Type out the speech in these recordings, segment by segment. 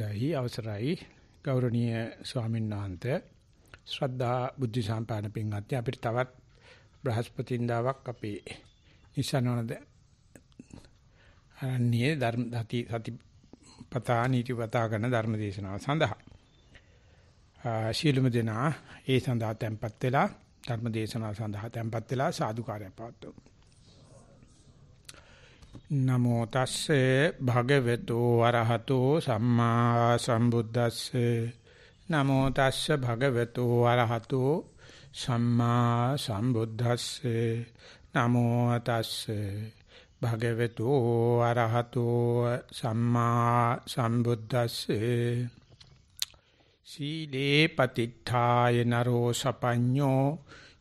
නැහි අවසරයි ගෞරවනීය ස්වාමීන් වහන්සේ ශ්‍රද්ධා බුද්ධ සම්පාදන පින්වත්නි අපිට තවත් බ්‍රහස්පතින්දාවක් අපේ නිසනවනද අනන්නේ ධර්ම දති සති පතා නීති පතා කරන ධර්ම දේශනාව සඳහා ශීලමු දෙනා ඒ සඳහා tempත් වෙලා ධර්ම දේශනාව සඳහා tempත් වෙලා සාදුකාරය පවත්වමු නමෝ තස්සේ භගවතු වරහතෝ සම්මා සම්බුද්දස්සේ නමෝ තස්සේ භගවතු වරහතෝ සම්මා සම්බුද්දස්සේ නමෝ තස්සේ භගවතු වරහතෝ සම්මා සම්බුද්දස්සේ සීලේ පතිත්ථාය නරෝ සපඤ්ඤෝ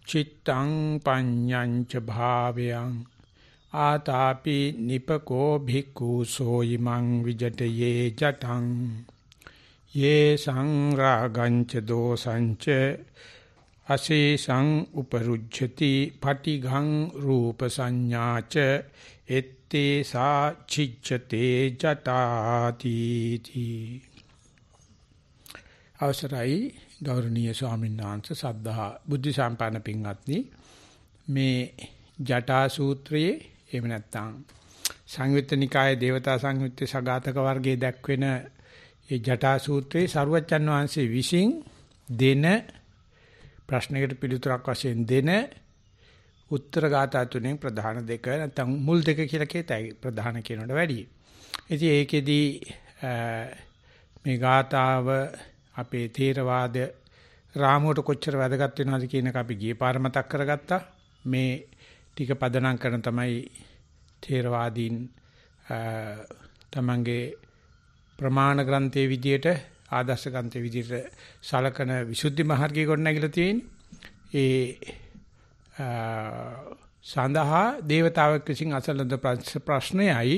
චිත්තං පඤ්ඤං ච භාවයං ආතාපි නිපකෝ භික්ඛු සෝයිමං විජටයේ ජටං යේ සංරාගංච දෝසංච අසේසං උපරුජ්ජති පටිඝං රූප සංඥාච එත්තේ සා චිච්ඡතේ ජටාති තී අවසරයි ගෞරවනීය ස්වාමීන් වහන්සේ සද්ධා බුද්ධ සම්පන්න පින්වත්නි මේ ජටා සූත්‍රයේ එහෙම නැත්නම් සංයුත්ත නිකායේ දේවතා සංයුත්තේ සගතක වර්ගයේ දැක්වෙන ඒ ජටා සූත්‍රයේ සරුවච්චන් වහන්සේ විසින් දෙන ප්‍රශ්නයකට පිළිතුරක් වශයෙන් දෙන උත්තර ගාථා තුනෙන් ප්‍රධාන දෙක නැත්නම් මුල් දෙක කියලා කියතයි ප්‍රධාන කියනකට වැඩියි. ඉතින් ඒකෙදි මේ ගාතාව අපේ තේරවාද රාමුවට කොච්චර වැදගත් වෙනවද කියන එක අපි ගියේ පාර මතක් කරගත්තා. මේ ටික පදනම් කරන තමයි ථේරවාදීන් තමන්ගේ ප්‍රමාණ ග්‍රන්ථයේ විදියට ආදර්ශ ග්‍රන්ථයේ විදියට සලකන විසුද්ධි මාර්ගය ගොඩනැගිලා තියෙන්නේ. ඒ සඳහා దేవතාවක් විසින් අසලඳ ප්‍රශ්නයයි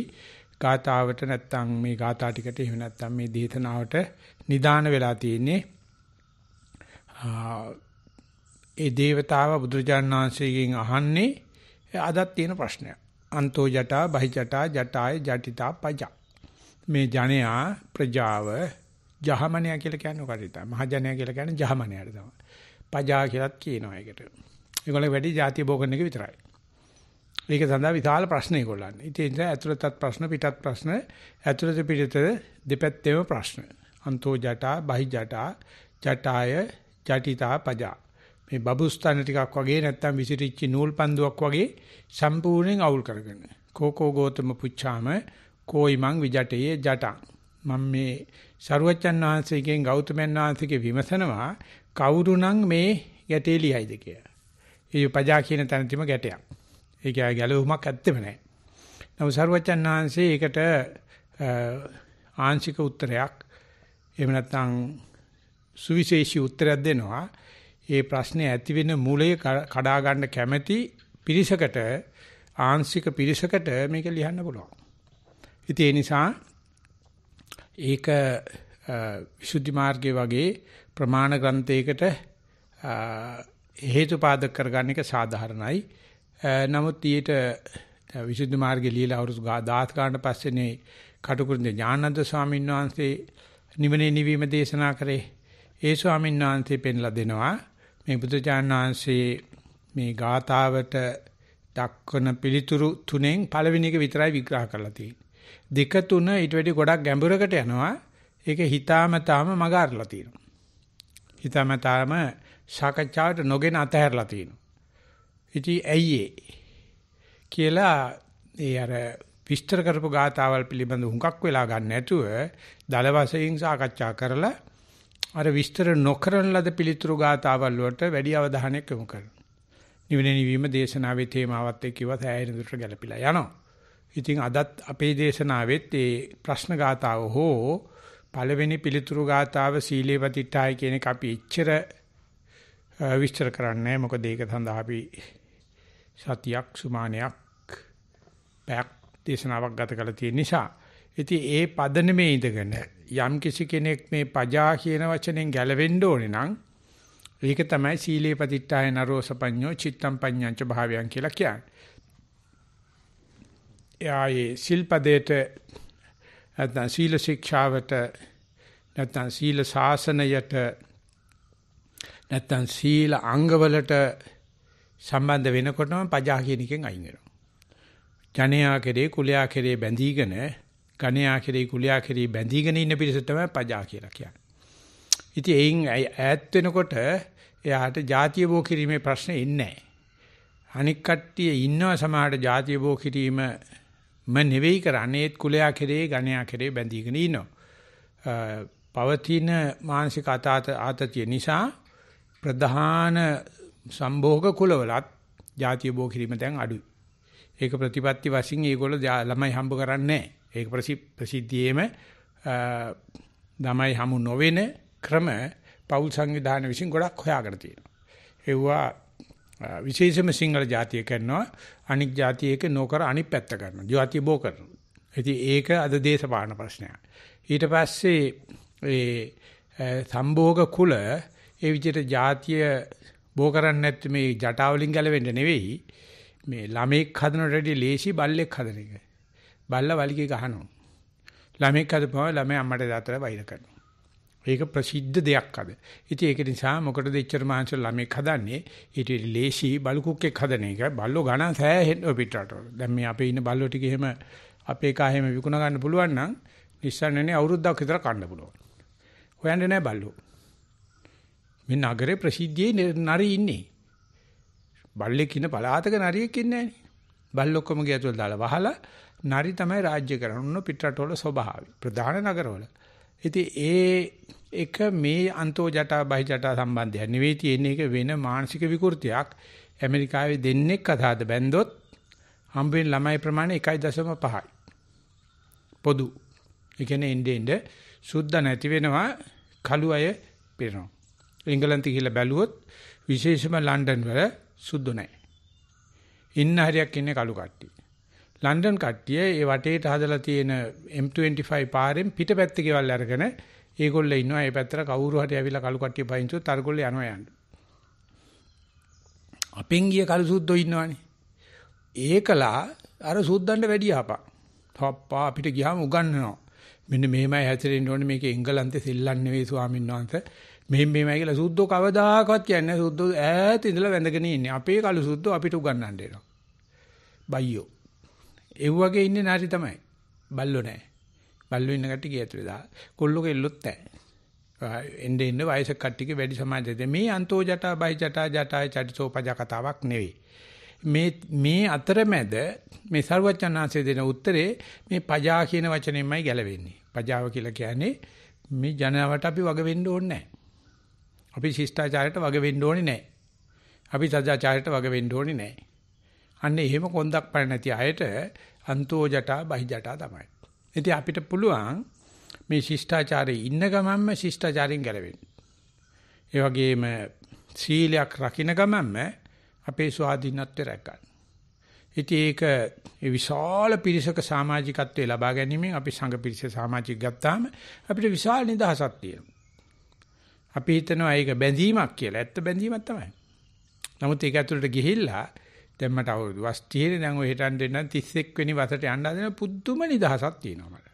ගාතාවට නැත්තම් මේ ගාථා ටිකට එහෙම නැත්තම් මේ දේශනාවට නිදාන වෙලා තියෙන්නේ ඒ దేవතාව බුදුරජාණන් වහන්සේගෙන් අහන්නේ අදත් තියෙන ප්‍රශ්නයක්. අන්තෝ ජටා බහි ජටා ජටාය ජටිතා පජා. මේ ජනයා ප්‍රජාව ජහමනය කියලා කියන්නේ මොකටද? මහජනයා කියලා කියන්නේ ජහමනයට තමයි. පජා කියලත් කියනවා ඒකට. ඒගොල්ලෝ වැඩි ಜಾති භෝගන එක විතරයි. ඒක සඳහා විශාල ප්‍රශ්න ඒගොල්ලන්. ඉතින් ඇතුළතත් ප්‍රශ්න පිටත් ප්‍රශ්න ඇතුළත පිටත දෙපැත්තේම ප්‍රශ්න. අන්තෝ ජටා බහි ජටා ජටාය ජටිතා පජා. මේ බබුස්තන ටිකක් වගේ නැත්නම් විසිරිච්ච නූල් පන්දුවක් වගේ සම්පූර්ණයෙන් අවුල් කරගෙන කෝකෝ ගෝතම පුච්චාම කෝයිමං විජටයේ ජටං මම මේ සරුවච්චන් වහන්සේගෙන් ගෞතමයන් වහන්සේගේ විමසනවා කවුරුනම් මේ ගැටේ ලියයිද කියලා. ඒ පජා කියන තැනදීම ගැටයක්. ඒක ආය ගැලවුමක් ඇත්තෙම නැහැ. නමුත් සරුවච්චන් වහන්සේ ඒකට ආංශික උත්තරයක් එහෙම නැත්නම් සුවිශේෂී උත්තරයක් දෙනවා. ඒ ප්‍රශ්නේ ඇති වෙන මූලය කඩා ගන්න කැමැති පිරිසකට ආංශික පිරිසකට මේක ලියන්න පුළුවන්. ඉතින් ඒ නිසා ඒක විසුද්ධි මාර්ගයේ වගේ ප්‍රමාණ ග්‍රන්ථයකට හේතුපාදක කරගන්න එක සාධාරණයි. නමුත් ඊට විසුද්ධි මාර්ගයේ ලියලා අවුරුදු 10 ගානට පස්සේනේ කටුකුරුඳ ඥානන්ද ස්වාමීන් වහන්සේ නිවනේ නිවීම දේශනා කරේ. ඒ ස්වාමීන් වහන්සේ පෙන්ලා දෙනවා මේ බුදුචාන් වහන්සේ මේ ගාතාවට දක්වන පිළිතුරු තුනෙන් පළවෙනි එක විතරයි විග්‍රහ කරලා තියෙන්නේ. දෙක තුන ඊට වැඩි ගොඩක් ගැඹුරකට යනවා. ඒක හිතාමතාම මග අරලා තියෙනවා. හිතාමතාම සාකච්ඡාවට නොගෙන අතහැරලා තියෙනවා. ඉතින් ඇයි ඒ කියලා ඒ අර විස්තර කරපු ගාතාවල් පිළිබඳ හුඟක් වෙලා ගන්න නැතුව දල වශයෙන් සාකච්ඡා කරලා අර විස්තර නොකරන ලද පිළිතුරු ගාතාවල් වලට වැඩි අවධානයක් යොමු කරනවා. නිවෙන නිවීම දේශනාවේ තේමාවත් එක්ක ඉවත් හැයින දුරට ගැලපිලා යනවා. ඉතින් අදත් අපේ දේශනාවෙත් ඒ ප්‍රශ්න ගාතාව හෝ පළවෙනි පිළිතුරු ගාතාව සීලේ පතිට්ඨාය කියන එක අපි එච්චර විස්තර කරන්නේ මොකද ඒක සඳහා අපි සතියක් සුමානයක් පැයක් දේශනාවක් ගත කරලා තියෙන නිසා. ඉතින් ඒ පදනමේ ඉඳගෙන යම් කිසි කෙනෙක් මේ පජා කියන වචනෙන් ගැලවෙන්න ඕනේ නම් ඒක තමයි සීලේ පතිට්ඨාය නරෝසපඤ්ඤෝ චිත්තම් පඤ්ඤංච භාවයන් කියලා කියන්නේ. යායේ සිල්පදේට නැත්නම් සීල ශික්ෂාවට නැත්නම් සීල ශාසනයට නැත්නම් සීල අංගවලට සම්බන්ධ වෙනකොටම පජා කියන එකෙන් අයින් වෙනවා. ජනයා කෙරේ කුලයා කෙරේ බැඳීගෙන ගණයා කෙරෙහි කුලයා කෙරෙහි බැඳීගෙන ඉන්න පිරිස තමයි පජා කියලා කියන්නේ. ඉතින් එයින් ඈත් වෙනකොට එයාට ಜಾතිය බෝ කිරීමේ ප්‍රශ්නේ ඉන්නේ නැහැ. අනික් කට්ටිය ඉන්නව සමහරට ಜಾතිය බෝ කිරීම ම නෙවෙයි කරන්නේ කුලයා කෙරේ ගණයා කෙරේ බැඳීගෙන ඉනවා. පවතින මානසික අතාත ආතතිය නිසා ප්‍රධාන සම්භෝග කුලවලත් ಜಾතිය බෝ කිරීම දැන් අඩුයි. ඒක ප්‍රතිපත්ති වශයෙන් ඒගොල්ලෝ ළමයි හම්බ කරන්නේ නැහැ. ඒක ප්‍රසිද්ධියේම ළමයි හමු නොවෙන ක්‍රම පෞල් සංවිධාන විසින් ගොඩක් හොයාගෙන තියෙනවා. ඒවා විශේෂයෙන්ම සිංහල ජාතිය කරනවා අනික් ජාතියක නොකර අනිත් පැත්ත කරනවා. ජාතිය බෝ කරනවා. ඉතින් ඒක අද දේශපාලන ප්‍රශ්නයක්. ඊට පස්සේ ඒ සම්භෝග කුල ඒ විදිහට ජාතිය බෝ කරන්නේ නැත්නම් මේ ජටාවලින් ගැලවෙන්න නෙවෙයි මේ ළමෙක් හදනට වැඩිය ලේසි බල්ලෙක් හදන එක. බල්ලා වලිගේ ගහනවා. ළමෙක් අදපුවම ළමයා අම්මට දාතර වෛර කරනවා. ඒක ප්‍රසිද්ධ දෙයක් අද. ඉතින් ඒක නිසා මොකටද එච්චර මහන්සිය ළමෙක් හදන්නේ? ඊට ලේසි බලුකුක්ෙක් හදන එක. බල්ලෝ ගණන් සෑහෙන්න ඔය පිටරටවල. දැන් මේ අපේ ඉන්න බල්ලෝ ටික එහෙම අපේ කාහෙම විකුණ ගන්න පුළුවන් නම් නිස්සන්නනේ අවුරුද්දක් විතර කන්න පුළුවන්. හොයන්නේ නැහැ බල්ලෝ. මේ නගරේ ප්‍රසිද්ධියේ නරි ඉන්නේ. බල්ලෙක් ඉන්න පළාතක නරියෙක් ඉන්නේ නැහැ. බල්ලොක්කම ගියතුල් දාලා වහලා නරි තමයි රාජ්‍ය කරන උන්න පිටරටවල ස්වභාවය ප්‍රධාන නගරවල. ඉතින් ඒ එක මේ අන්තෝ ජටා බහි ජටා සම්බන්ධය නෙවෙයි තියෙන එක වෙන මානසික විකෘතියක්. ඇමරිකාවේ දෙන්නේ කතාද බැන්දොත් හම්බෙන් ළමයි ප්‍රමාණය 1.5යි. පොදු. ඒ කියන්නේ එnde end සුද්ධ නැති වෙනවා කළු අය පිරෙනවා. එංගලන්තය කියලා බැලුවොත් විශේෂම ලන්ඩන් වල සුද්ධ නැහැ. ඉන්න හරියක් ඉන්නේ කළු කට්ටිය. ලන්ඩන් කට්ටිය ඒ වටේට හදලා තියෙන M25 පාරෙන් පිටපැත්ත ගෙවල් අරගෙන ඒගොල්ලෝ ඉන්නවා ඒ පැත්තට කවුරු හරි ඇවිල්ලා කළු කට්ටිය පයින්සොත් අරගොල්ලෝ යනවා යන්න. අපෙන් ගිය කළු සුද්දෝ ඉන්නවනේ. ඒකලා අර සුද්දන්ට වැඩි ආපා. තප්පා අපිට ගියාම උගන්වනවා. මෙන්න මෙහෙමයි හැතරෙන්න ඕනේ මේක එංගලන්තේ සෙල්ලම් නෙවෙයි ස්වාමීන් වහන්සේ. මෙහෙම මෙහෙමයි කියලා සුද්ධෝ කවදාකවත් කියන්නේ සුද්ධෝ ඈත ඉඳලා වැඳගෙන ඉන්නේ. අපේ කළු සුද්ධෝ අපිට උගන්වන්න එනවා. බයියෝ. ඒ වගේ ඉන්නේ නැති තමයි. බල්ලෝ නෑ. බල්ලෝ ඉන්න කට්ටිය ඇතුලේ දා. කොල්ලෝ කෙල්ලොත් නැහැ. එන්නේ ඉන්න වයස කට්ටියගේ වැඩි සමාජයේදී මේ අන්තෝ ජටා බයි ජටා ජටායි චටිසෝ පජා කතාවක් නෙවෙයි. මේ මේ අතරමැද මේ ਸਰවඥාන්සේ දෙන උත්තරේ මේ පජා කියන වචනයමයි ගැලවෙන්නේ. පජාව කියලා කියන්නේ මේ ජනවට අපි වග වෙන්න ඕනේ නැහැ. අපි ශිෂ්ටාචාරයට වග වෙන්න ඕනේ නැහැ. අපි සදාචාරයට වග වෙන්න ඕනේ නැහැ. අන්න එහෙම කොන්දක් පණ නැති අයට අන්තෝ ජටා බහි ජටා තමයි. ඉතින් අපිට පුළුවන් මේ ශිෂ්ටාචාරයේ ඉන්න ගමන්ම ශිෂ්ටාචාරයෙන් ගැලවෙන්න. ඒ වගේම සීලයක් රකින්න ගමන්ම අපේ ස්වාධීනත්වය රැකගන්න. ඉතින් ඒක ඒ විශාල පිරිසක සමාජිකත්වයේ ලබා ගැනීමෙන් අපි සංඝ පිරිස සමාජික ගත්තාම අපිට විශාල නිදහසක් තියෙනවා. අපි හිතනවා ඒක බැඳීමක් කියලා. ඇත්ත බැඳීමක් තමයි. නමුත් ඒක ඇතුළට ගිහිල්ලා දැන් මට අවුරුදු 80 දැන් ඔය හිටන් දෙන්න 31 වෙනි වසරට යන්න හදන පුදුම නිදහසක් තියෙනවා මට.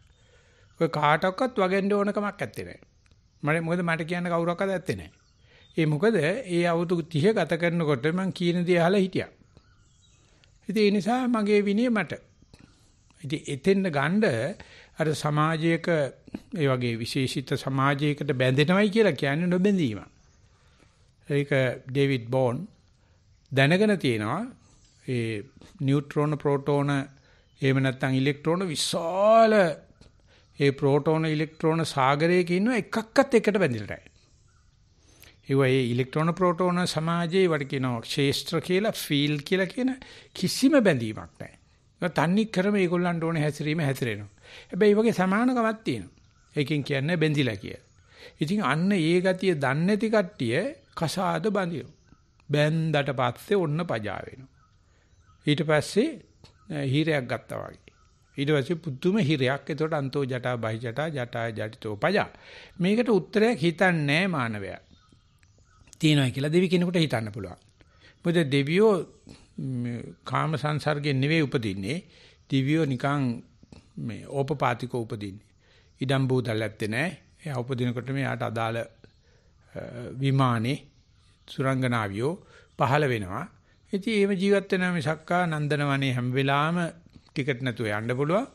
ඔය කාටවත් වගෙන්න ඕන කමක් ඇත්තේ නැහැ. මට මොකද මට කියන්න කවුරක්වත් ඇත්තේ නැහැ. ඒ මොකද ඒ අවුරුදු 30 ගත කරනකොට මං කියන දේ අහලා හිටියා. ඉතින් ඒ නිසා මගේ විනය මට. ඉතින් එතෙන්ද ගණ්ඩ අර සමාජයක ඒ වගේ විශේෂිත සමාජයකට බැඳෙනවයි කියලා කියන්නේ නොබැඳීම. ඒක ඩේවිඩ් බෝන් දැනගෙන තියෙනවා ඒ නියුට්‍රෝන ප්‍රෝටෝන එහෙම නැත්නම් ඉලෙක්ට්‍රෝන විශාල ඒ ප්‍රෝටෝන ඉලෙක්ට්‍රෝන සාගරයක ඉන්න එකක්වත් එකට බැඳිලා නැහැ. ඒවා ඒ ඉලෙක්ට්‍රෝන ප්‍රෝටෝන සමාජයේ වට කියනවා ක්ෂේත්‍ර කියලා ෆීල්ඩ් කියලා කියන කිසිම බැඳීමක් නැහැ. තන්නේ ක්‍රම ඒගොල්ලන්ට ඕනේ හැසිරීම හැසිරෙනවා. හැබැයි වගේ සමානකමක් තියෙනවා. ඒකෙන් කියන්නේ බෙන්දිලා කියලා. ඉතින් අන්න ඒ ගතිය දන්නේ නැති කට්ටිය කසාද බඳිනවා. බැන්දට පස්සේ ඔන්න පජා වෙනවා. ඊට පස්සේ හීරයක් ගත්තා වගේ. ඊට පස්සේ පුදුම හීරයක්. එතකොට අන්තෝ ජටා බහි ජටා ජටා ජටිතෝ පජා. මේකට උත්තරයක් හිතන්නේ මානවයා. තියෙනවා කියලා දෙවි කෙනෙකුට හිතන්න පුළුවන්. මොකද දෙවියෝ කාම සංසර්ගයෙන් නෙවෙයි උපදින්නේ. දිව්‍යෝ නිකන් මේ ඕපපාතිකෝ උපදින්නේ. ඉඩම් බෝතල් ඇත්තේ නැහැ. එයා උපදිනකොට මෙයාට අදාළ විමානේ සුරංගනාවියෝ පහළ වෙනවා. ඉතින් ඒව ජීවත් වෙනා මිසක්කා නන්දනවනේ හැම වෙලාවෙම ටිකට් නැතුව යන්න පුළුවන්.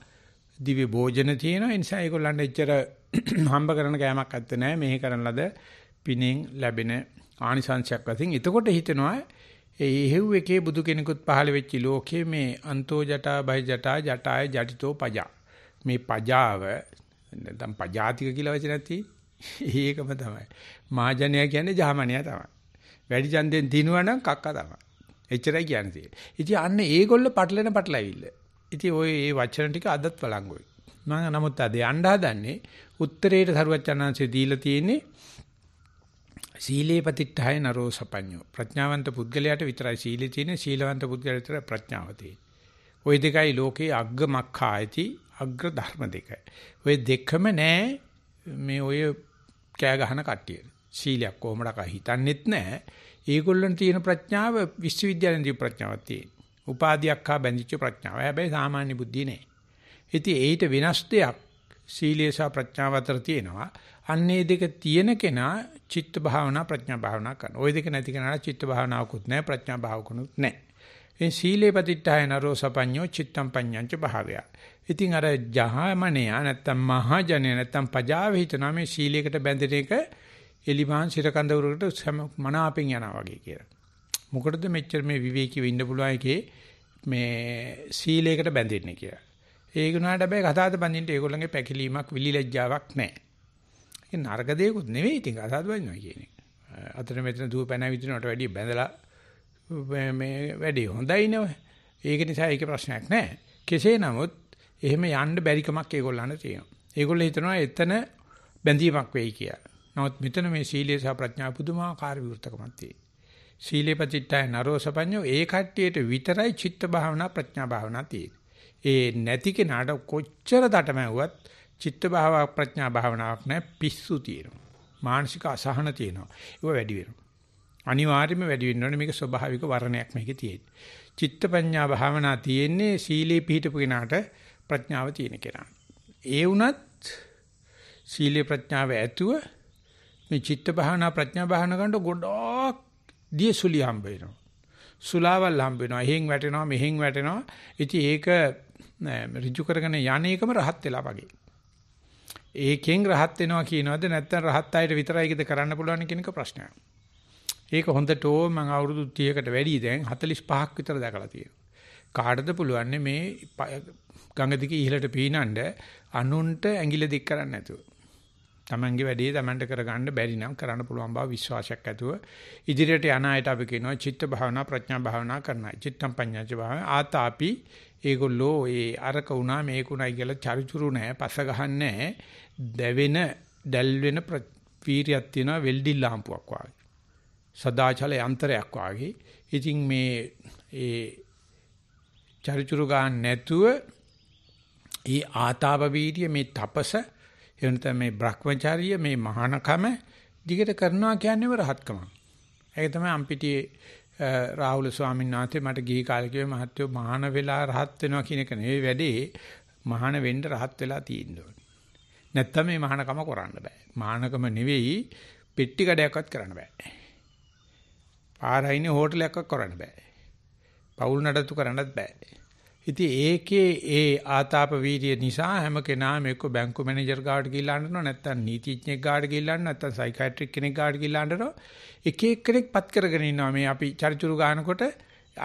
දිව්‍ය භෝජන තියෙනවා. ඒ නිසා ඒගොල්ලන්ට එච්චර හම්බ කරන කෑමක් ඇත්තේ නැහැ. මෙහි කරන ලද පිනෙන් ලැබෙන ආනිසංශයක් වශයෙන්. එතකොට හිතෙනවා ඒ හේව් එකේ බුදු කෙනෙකුත් පහළ වෙච්ච ලෝකයේ මේ අන්තෝ ජටා බය ජටා ජටාය ජටිතෝ පජා මේ පජාව නැත්නම් පජාතික කියලා වචනක් තියෙන්නේ ඒකම තමයි මහජනයා කියන්නේ ජාමණයා තමයි වැඩි ඡන්දෙන් දිනුවනම් කක්කා තමයි එච්චරයි කියන්නේ තියෙන්නේ ඉතින් අන්න ඒගොල්ල පටලෙන පටලවිල්ල ඉතින් ඔය ඒ වචන ටික අදත් වළංගුයි මම නමුත් අද යන්න හදන්නේ උත්තරේට සරුවචනාංශය දීලා තියෙන්නේ සීලේ පතිට්ඨය නරෝ සපඤ්ඤෝ. ප්‍රඥාවන්ත පුද්ගලයාට විතරයි සීලය තියෙන්නේ. සීලවන්ත පුද්ගලයාට විතරයි ප්‍රඥාව තියෙන්නේ. ওই දෙකයි ලෝකේ අග්ගමක්ඛායති අග්‍ර ධර්ම දෙක. ওই දෙකම නෑ මේ ඔය කෑ ගහන කට්ටිය. සීලයක් කොහොමඩක හිතන්නෙත් නෑ. ඒගොල්ලන් තියෙන ප්‍රඥාව විශ්වවිද්‍යාලෙන් දීපු ප්‍රඥාවක් තියෙන. උපාධියක් හා බැඳිච්ච ප්‍රඥාව. හැබැයි සාමාන්‍ය බුද්ධිය නෑ. ඉතින් ඒිට වෙනස් දෙයක් සීලය සහ ප්‍රඥාව අතර තියෙනවා. අන්නේ දෙක තියෙන කෙනා චිත්ත භාවනා ප්‍රඥා භාවනා කරනවා. ওই දෙක නැති කෙනාට චිත්ත භාවනාවකුත් නැහැ ප්‍රඥා භාවකුනුත් නැහැ. ඒ සීලේ පතිට්ඨාය නරෝසපඤ්ඤෝ චිත්තම් පඤ්ඤංච භාවය. ඉතින් අර ජහමණය නැත්තම් මහජනය නැත්තම් පජාවේ හිතනවා මේ සීලයකට බැඳෙන එක එලිමහන් සිරකන්දවරකට මනාපෙන් යනවා වගේ කියලා. මොකටද මෙච්චර මේ විවේකීව ඉන්න පුළුවන් එකේ මේ සීලයකට බැඳෙන්නේ කියලා. ඒක නාට හැබැයි කතාවත බඳින්න ඒගොල්ලන්ගේ පැකිලීමක් විලිලැජ්ජාවක් නැහැ. ඒක නර්ග දෙයක්වත් නෙවෙයි ඉතින් අසාධු වයින්නවා කියන්නේ. අතන මෙතන දුව පැන විදිනවට වැඩිය බැඳලා මේ වැඩි හොඳයි නෝ. ඒක නිසා ඒක ප්‍රශ්නයක් නැහැ. කෙසේ නමුත් එහෙම යන්න බැරිකමක් ඒගොල්ලන්ට තියෙනවා. ඒගොල්ලෝ හිතනවා එතන බැඳීමක් වෙයි කියලා. නමුත් මෙතන මේ සීලය සහ ප්‍රඥා පුදුමාකාර විවෘතකමක් තියෙනවා. සීලේ පතිට්ඨය නරෝසපඤ්ඤෝ ඒ කට්ටියට විතරයි චිත්ත භාවනා ප්‍රඥා භාවනා තියෙන්නේ. ඒ නැති කෙනාට කොච්චර දඩමැව්වත් චිත්ත භාව ප්‍රඥා භාවනාවක් නැහැ පිස්සු තියෙනවා. මානසික අසහන තියෙනවා. ඒක වැඩි වෙනවා. අනිවාර්යයෙන්ම වැඩි වෙන්න ඕනේ මේක ස්වභාවික වර්ණයක් මේකේ තියෙන්නේ. චිත්ත ප්‍රඥා භාවනා තියෙන්නේ සීලේ පිහිටපු කෙනාට ප්‍රඥාව තියෙන කෙනා. ඒ වුණත් සීලේ ප්‍රඥාව ඇතුව මේ චිත්ත භාවනා ප්‍රඥා භාවනා කරනකොට ගොඩක් දියසුලි හම්බ වෙනවා. සුලාවල් හම්බ වෙනවා. එහෙන් වැටෙනවා මෙහෙන් වැටෙනවා. ඉතින් ඒක ඍජු කරගෙන යන්නේකම රහත් වෙලා වගේ. ඒකෙන් රහත් වෙනවා කියනවද නැත්නම් රහත් අයට විතරයිද කරන්න පුළුවන් කියන එක ප්‍රශ්නයක්. ඒක හොඳට මම අවුරුදු 30කට වැඩි දැන් 45ක් විතර දැකලා තියෙනවා. කාටද පුළුවන් මේ ගඟ දිගේ ඉහළට පීනන්න අනුන්ට ඇඟිලි දික් කරන්නේ නැතුව. Tamange වැඩේ Tamanට කරගන්න බැරි නම් කරන්න පුළුවන් බව විශ්වාසයක් ඇතුව ඉදිරියට යන අයට අපි කියනවා චිත්ත භාවනා ප්‍රඥා භාවනා කරන්නයි. චිත්තම් පඤ්ඤාච භාවනා ආතාපි ඒගොල්ලෝ ඒ අරක උනා මේක උනායි කියලා චරිචුරු නැහැ, පස ගහන්නේ නැහැ. දැවෙන දැල් වෙන වීරියක් තියෙනවා වෙල්ඩි ලාම්පුවක් වගේ. සදාචල යන්ත්‍රයක් වගේ. ඉතින් මේ ඒ චරිචුරු ගන්න නැතුව ඒ ආතාව වීර්ය මේ තපස එනත මේ භ්‍රමචාරිය මේ මහානකම දිගට කරනවා කියන්නේ වරහත්කම. ඒක තමයි අම්පිටියේ රාහුල ස්වාමීන් වහන්සේ මට ගිහි කාලේ කිව්වේ මහත්වෝ මහාන වෙලා රහත් වෙනවා කියන එක නෙවෙයි වැඩේ මහාන වෙන්න රහත් වෙලා තියෙනවා. නැත්තම් මේ මහානකම කරන්න බෑ. මහානකම නෙවෙයි පෙට්ටි කඩයක්වත් කරන්න බෑ. පාරයිනේ හෝටලයක්වත් කරන්න බෑ. පවුල් නඩත්තු කරන්නත් බෑ. ඉතින් ඒකේ ඒ ආතාප වීර්ය නිසා හැම කෙනාම එක්ක බැංකු මැනේජර් ගාවට ගිහිල්ලා අඬනවා නැත්නම් නීතිඥයෙක් ගාවට ගිහිල්ලා අඬනවා නැත්නම් සයිකියාට්‍රික් කෙනෙක් ගාවට ගිහිල්ලා අඬනවා එක එක්කෙනෙක් පත් කරගෙන ඉන්නවා මේ අපි චරිචුරු ගානකොට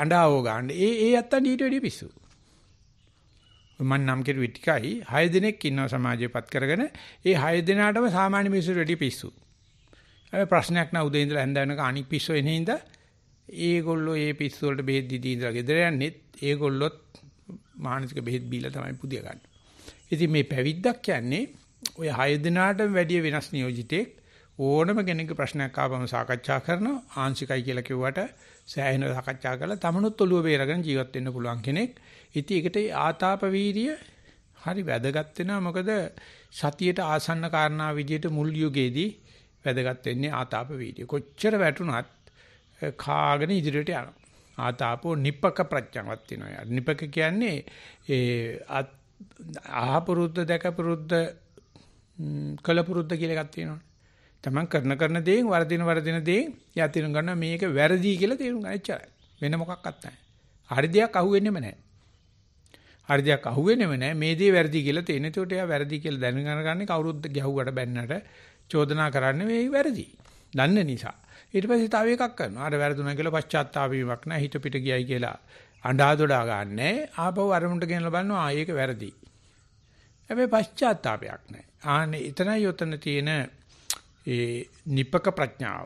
අඬාවෝ ගන්න. ඒ ඒ අත්තන් ඊට වැඩිය පිස්සු. මම නම් කෙරුවේ ටිකයි 6 දිනක් ඉන්නවා සමාජයපත් කරගෙන ඒ 6 දිනාටම සාමාන්‍ය මිනිස්සු රෙඩි පිස්සු. අපි ප්‍රශ්නයක් නෑ උදේ ඉඳලා හැන්ද වෙනකන් අනික් පිස්සු එන හින්දා ඒගොල්ලෝ ඒ පිස්සු වලට බෙහෙත් දීදී ඉඳලා ගෙදර යන්නේත් ඒගොල්ලොත් මානසික බෙහෙත් බීලා තමයි පුදිය ගන්න. ඉතින් මේ පැවිද්දක් කියන්නේ ඔය 6 දිනාටම වැඩි වෙනස් නියෝජිතෙක් ඕනම කෙනෙක්ගේ ප්‍රශ්නයක් ආවම සාකච්ඡා කරනවා ආංශිකයි කියලා කිව්වට සෑහෙන සාකච්ඡා කරලා තමනුත් ඔළුව බේරගෙන ජීවත් වෙන්න පුළුවන් කෙනෙක්. ඉතින් ඒකට ආතාප වීර්ය හරි වැදගත් වෙනවා මොකද සතියට ආසන්න කාරණා විදියට මුල් යුගයේදී වැදගත් වෙන්නේ ආතාප වීර්ය. කොච්චර වැටුණත් කාගෙන ඉදිරියට යනවා. ආතාපෝ නිපක ප්‍රඥාවක් තියෙනවා. නිපක කියන්නේ ඒ ආහපුරුද්ද දැකපුරුද්ද කලපුරුද්ද කියලා එකක් තියෙනවා. තමන් කරන කරන දේෙන් වරදින වරදින දේෙන් යා තේරුම් ගන්න මේක වැරදි කියලා තේරුම් ගන්න එච්චරයි. වෙන මොකක්වත් නැහැ. හරි දෙයක් අහුවෙන්නේම නැහැ. හරි දෙයක් අහුවෙන්නේම නැහැ. මේ දේ වැරදි කියලා තේන. ඒකට එයා වැරදි කියලා දැනගෙන ගන්න කවුරුත් ගැහුවට බැන්නට චෝදනා කරන්නේ මේ වැරදි. දන්න නිසා. ඊට පස්සේ තව එකක් කරනවා. අර වැරදුනා කියලා පශ්චාත්තාප වීමක් නැහැ. හිත පිට ගියයි කියලා අඬා දොඩා ගන්නෑ. ආපහු අරමුණට ගෙනලා බලනවා. ආ ඒක වැරදි. හැබැයි පශ්චාත්තාපයක් නැහැ. ආනේ එතනයි යොතන තියෙන ඒ නිපක ප්‍රඥාව.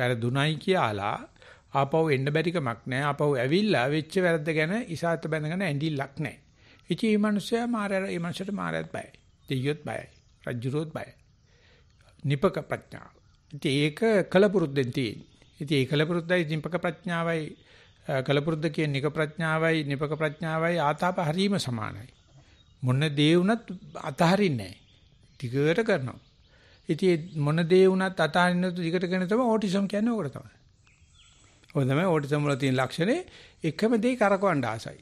වැරදුණයි කියලා ආපහු එන්න බැරිකමක් නැහැ. ආපහු ඇවිල්ලා වෙච්ච වැරද්ද ගැන ඉසాత බැඳගෙන ඇඬිල්ලක් නැහැ. ඉතින් මේ මිනිස්සයා මායර මේ මිනිස්සට මායත් බයයි. දෙයියොත් බයයි. රජුරොත් බයයි. නිපක ප්‍රඥාව. ඉතින් ඒක කලපුරුද්දෙන් තියෙන්නේ. ඉතින් ඒ කලපුරුද්දයි නිපක ප්‍රඥාවයි කලපුරුද්ද කියන නික ප්‍රඥාවයි නිපක ප්‍රඥාවයි ආතාප හරීම සමානයි. මොන දේ වුණත් අතහරින්නේ නැහැ. ටිකට කරනවා. ඉතින් මොන දේ වුණත් අතහරින්න ටිකට කරන තමයි ඕටිසම් කියන්නේ ඕකට තමයි. ඔය තමයි ඕටිසම් වල තියෙන ලක්ෂණේ එකම දේ කරකවන්න ආසයි.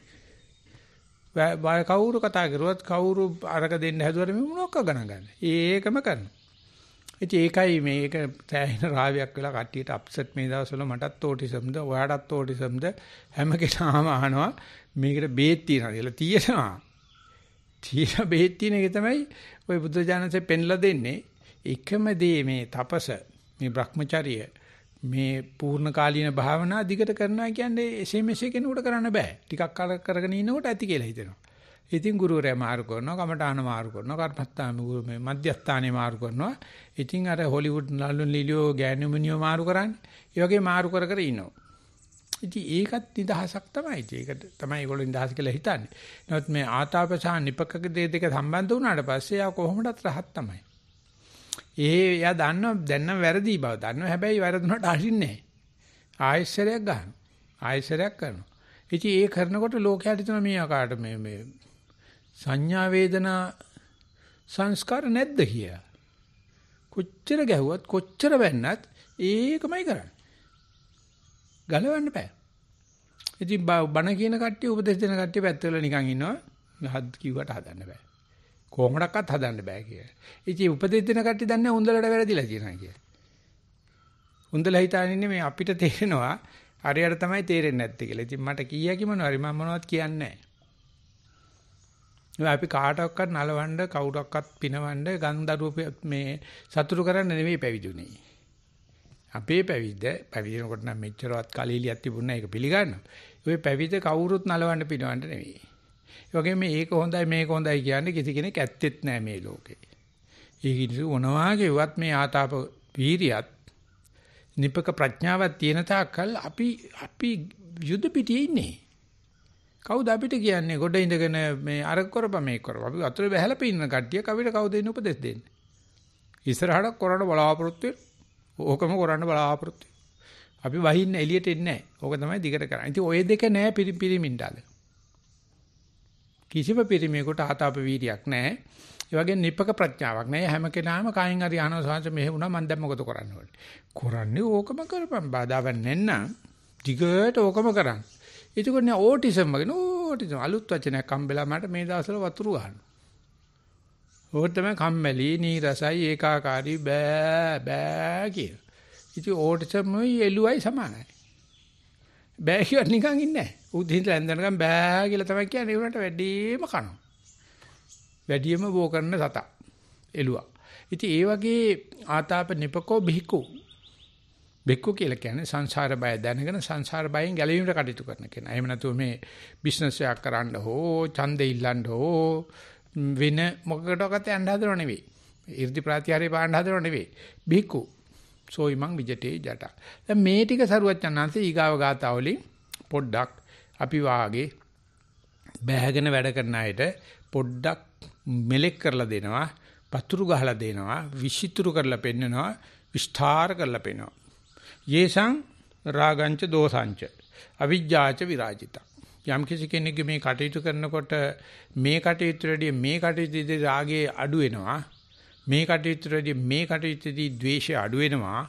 බය කවුරු කතා කරුවත් කවුරු අරක දෙන්න හැදුවට මේ මොනක්ක ගණන් ගන්න. ඒකම කරනවා. ඉතින් ඒකයි මේක තැහින රාවයක් වෙලා කට්ටියට අප්සෙට් මේ දවස්වල මටත් ඕටිසම්ද ඔයාටත් ඕටිසම්ද හැම කෙනාම අහනවා මේකට බේත් තියනවා කියලා තියෙනවා. තියෙන බේත් තියෙන එක තමයි ওই බුද්ධ ඥානසේ පෙන්ලා දෙන්නේ. එකම දේ මේ තපස මේ Brahmacharya මේ පූර්ණ කාලීන භාවනා දිගට කරනවා කියන්නේ SMS කෙනෙකුට කරන්න බෑ. ටිකක් කල කරගෙන ඉන්නකොට ඇති කියලා හිතෙනවා. ඉතින් ගුරුවරයා මාරු කරනවා, කමඨාන මාරු කරනවා, කර්මස්ථාන මේ මධ්‍යස්ථානේ මාරු කරනවා. ඉතින් අර හොලිවුඩ් නළුන් ලිලියෝ ගෑනුමිනියෝ මාරු කරන්නේ. ඒ වගේ මාරු කර කර ඉනවා. ඉතින් ඒකත් නිදහසක් තමයි. ඒකට තමයි ඒගොල්ලෝ නිදහස කියලා හිතන්නේ. නමුත් මේ ආතාපසහ නිපකක දේ දෙක සම්බන්ධ වුණාට පස්සේ ආ කොහොමදත් රහත් තමයි. ඒ එයා දන්නව දැන් නම් වැරදි බව දන්නව හැබැයි වැරදුනට අහින්නේ නැහැ ආයෙසරයක් ගන්නවා ආයෙසරයක් කරනවා ඉතින් ඒ කරනකොට ලෝකයට තුන මේ ආකාරයට මේ මේ සංඥා වේදනා සංස්කාර නැද්ද කියලා කොච්චර ගැහුවත් කොච්චර වැන්නත් ඒකමයි කරන්නේ ගලවන්න බෑ ඉතින් බණ කියන කට්ටිය උපදේශ දෙන කට්ටිය පැත්තවල නිකන් ඉන්නවා හත් කිව්වට හදන්න බෑ කොහොමඩක්වත් හදන්න බෑ කියලා. ඉතින් උපදෙස් දෙන කට්ටිය දන්නේ හොඳලට වැරදිලා කියනවා කියලා. හොඳලා හිතානින්නේ මේ අපිට තේරෙනවා අරයට තමයි තේරෙන්නේ නැත්තේ කියලා. ඉතින් මට කීය කිමනවා හරි මම මොනවද කියන්නේ නැහැ. අපි කාටවත් නලවන්න කවුරක්වත් පිනවන්න ගන්දරුව මේ සතුටු කරන්න නෙවෙයි පැවිදුනේ. අපේ පැවිද්ද පැවිදිනකොට නම් මෙච්චරවත් කලීලියක් තිබුණා ඒක පිළිගන්නවා. ඔය පැවිද්ද කවුරුත් නලවන්න පිනවන්න නෙවෙයි. ඒ වගේම මේක හොඳයි මේක හොඳයි කියන්නේ කිසි කෙනෙක් ඇත්තෙත් නැහැ මේ ලෝකේ. ඒක නිසා මොනවාගේවත් මේ ආතාප වීරියත් නිපක ප්‍රඥාවක් තියෙන තාක්කල් අපි අපි යුද පිටියේ ඉන්නේ. කවුද අපිට කියන්නේ ගොඩ ඉඳගෙන මේ අර කරපම මේ කරපම අපි අතුල බහැලා පින්න කට්ටිය කවිට කවුද ඉන්න උපදෙස් දෙන්නේ. ඉස්සරහට කරන්න බලාපොරොත්තු ඕකම කරන්න බලාපොරොත්තු අපි වහින්න එළියට එන්නේ නැහැ. ඕක තමයි දිගට කරන්නේ. ඉතින් ওই දෙක නෑ පිරිමින්ඩාලේ. කිසිම පිරිමියෙකුට ආතාප වීර්යක් නැහැ. ඒ වගේ නිපක ප්‍රඥාවක් නැහැ. හැම කෙනාම කායින් හරි ආනව සංස මෙහෙ වුණා මම දැන් මොකද කරන්න ඕනේ? කරන්නේ ඕකම කරපම් බාධාවක් නැන්නම්. ටිකට ඕකම කරන්න. එතකොට නේ ඕටිසම් වගේ ඕටිසම් අලුත් වචනයක් හම්බෙලා මට මේ දවස්වල වතුරු ගන්න. ඕක තමයි කම්මැලි, නීරසයි, ඒකාකාරී බෑ බෑ කිය. ඉතින් ඕටිසම්මයි එළුවයි සමානයි. බෑ කියවත් නිකන් ඉන්නේ නැහැ. උද්දින්ට ඇඳනකම් බෑ කියලා තමයි කියන්නේ. ඒකට වැඩිම කනවා. වැඩිම බෝ කරන සතා. එළුවා. ඉතින් ඒ වගේ ආතාප නිපකෝ බිහිකෝ බෙක්කු කියලා කියන්නේ සංසාර බය දැනගෙන සංසාර බයෙන් ගැලවීමට කටයුතු කරන කෙනා. එහෙම නැතුව මේ බිස්නස් එකක් කරන්න හෝ ඡන්දෙ ඉල්ලන්න හෝ වෙන මොකකටවත් යන්න හදනව නෙවෙයි. 이르දි ප්‍රාතිහාරය පාන්න හදනව නෙවෙයි. බික්කු සෝයිමන් විජටේ ජටක්. දැන් මේ ටික සරුවච්චන්හන්සේ ඊගාව ගාතාවලින් පොඩ්ඩක් අපි වාගේ බෑහගෙන වැඩ කරන අයට පොඩ්ඩක් මෙලෙක් කරලා දෙනවා, පතුරු ගහලා දෙනවා, විෂිතුරු කරලා පෙන්නනවා, විස්තර කරලා පෙන්නනවා. යේසං රාගංච දෝසංච අවිජ්ජාච විරාජිතා යම් කිසි කෙනෙක්ගේ මේ කටයුතු කරනකොට මේ කටයුතු රෙඩිය මේ කටයුතු දෙදී රාගයේ අඩු වෙනවා මේ කටයුත්තේදී මේ කටයුත්තේදී ද්වේෂය අඩු වෙනවා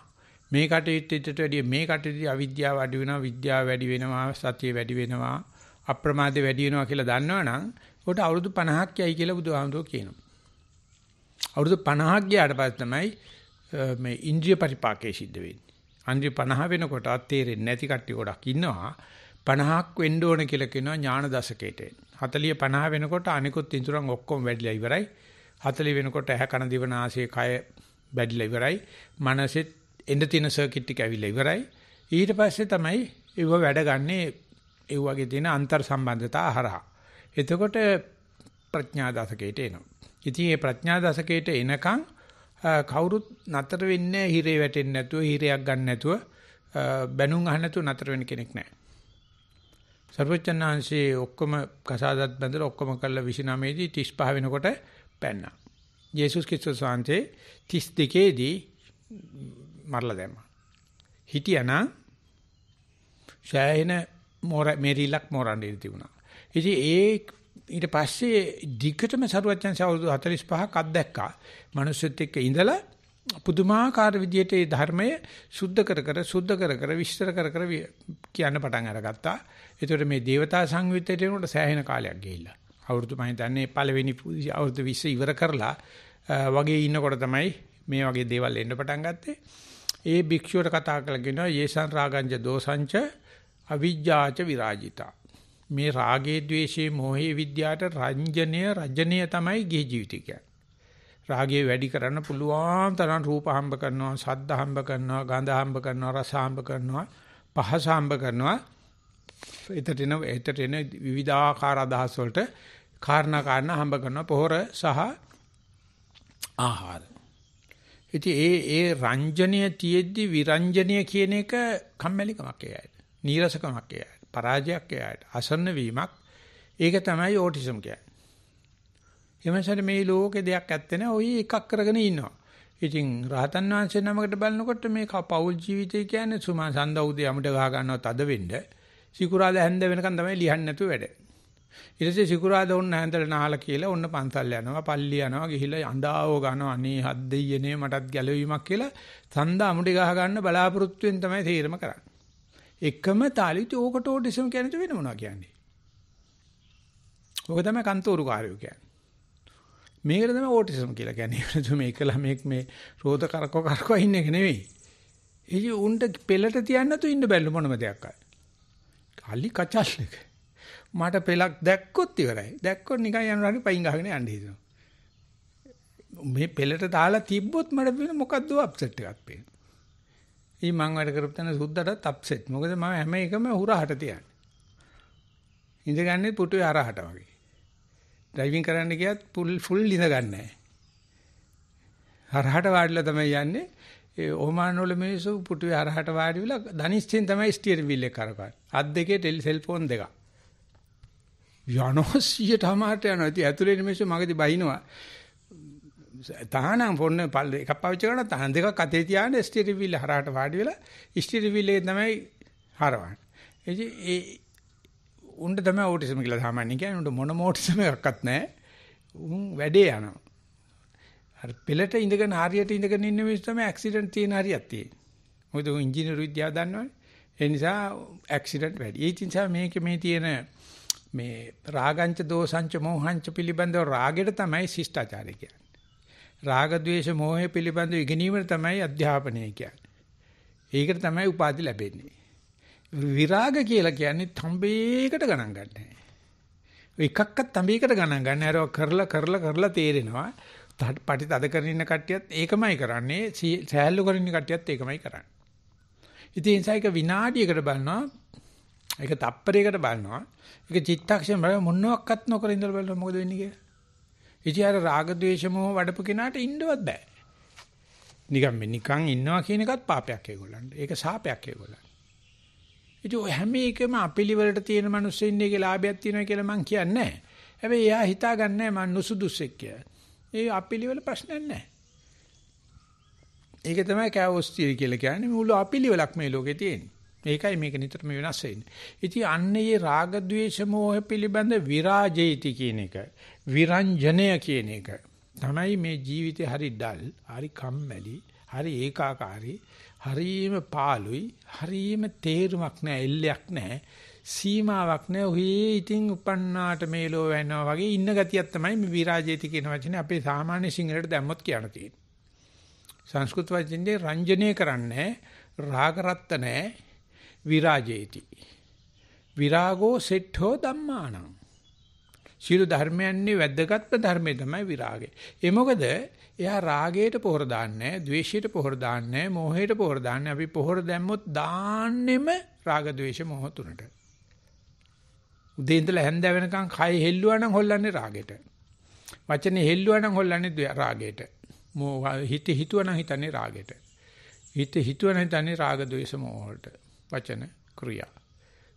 මේ කටයුත්තේට වැඩිය මේ කටයුත්තේදී අවිද්‍යාව අඩු වෙනවා විද්‍යාව වැඩි වෙනවා සතිය වැඩි වෙනවා අප්‍රමාද වැඩි වෙනවා කියලා දන්නවනම් උකට අවුරුදු 50ක් යයි කියලා බුදුහාමුදුරුවෝ කියනවා අවුරුදු 50ක් ගියාට පස්සේ තමයි මේ ඉන්ද්‍රිය පරිපාකයේ සිද්ධ වෙන්නේ අන්ද්‍රිය 50 වෙනකොට තේරෙන්නේ නැති කට්ටිය ගොඩක් ඉන්නවා 50ක් වෙන්න ඕන කියලා කියනවා ඥාන දශකයට 40 50 වෙනකොට අනිකුත් ඉඳුරන් ඔක්කොම වැඩිලා ඉවරයි 40 වෙනකොට ඇහ කන දිව නාසය කය බැඩිලා ඉවරයි. මනසෙත් එන්න තියෙන සර්කිට් එක ඇවිල්ලා ඉවරයි. ඊට පස්සේ තමයි ඒව වැඩගන්නේ ඒ වගේ තියෙන අන්තර් සම්බන්ධතා හරහා. එතකොට ප්‍රඥා දසකයට එනවා. ඉතින් මේ ප්‍රඥා දසකයට එනකන් කවුරුත් නතර වෙන්නේ හිරේ වැටෙන්නේ නැතුව හිරයක් ගන්න නැතුව බැනුම් අහ නැතුව නතර වෙන කෙනෙක් නැහැ. සර්වචන්නාංශයේ ඔක්කොම කසාදත් බඳලා ඔක්කොම කරලා 29 දී 35 වෙනකොට පැන්නා. යේසුස් ක්‍රිස්තුස් වහන්සේ 32 දී මරලා දැම්මා. හිටියානම් ශායන මොර මෙරිලක් මොරන්නේ තිබුණා. ඉතින් ඒ ඊට පස්සේ දිගටම සරුවච්චන් අවුරුදු 45ක් අත්දැක්කා. මිනිස්සුත් එක්ක ඉඳලා පුදුමාකාර විදියට මේ ධර්මය සුද්ධ කර කර සුද්ධ කර කර විස්තර කර කර කියන්න පටන් අරගත්තා. ඒතකොට මේ දේවතා සංයුත්තේ වෙනකොට සෑහෙන කාලයක් ගිහිල්ලා. අවුරුදු මම හිතන්නේ පළවෙනි අවුරුදු 20 ඉවර කරලා වගේ ඉන්නකොට තමයි මේ වගේ දේවල් එන්න පටන් ගත්තේ. ඒ භික්ෂුවට කතා කරලා කියනවා යේසං රාගංජ දෝසංච අවිජ්ජාච විරාජිතා. මේ රාගේ ద్వේෂේ මොහේ විද්‍යාට රංජනය රජනය තමයි ගිහි ජීවිතය කියන්නේ. රාගය වැඩි කරන්න පුළුවන් තරම් රූප හම්බ කරනවා, ශබ්ද හම්බ කරනවා, ගන්ධ හම්බ කරනවා, රස හම්බ කරනවා, පහස හම්බ කරනවා. එතට එන එතට එන විවිධාකාර අදහස් වලට කාරණා කාරණා හම්බ කරන පොහොර සහ ආහාර. ඉතින් ඒ ඒ රංජනය තියෙද්දි විරංජනය කියන එක කම්මැලිකමක් එයයි. නීරසකමක් එයයි. පරාජයක් එයයි. අසන්න වීමක්. ඒක තමයි ඕටිසම් කියන්නේ. එමසර මේ ලෝකේ දෙයක් ඇත්තේ නැහැ. ওই එකක් කරගෙන ඉන්නවා. ඉතින් රහතන් වහන්සේ නමකට බලනකොට මේ පෞල් ජීවිතය කියන්නේ සුමා සඳ උදේ යමුට ගහ ගන්නවත් අද වෙන්නේ සිකුරාදා හැන්ද වෙනකන් තමයි ලියන්නේ නැතුව වැඩ. ඊට පස්සේ සිකුරාදා ඔන්න හැන්දල නාලා කියලා ඔන්න පන්සල් යනවා, පල්ලි යනවා, ගිහිල්ලා අඬාවෝ ගන්නවා. අනේ හත් දෙයියනේ මටත් ගැලවීමක් කියලා සඳා අමුඩි ගහ ගන්න බලාපොරොත්තුෙන් තමයි තීරම කරන්නේ. එකම තාලිත ඕකට ඕටිසම් කියන්නේ වෙන මොනවා කියන්නේ. ඕක තමයි කන්තෝරු කාර්යෝ කියන්නේ. මේකට තමයි ඕටිසම් කියලා කියන්නේ. ඒ මේ එකලා මේ මේ රෝධ කරකව කරකව ඉන්න එක නෙවෙයි. ඒ උන්ට පෙළට තියන්න තු ඉන්න බැල්ල මොනම දෙයක් අය. කලි කචල් එක. මට පෙලක් දැක්කොත් ඉවරයි. දැක්කොත් නිකන් යනවා හරි පයින් ගහගෙන යන්න හිතෙනවා. මේ පෙලට දාලා තිබ්බොත් මට වෙන මොකද්ද අප්සෙට් එකක් පේන. ඊ මං වැඩ කරපු තැන සුද්දටත් අප්සෙට්. මොකද මම හැම එකම හුරහට තියන්නේ. ඉඳගන්නේ පුටුවේ අරහට වගේ. ඩ්‍රයිවිං කරන්න ගියත් ෆුල් ෆුල් ඉඳගන්නේ නැහැ. හරහට වාඩිලා තමයි යන්නේ. ඒ ඔහමාන වල මිනිස්සු පුටුවේ හරහට වාඩි වෙලා ධනිෂ්ඨෙන් තමයි ස්ටියරින් වීල් එක කරකවන්නේ. අත් දෙකේ ටෙලි සෙල්ෆෝන් දෙක. යනෝසියට හමාරට යනවා. ඉතින් ඇතුලේ මිනිස්සු මගදී බහිනවා. තහනම් ෆෝන් එකක් පාවිච්චි කරනවා. තහන් දෙකක් අතේ තියාගෙන ස්ටියරින් වීල් හරහට වාඩි වෙලා ස්ටියරින් වීල් එක තමයි හරවන්නේ. ඉතින් ඒ උණ්ඩ තමයි ඕටිසම් කියලා සාමාන්‍යයෙන් කියන්නේ. උණ්ඩ මොන මොටිසම් එකක්වත් නැහැ. උන් වැඩේ යනවා. අර පෙළට ඉඳගෙන හරියට ඉඳගෙන ඉන්න මිනිස්සු තමයි ඇක්සිඩන්ට් තියෙන හරියක් තියෙන්නේ. මොකද උන් ඉංජිනේරු විද්‍යාව දන්නවනේ. ඒ නිසා ඇක්සිඩන්ට් වැඩි. ඒ නිසා මේක මේ තියෙන මේ රාගංච දෝසංච මෝහංච පිළිබඳව රාගෙට තමයි ශිෂ්ටාචාරය කියන්නේ. රාග ద్వේෂ මෝහය පිළිබඳව ඉගෙනීමට තමයි අධ්‍යාපනය කියන්නේ. ඒකට තමයි උපාධි ලැබෙන්නේ. විරාග කියලා කියන්නේ තඹේකට ගණන් ගන්න. එකක්වත් තඹේකට ගණන් ගන්න. අර කරලා කරලා කරලා තේරෙනවා. පටි තද කරගෙන ඉන්න කට්ටියත් ඒකමයි කරන්නේ සෑහළු කරගෙන ඉන්න කට්ටියත් ඒකමයි කරන්නේ. ඉතින් ඒසයික විනාඩියකට බලනවා ඒක තප්පරයකට බලනවා ඒක චිත්තක්ෂණ බල මොනවත් නොකර ඉඳලා බලලා මොකද වෙන්නේ කියලා. ඉතින් අර රාග ద్వේෂ මොහ වඩපු කෙනාට ඉන්නවත් බෑ. නිකන් මේ නිකන් ඉන්නවා කියන එකත් පාපයක් ඒගොල්ලන්ට. ඒක ශාපයක් ඒගොල්ලන්ට. ඉතින් ඔය හැම එකම අපිලිවලට තියෙන මිනිස්සු ඉන්නේ කියලා ආභයක් තියෙනවා කියලා මම කියන්නේ නැහැ. හැබැයි එයා හිතාගන්නේ මම නුසුදුසෙක් කියලා. ඒ අපිලිවල ප්‍රශ්නයක් නැහැ. ඒක තමයි කෑවොස් තියරි කියලා කියන්නේ මුළු අපිලිවලක් මේ ලෝකේ තියෙන්නේ. මේකයි මේක නිතරම වෙනස් වෙන්නේ. ඉතින් අන්නේ රාග ద్వේෂ මෝහ පිළිබඳ විරාජේති කියන එක, විරංජනය කියන එක තමයි මේ ජීවිතේ හරි ඩල්, හරි කම්මැලි, හරි ඒකාකාරී, හරීම පාළුයි, හරීම තේරුමක් නැහැ, එල්ලයක් නැහැ. සීමාවක් නැහැ. ඔහේ ඉතින් උපන්නාට මේලෝ වෙනවා වගේ ඉන්න ගතියක් තමයි මේ විරාජේති කියන වචනේ අපේ සාමාන්‍ය සිංහලට දැම්මොත් කියන්න තියෙන්නේ. සංස්කෘත වචනේ රංජනීය කරන්නේ රාග රත්ත නැහැ විරාජේති. විරාගෝ සෙට්ඨෝ ධම්මාණං. සීල ධර්මයන්නේ වැද්දගත්ම ධර්මයේ තමයි විරාගය. ඒ මොකද එයා රාගයට පොහොර දාන්නේ නැහැ, ද්වේෂයට පොහොර දාන්නේ නැහැ, මෝහයට පොහොර දාන්නේ. අපි පොහොර දැම්මොත් දාන්නෙම රාග ද්වේෂ මොහ තුනට. උදේ ඉඳලා හැන්ද වෙනකන් කය හෙල්ලුවා නම් හොල්ලන්නේ රාගෙට. වචනේ හෙල්ලුවා නම් හොල්ලන්නේ රාගෙට. හිත හිතුවා නම් හිතන්නේ රාගෙට. හිත හිතුවා නම් හිතන්නේ රාග ద్వේෂ මොහොට. වචන ක්‍රියා.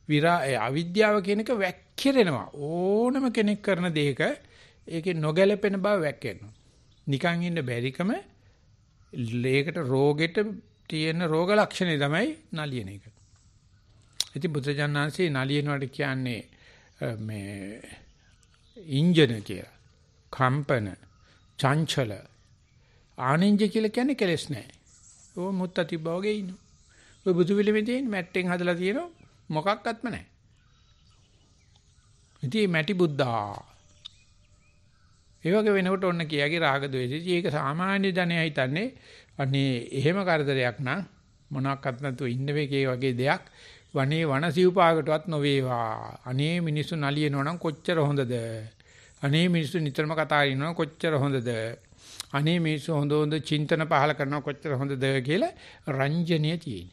විරා අවිද්‍යාව කියන එක වැක්කිරෙනවා. ඕනම කෙනෙක් කරන දෙයක ඒකේ නොගැලපෙන බව වැක්කෙනවා. නිකන් ඉන්න බැරිකම ලේකට රෝගෙට තියෙන රෝග ලක්ෂණේ තමයි නලියන එක. ඉතින් බුදුජානනාංශේ නලියනවට කියන්නේ මේ ඉන්ජන කියලා කම්පන චංචල ආනින්ජ කියලා කියන්නේ කෙලස් නැහැ. ඕ මුත්ත තිබ්බා වගේ ඉන්නවා. ඔය බුදු පිළිමේ තියෙන මැට්ටෙන් හදලා තියෙන මොකක්වත්ම නැහැ. ඉතින් මැටි බුද්දා. ඒ වගේ වෙනකොට ඔන්න කියාගේ රාග ද්වේෂය. ඒක සාමාන්‍ය ජනයා හිතන්නේ අනේ එහෙම කරදරයක් නම් මොනක්වත් නැතුව ඉන්න මේකේ වගේ දෙයක් වනේ වන සිව්පාකටවත් නොවේවා. අනේ මිනිස්සු නලියනවා නම් කොච්චර හොඳද? අනේ මිනිස්සු නිතරම කතා කරනවා කොච්චර හොඳද? අනේ මිනිස්සු හොඳ හොඳ චින්තන පහල කරනවා කොච්චර හොඳද කියලා රංජනීය තියෙන්නේ.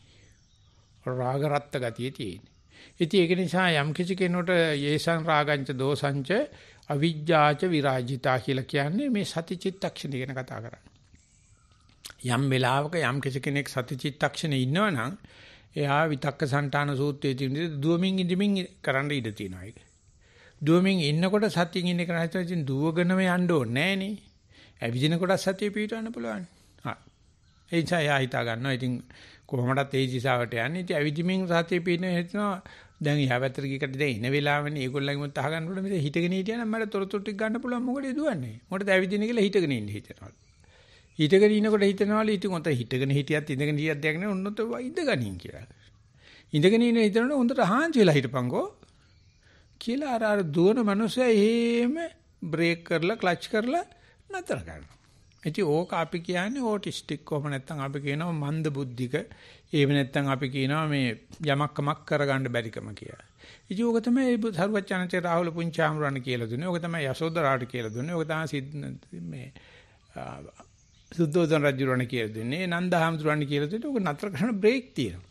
රාග රත්ත ගතිය තියෙන්නේ. ඉතින් ඒක නිසා යම් කිසි කෙනෙකුට යේසං රාගංච දෝසංච අවිජ්ජාච විරාජිතා කියලා කියන්නේ මේ සතිචිත්තක්ෂණ ගැන කතා කරන්නේ. යම් වෙලාවක යම් කිසි කෙනෙක් සතිචිත්තක්ෂණේ ඉන්නවනම් එයා විතක්ක සංඨාන සූත්‍රයේ තියෙන දුවමින් ඉඳමින් කරන්න ඉඩ තියෙනවා ඒක. දුවමින් ඉන්නකොට සතියින් ඉන්න කෙනා හිතුවා ඉතින් දුවගෙනම යන්න ඕනේ නෑනේ. ඇවිදිනකොට සතිය පිටවන්න පුළුවන්. හා. ඒ නිසා එයා හිතා ගන්නවා ඉතින් කොහොමඩත් ඒ දිශාවට යන්නේ. ඉතින් ඇවිදිමින් සතිය පිටන හිතනවා දැන් එහා පැත්තට ගිහකට දැන් ඉන වෙලාවනේ ඒගොල්ලන්ගෙම අහගන්නකොට මෙතන හිටගෙන හිටියනම් මට තොරතුරු ටික ගන්න පුළුවන් මොකටද දුවන්නේ. මොකටද ඇවිදින්නේ කියලා හිටගෙන ඉන්න හිතනවා. හිටගෙන ඉනකොට හිතනවලු ඉතින් උන්ට හිටගෙන හිටියත් ඉඳගෙන හිටියත් දෙයක් නෙවෙයි උන්නත ඉඳගනින් කියලා. ඉඳගෙන ඉන හිතනකොට හොඳට හාන්සි වෙලා හිටපන්කෝ කියලා අර අර දුවන මනුස්සයා එහෙම බ්‍රේක් කරලා ක්ලච් කරලා නතර කරනවා. ඉතින් ඕක අපි කියන්නේ ඕටිස්ටික් කොහොම නැත්නම් අපි කියනවා මන්ද බුද්ධික. එහෙම නැත්නම් අපි කියනවා මේ යමක්කමක් කරගන්න බැරිකම කියලා. ඉතින් ඕක තමයි සරුවචනන්තේ රාහුල පුංචාමරණ කියලා දුන්නේ. ඕක තමයි යසෝදරාට කියලා දුන්නේ. ඕක තමයි මේ සුද්ධෝදන රජුරණ කියලා දෙන්නේ නන්දහාමුදුරණ කියලා දෙන්නේ ඔක නතර කරන බ්‍රේක් තියෙනවා.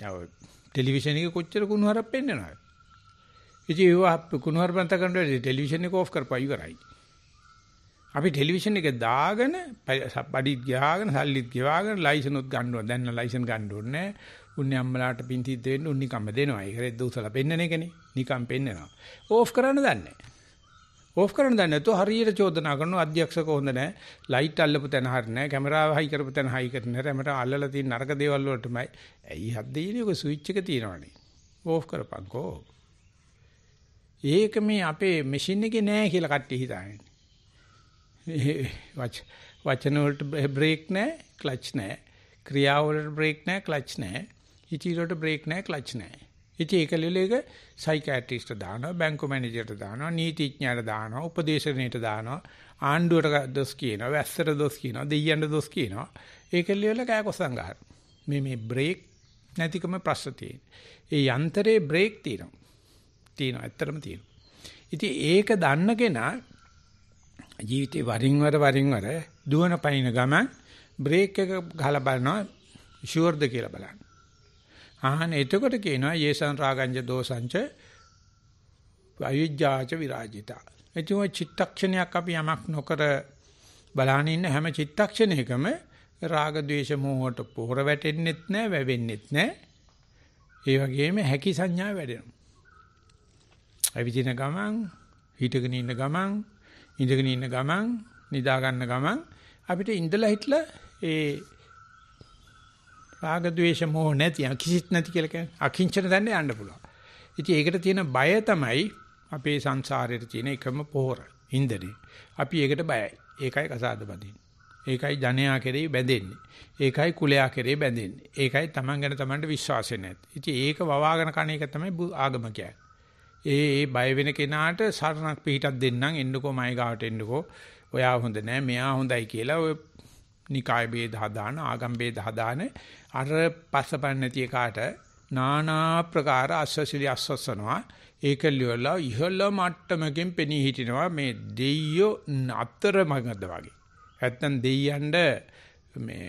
දැන් ටෙලිවිෂන් එකේ කොච්චර කුණුහරප් පෙන්නනවද? ඉතින් ඒවා කුණුහරප් නැත කරනකොට ටෙලිවිෂන් එක ඕෆ් කරපයි කරයි. අපි ටෙලිවිෂන් එක දාගෙන බඩිත් ගහගෙන සල්ලිත් ගෙවාගෙන ලයිසන්ුත් ගන්නවා. දැන් ලයිසන් ගන්න ඕනේ. උන්නේ අම්මලාට පින්තිත් දෙන්න උන්නේ කම්ම දෙනවා. ඒක රෙද්ද උසලා පෙන්නන එකනේ. නිකම් පෙන්නනවා. ඕෆ් කරන්න දන්නේ නැහැ. ඕෆ් කරන්න දන්නේ නැතුව හරියට චෝදනා කරනවා අධ්‍යක්ෂක හොඳ නැහැ. ලයිට් අල්ලපු තැන හරිය නැහැ. කැමරාව හයි කරපු තැන හයි කරන්නේ නැහැ. මට අල්ලලා තියෙන නරක දේවල් වලටමයි. ඇයි හද්දීනේ ඔක ස්විච් එක තියෙනවනේ. ඕෆ් කරපන්කෝ. ඒක මේ අපේ මැෂින් එකේ නැහැ කියලා කට්ටිය හිතන්නේ. වචන වලට බ්‍රේක් නැහැ, ක්ලච් නැහැ. ක්‍රියාව වලට බ්‍රේක් නැහැ, ක්ලච් නැහැ. හිතීරට බ්‍රේක් නැහැ, ක්ලච් නැහැ. ඉතින් ඒක ලෙලෙක සයිකියාට්‍රිස්ට දානවා, බැංකු මැනේජර්ට දානවා, නීතිඥයට දානවා, උපදේශකණයට දානවා, ආණ්ඩුවට දොස් කියනවා, වැස්සට දොස් කියනවා, දෙයියන්ට දොස් කියනවා. ඒක ලෙලෙල කෑකොස්සන් ගහන. මේ මේ බ්‍රේක් නැතිකම ප්‍රශ්න තියෙන. ඒ යන්ත්‍රයේ බ්‍රේක් තියෙනවා. තියෙනවා, ඇත්තටම තියෙනවා. ඉතින් ඒක දන්න කෙනා ජීවිතේ වරින් වර වරින් වර දුවන පයින් ගමන් බ්‍රේක් එක ගහලා බලනවා ෂුවර්ද කියලා බලන්න. ආහන එතකොට කියනවා යේසං රාගංජ දෝසංච අයුජ්ජාච විරාජිතා. එතුම චිත්තක්ෂණයක් අපි යමක් නොකර බලාන ඉන්න හැම චිත්තක්ෂණයකම රාග ద్వේෂ මෝහට පොහොර වැටෙන්නෙත් නැහැ වැවෙන්නෙත් නැහැ. ඒ වගේම හැකි සංඥා වැඩෙනවා. අවිදින ගමන් හිටගෙන ඉන්න ගමන් ඉඳගෙන ඉන්න ගමන් නිදා ගන්න ගමන් අපිට ඉඳලා හිටලා ඒ රාග ద్వේෂ මොහ නැති කිසිත් නැති කියලා කියන්නේ අකිංචන දැන්න යන්න පුළුවන්. ඉතින් ඒකට තියෙන බය තමයි අපේ සංසාරයේ තියෙන එකම පොහොර ඉන්දනේ. අපි ඒකට බයයි. ඒකයි කසාද බඳින්නේ. ඒකයි ජනයා කෙරෙහි බැඳෙන්නේ. ඒකයි කුලයා කෙරෙහි බැඳෙන්නේ. ඒකයි Taman ගැන Tamanට විශ්වාසය නැති. ඉතින් ඒක වවාගෙන කණ එක තමයි ආගම කියන්නේ. ඒ ඒ බය වෙන කෙනාට සරණක් පිටක් දෙන්නම් එන්නකෝ මයි ගාවට එන්නකෝ. ඔයා හොඳ නෑ මෙයා හොඳයි කියලා ඔය නිකාය ભેද හදාන ආගම් ભેද හදාන අර පස්සපන් නැති එකාට নানা ප්‍රකාර අස්වැසිලි අස්වසනවා ඒකල්ලියලා ඉහළ මට්ටමකින් පෙනී හිටිනවා මේ දෙයියෝ අතරමඟද වගේ නැත්තම් දෙයියන්ට මේ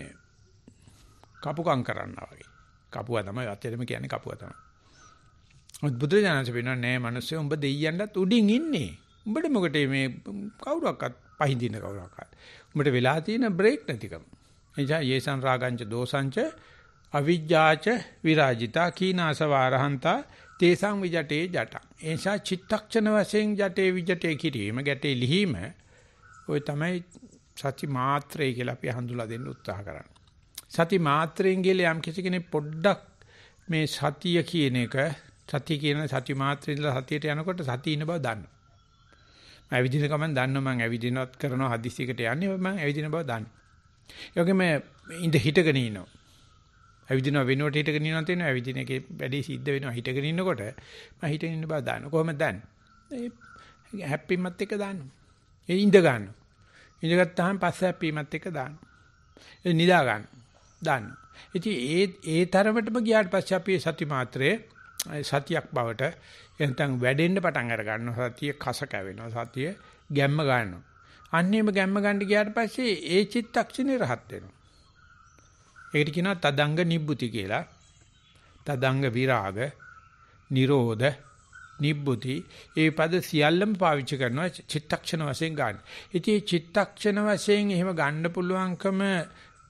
කපුකම් කරන්නා වගේ කපුවා තමයි අතේම කියන්නේ කපුවා තමයි බුදුරජාණන්සේ වෙනවා නෑ මිනිස්සු උඹ දෙයියන්ටත් උඩින් ඉන්නේ. උඹට මොකට මේ කවුරක්වත් පහඳින්න කවුරක්වත්. උඹට වෙලා තියෙන බ්‍රේක් නැතිකම. එනිසා යේසං රාගංච දෝසංච අවිජ්ජාච විරාජිතා කීනාසවාරහන්තා තේසං විජටේ ජටා. ඒ නිසා චිත්තක්ෂණ වශයෙන් ජටේ විජටේ කිරීම ගැටේ ලිහිම ඔය තමයි සති මාත්‍රේ කියලා අපි හඳුලා දෙන්න උත්සාහ කරන්නේ. සති මාත්‍රෙන් කියලා යම් කිසි කෙනෙක් පොඩ්ඩක් මේ සතිය කියන එක සති කියන සති මාත්‍රේ ඉඳලා සතියට යනකොට සතිය ඉන්න බව දන්නවා. මම ඇවිදින ගමන් දන්නවා මම ඇවිදිනවත් කරනවා හදිස්සියකට යන්නේ මම ඇවිදින බව දන්නවා. ඒ වගේම ඉඳ හිටගෙන ඉනවා. ඇවිදිනවා වෙනුවට හිටගෙන ඉන්නවා තියෙනවා ඇවිදින එකේ වැඩේ සිද්ධ වෙනවා හිටගෙන ඉන්නකොට මම හිටගෙන ඉන්න බව දාන්න කොහොමද දන්නේ ඒ හැප්පීමත් එක්ක දානවා ඒ ඉඳ ගන්නවා ඉඳගත්තාම පස්ස හැප්පීමත් එක්ක දානවා ඒ නිදා ගන්න දානවා ඉතින් ඒ ඒ තරමටම ගියාට පස්සේ අපි සති මාත්‍රයේ සතියක් බවට එතන වැඩෙන්න පටන් අර ගන්නවා සතිය කස කැවෙනවා සතිය ගැම්ම ගන්නවා අන්නේම ගැම්ම ගන්න ගියාට පස්සේ ඒ චිත්තක්ෂණේ රහත් වෙනවා ඒකට කියනවා තදංග නිබ්බුති කියලා. තදංග විරාග, නිරෝධ, නිබ්බුති. ඒ පද සියල්ලම පාවිච්චි කරනවා චිත්තක්ෂණ වශයෙන් ගන්න. ඉතින් චිත්තක්ෂණ වශයෙන් එහෙම ගන්න පුළුවන්කම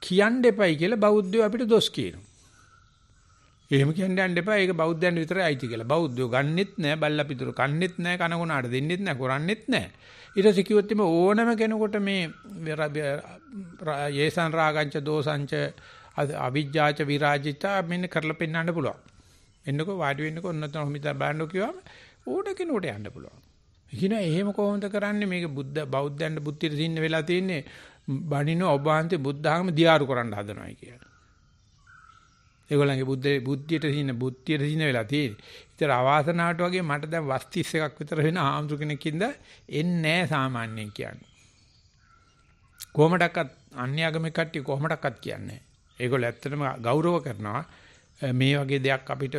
කියන්න එපයි කියලා බෞද්ධයෝ අපිට දොස් කියනවා. එහෙම කියන්න යන්න එපා. ඒක බෞද්ධයන් විතරයි අයිති කියලා. බෞද්ධයෝ ගන්නෙත් නැහැ, බල්ලා පිටුර කන්නෙත් නැහැ, කනකොනාට දෙන්නෙත් නැහැ, කරන්නෙත් නැහැ. ඊට පස්සේ කිව්වොත් මේ ඕනම කෙනෙකුට මේ යේසන් රාගංච දෝසංච අවිජ්ජාච විරාජිතා මෙන්න කරලා පෙන්වන්න පුළුවන්. එන්නකෝ වාඩි වෙන්නකෝ ඔන්නතන හිත බලන්න කිව්වම ඕන කෙනෙකුට යන්න පුළුවන්. ඉතින් එහෙම කොහොමද කරන්නේ මේක බුද්ධ බෞද්ධයන්ට බුද්ධියට දින්න වෙලා තියෙන්නේ බණින ඔබාන්තේ බුද්ධාගම දියාරු කරන්න හදනවා කියලා. ඒගොල්ලන්ගේ බුද්ධ බුද්ධියට දින්න බුද්ධියට දින්න වෙලා තියෙන්නේ. ඉතින් අවාසනාවට වගේ මට දැන් වස් 31ක් විතර වෙන ආම්තු කෙනකින්ද එන්නේ නැහැ සාමාන්‍යයෙන් කියන්නේ. කොහොමඩක්වත් අන්‍යගමේ කට්ටිය කොහොමඩක්වත් කියන්නේ ඒගොල්ලෝ ඇත්තටම ගෞරව කරනවා මේ වගේ දෙයක් අපිට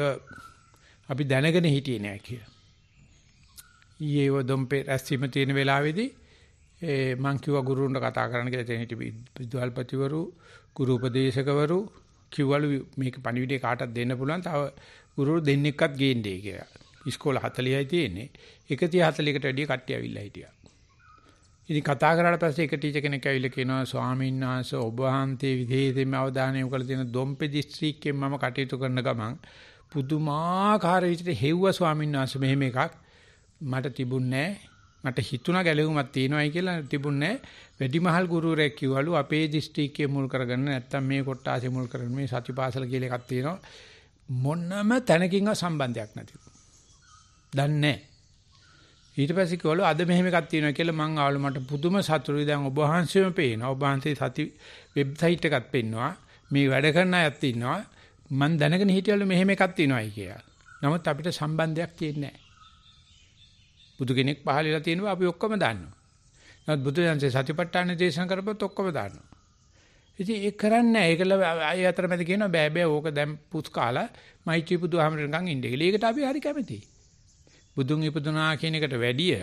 අපි දැනගෙන හිටියේ නෑ කියලා. ඊයේව දොම්පේ රැස්වීම තියෙන වෙලාවේදී ඒ මං කිව්වා ගුරුන්ට කතා කරන්න කියලා එතන හිටි විද්‍යාල්පතිවරු ගුරු උපදේශකවරු කිව්වලු මේක පණිවිඩේ කාටවත් දෙන්න පුළුවන් තව ගුරුවරු දෙන්නෙක්වත් ගේන්නේ කියලා. ඉස්කෝල 40යි තියෙන්නේ. 140කට වැඩිය කට්ටිය අවිල්ලා හිටියා. ඉතින් කතා කරලා පස්සේ එක ටීචර් කෙනෙක් ඇවිල්ලා කියනවා ස්වාමීන් වහන්සේ ඔබ වහන්සේ විදේශයෙන්ම අවධානය යොමු කරලා තියෙන දොම්පේ දිස්ත්‍රික්කයෙන් මම කටයුතු කරන ගමන් පුදුමාකාර විදිහට හෙව්ව ස්වාමීන් වහන්සේ මෙහෙම එකක් මට තිබුණේ මට හිතුණා ගැලවුමක් තියෙනවායි කියලා තිබුණේ වැඩිමහල් ගුරුවරයෙක් කිව්වලු අපේ දිස්ත්‍රික්කයේ මුල් කරගෙන නැත්තම් මේ කොට්ටාසේ මුල් කරගෙන මේ සතිපාසල කියලා එකක් තියෙනවා මොනම තැනකින්වත් සම්බන්ධයක් නැතිව. දන්නේ නැහැ. ඊට පස්සේ කිව්වලු අද මෙහෙම එකක් තියෙනවා කියලා මං ආවලු මට පුදුම සතුටුයි දැන් ඔබ වහන්සේම පේනවා ඔබ වහන්සේ සති වෙබ්සයිට් එකක් පෙන්නවා මේ වැඩ කරන අයත් ඉන්නවා මං දැනගෙන හිටියලු මෙහෙම එකක් තියෙනවායි කියලා. නමුත් අපිට සම්බන්ධයක් තියෙන්නේ නැහැ. බුදු කෙනෙක් පහළ වෙලා තියෙනවා අපි ඔක්කොම දන්නවා. නමුත් බුදු දන්සේ සතිපට්ඨාන දේශනා කරපොත් ඔක්කොම දන්නවා. ඉතින් ඒක කරන්නේ නැහැ. ඒකල අය අතරමැද කියනවා බෑ බෑ ඕක දැන් පුස් කාලා මෛත්‍රී බුදුහාමරණකම් ඉන්නේ කියලා. ඒකට අපි හරි කැමතියි. බුදුන් ඉපදුනා කියන එකට වැඩිය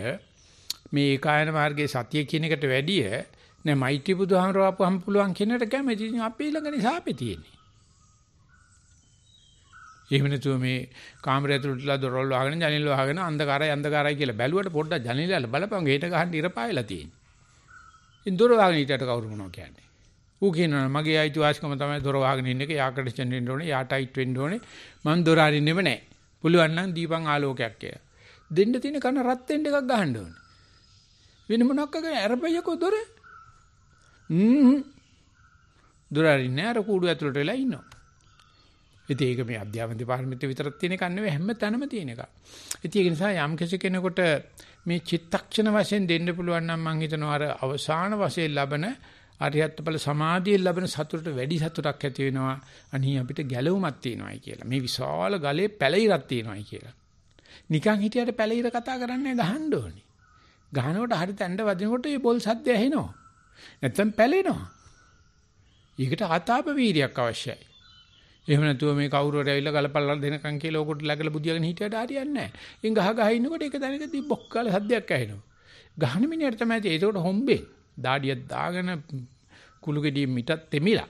මේ ඒකායන මාර්ගයේ සතිය කියන එකට වැඩිය නෑ මෛත්‍රී බුදුහාමර වපුවම් පුළුවන් කියන එකට කැමති අපි ළඟනේ සාපේ තියෙන්නේ. එහෙම නැතුව මේ කාමරය ඇතුළටලා දොරවල් වහගෙන ජනේල් වහගෙන අන්ධකාරයි අන්ධකාරයි කියලා බැලුවට පොඩ්ඩක් ජනේලවල බලපන් ගේට ගහන්න ඉර පායලා තියෙන්නේ. ඉන් දොර වහගෙන හිටියට කවුරු මොනවා කියන්නේ. ඌ කියනවා මගේ අයිතිවාසිකම තමයි දොර වහගෙන ඉන්න එක. යාකට චෙන්ඩෙන්න ඕනේ, යාටයිට් වෙන්න ඕනේ. මං දොර අරින්නෙම නැහැ. පුළුවන් නම් දීපන් ආලෝකයක් කියලා. දෙන්න තියෙන කන රත් වෙන්න එකක් ගහන්න ඕනේ. වෙන මොනක් අගේ අරබයකෝ දොර. හ්ම්. දොර අරින්නේ අර කූඩු ඇතුළට වෙලා ඉන්නවා. ඉතින් ඒක මේ අධ්‍යාපන දෙපාර්තමේන්තුවේ විතරක් තියෙන එකක් නෙවෙයි හැම තැනම තියෙන එකක්. ඉතින් ඒක නිසා යම් කෙනෙකුට මේ චිත්තක්ෂණ වශයෙන් දෙන්න පුළුවන් නම් මම හිතනවා අර අවසාන වශයෙන් ලබන අරියත් බල සමාධියෙන් ලැබෙන සතුටට වැඩි සතුටක් ඇති වෙනවා අනී අපිට ගැළවුමක් තියෙනවායි කියලා. මේ විශාල ගලේ පැලිරක් තියෙනවායි කියලා. නිකන් හිටියට පැලිර කතා කරන්නේ ගහන්න ඕනේ. ගහනකොට හරි තැන්න වදිනකොට මේ බොල් සද්ද ඇහෙනවා. නැත්තම් පැලෙනවා. ඊකට ආතාප වීරියක් අවශ්‍යයි. එහෙම නැතුව මේ කවුරුහරි ඇවිල්ලා ගලපල්ලා දෙනකන් කියලා ඕකට ලැගල බුදියාගෙන හිටියට හරියන්නේ නැහැ. ඉන් ගහ ගහ ඉන්නකොට ඒක දැනකදී බොක් කාලා සද්දයක් ඇහෙනවා. ගහන මිනිහට තමයි තියෙන්නේ. ඒකට හොම්බේ. දාඩියක් දාගෙන කුළු ගෙඩිය මිටත් තෙමිලා.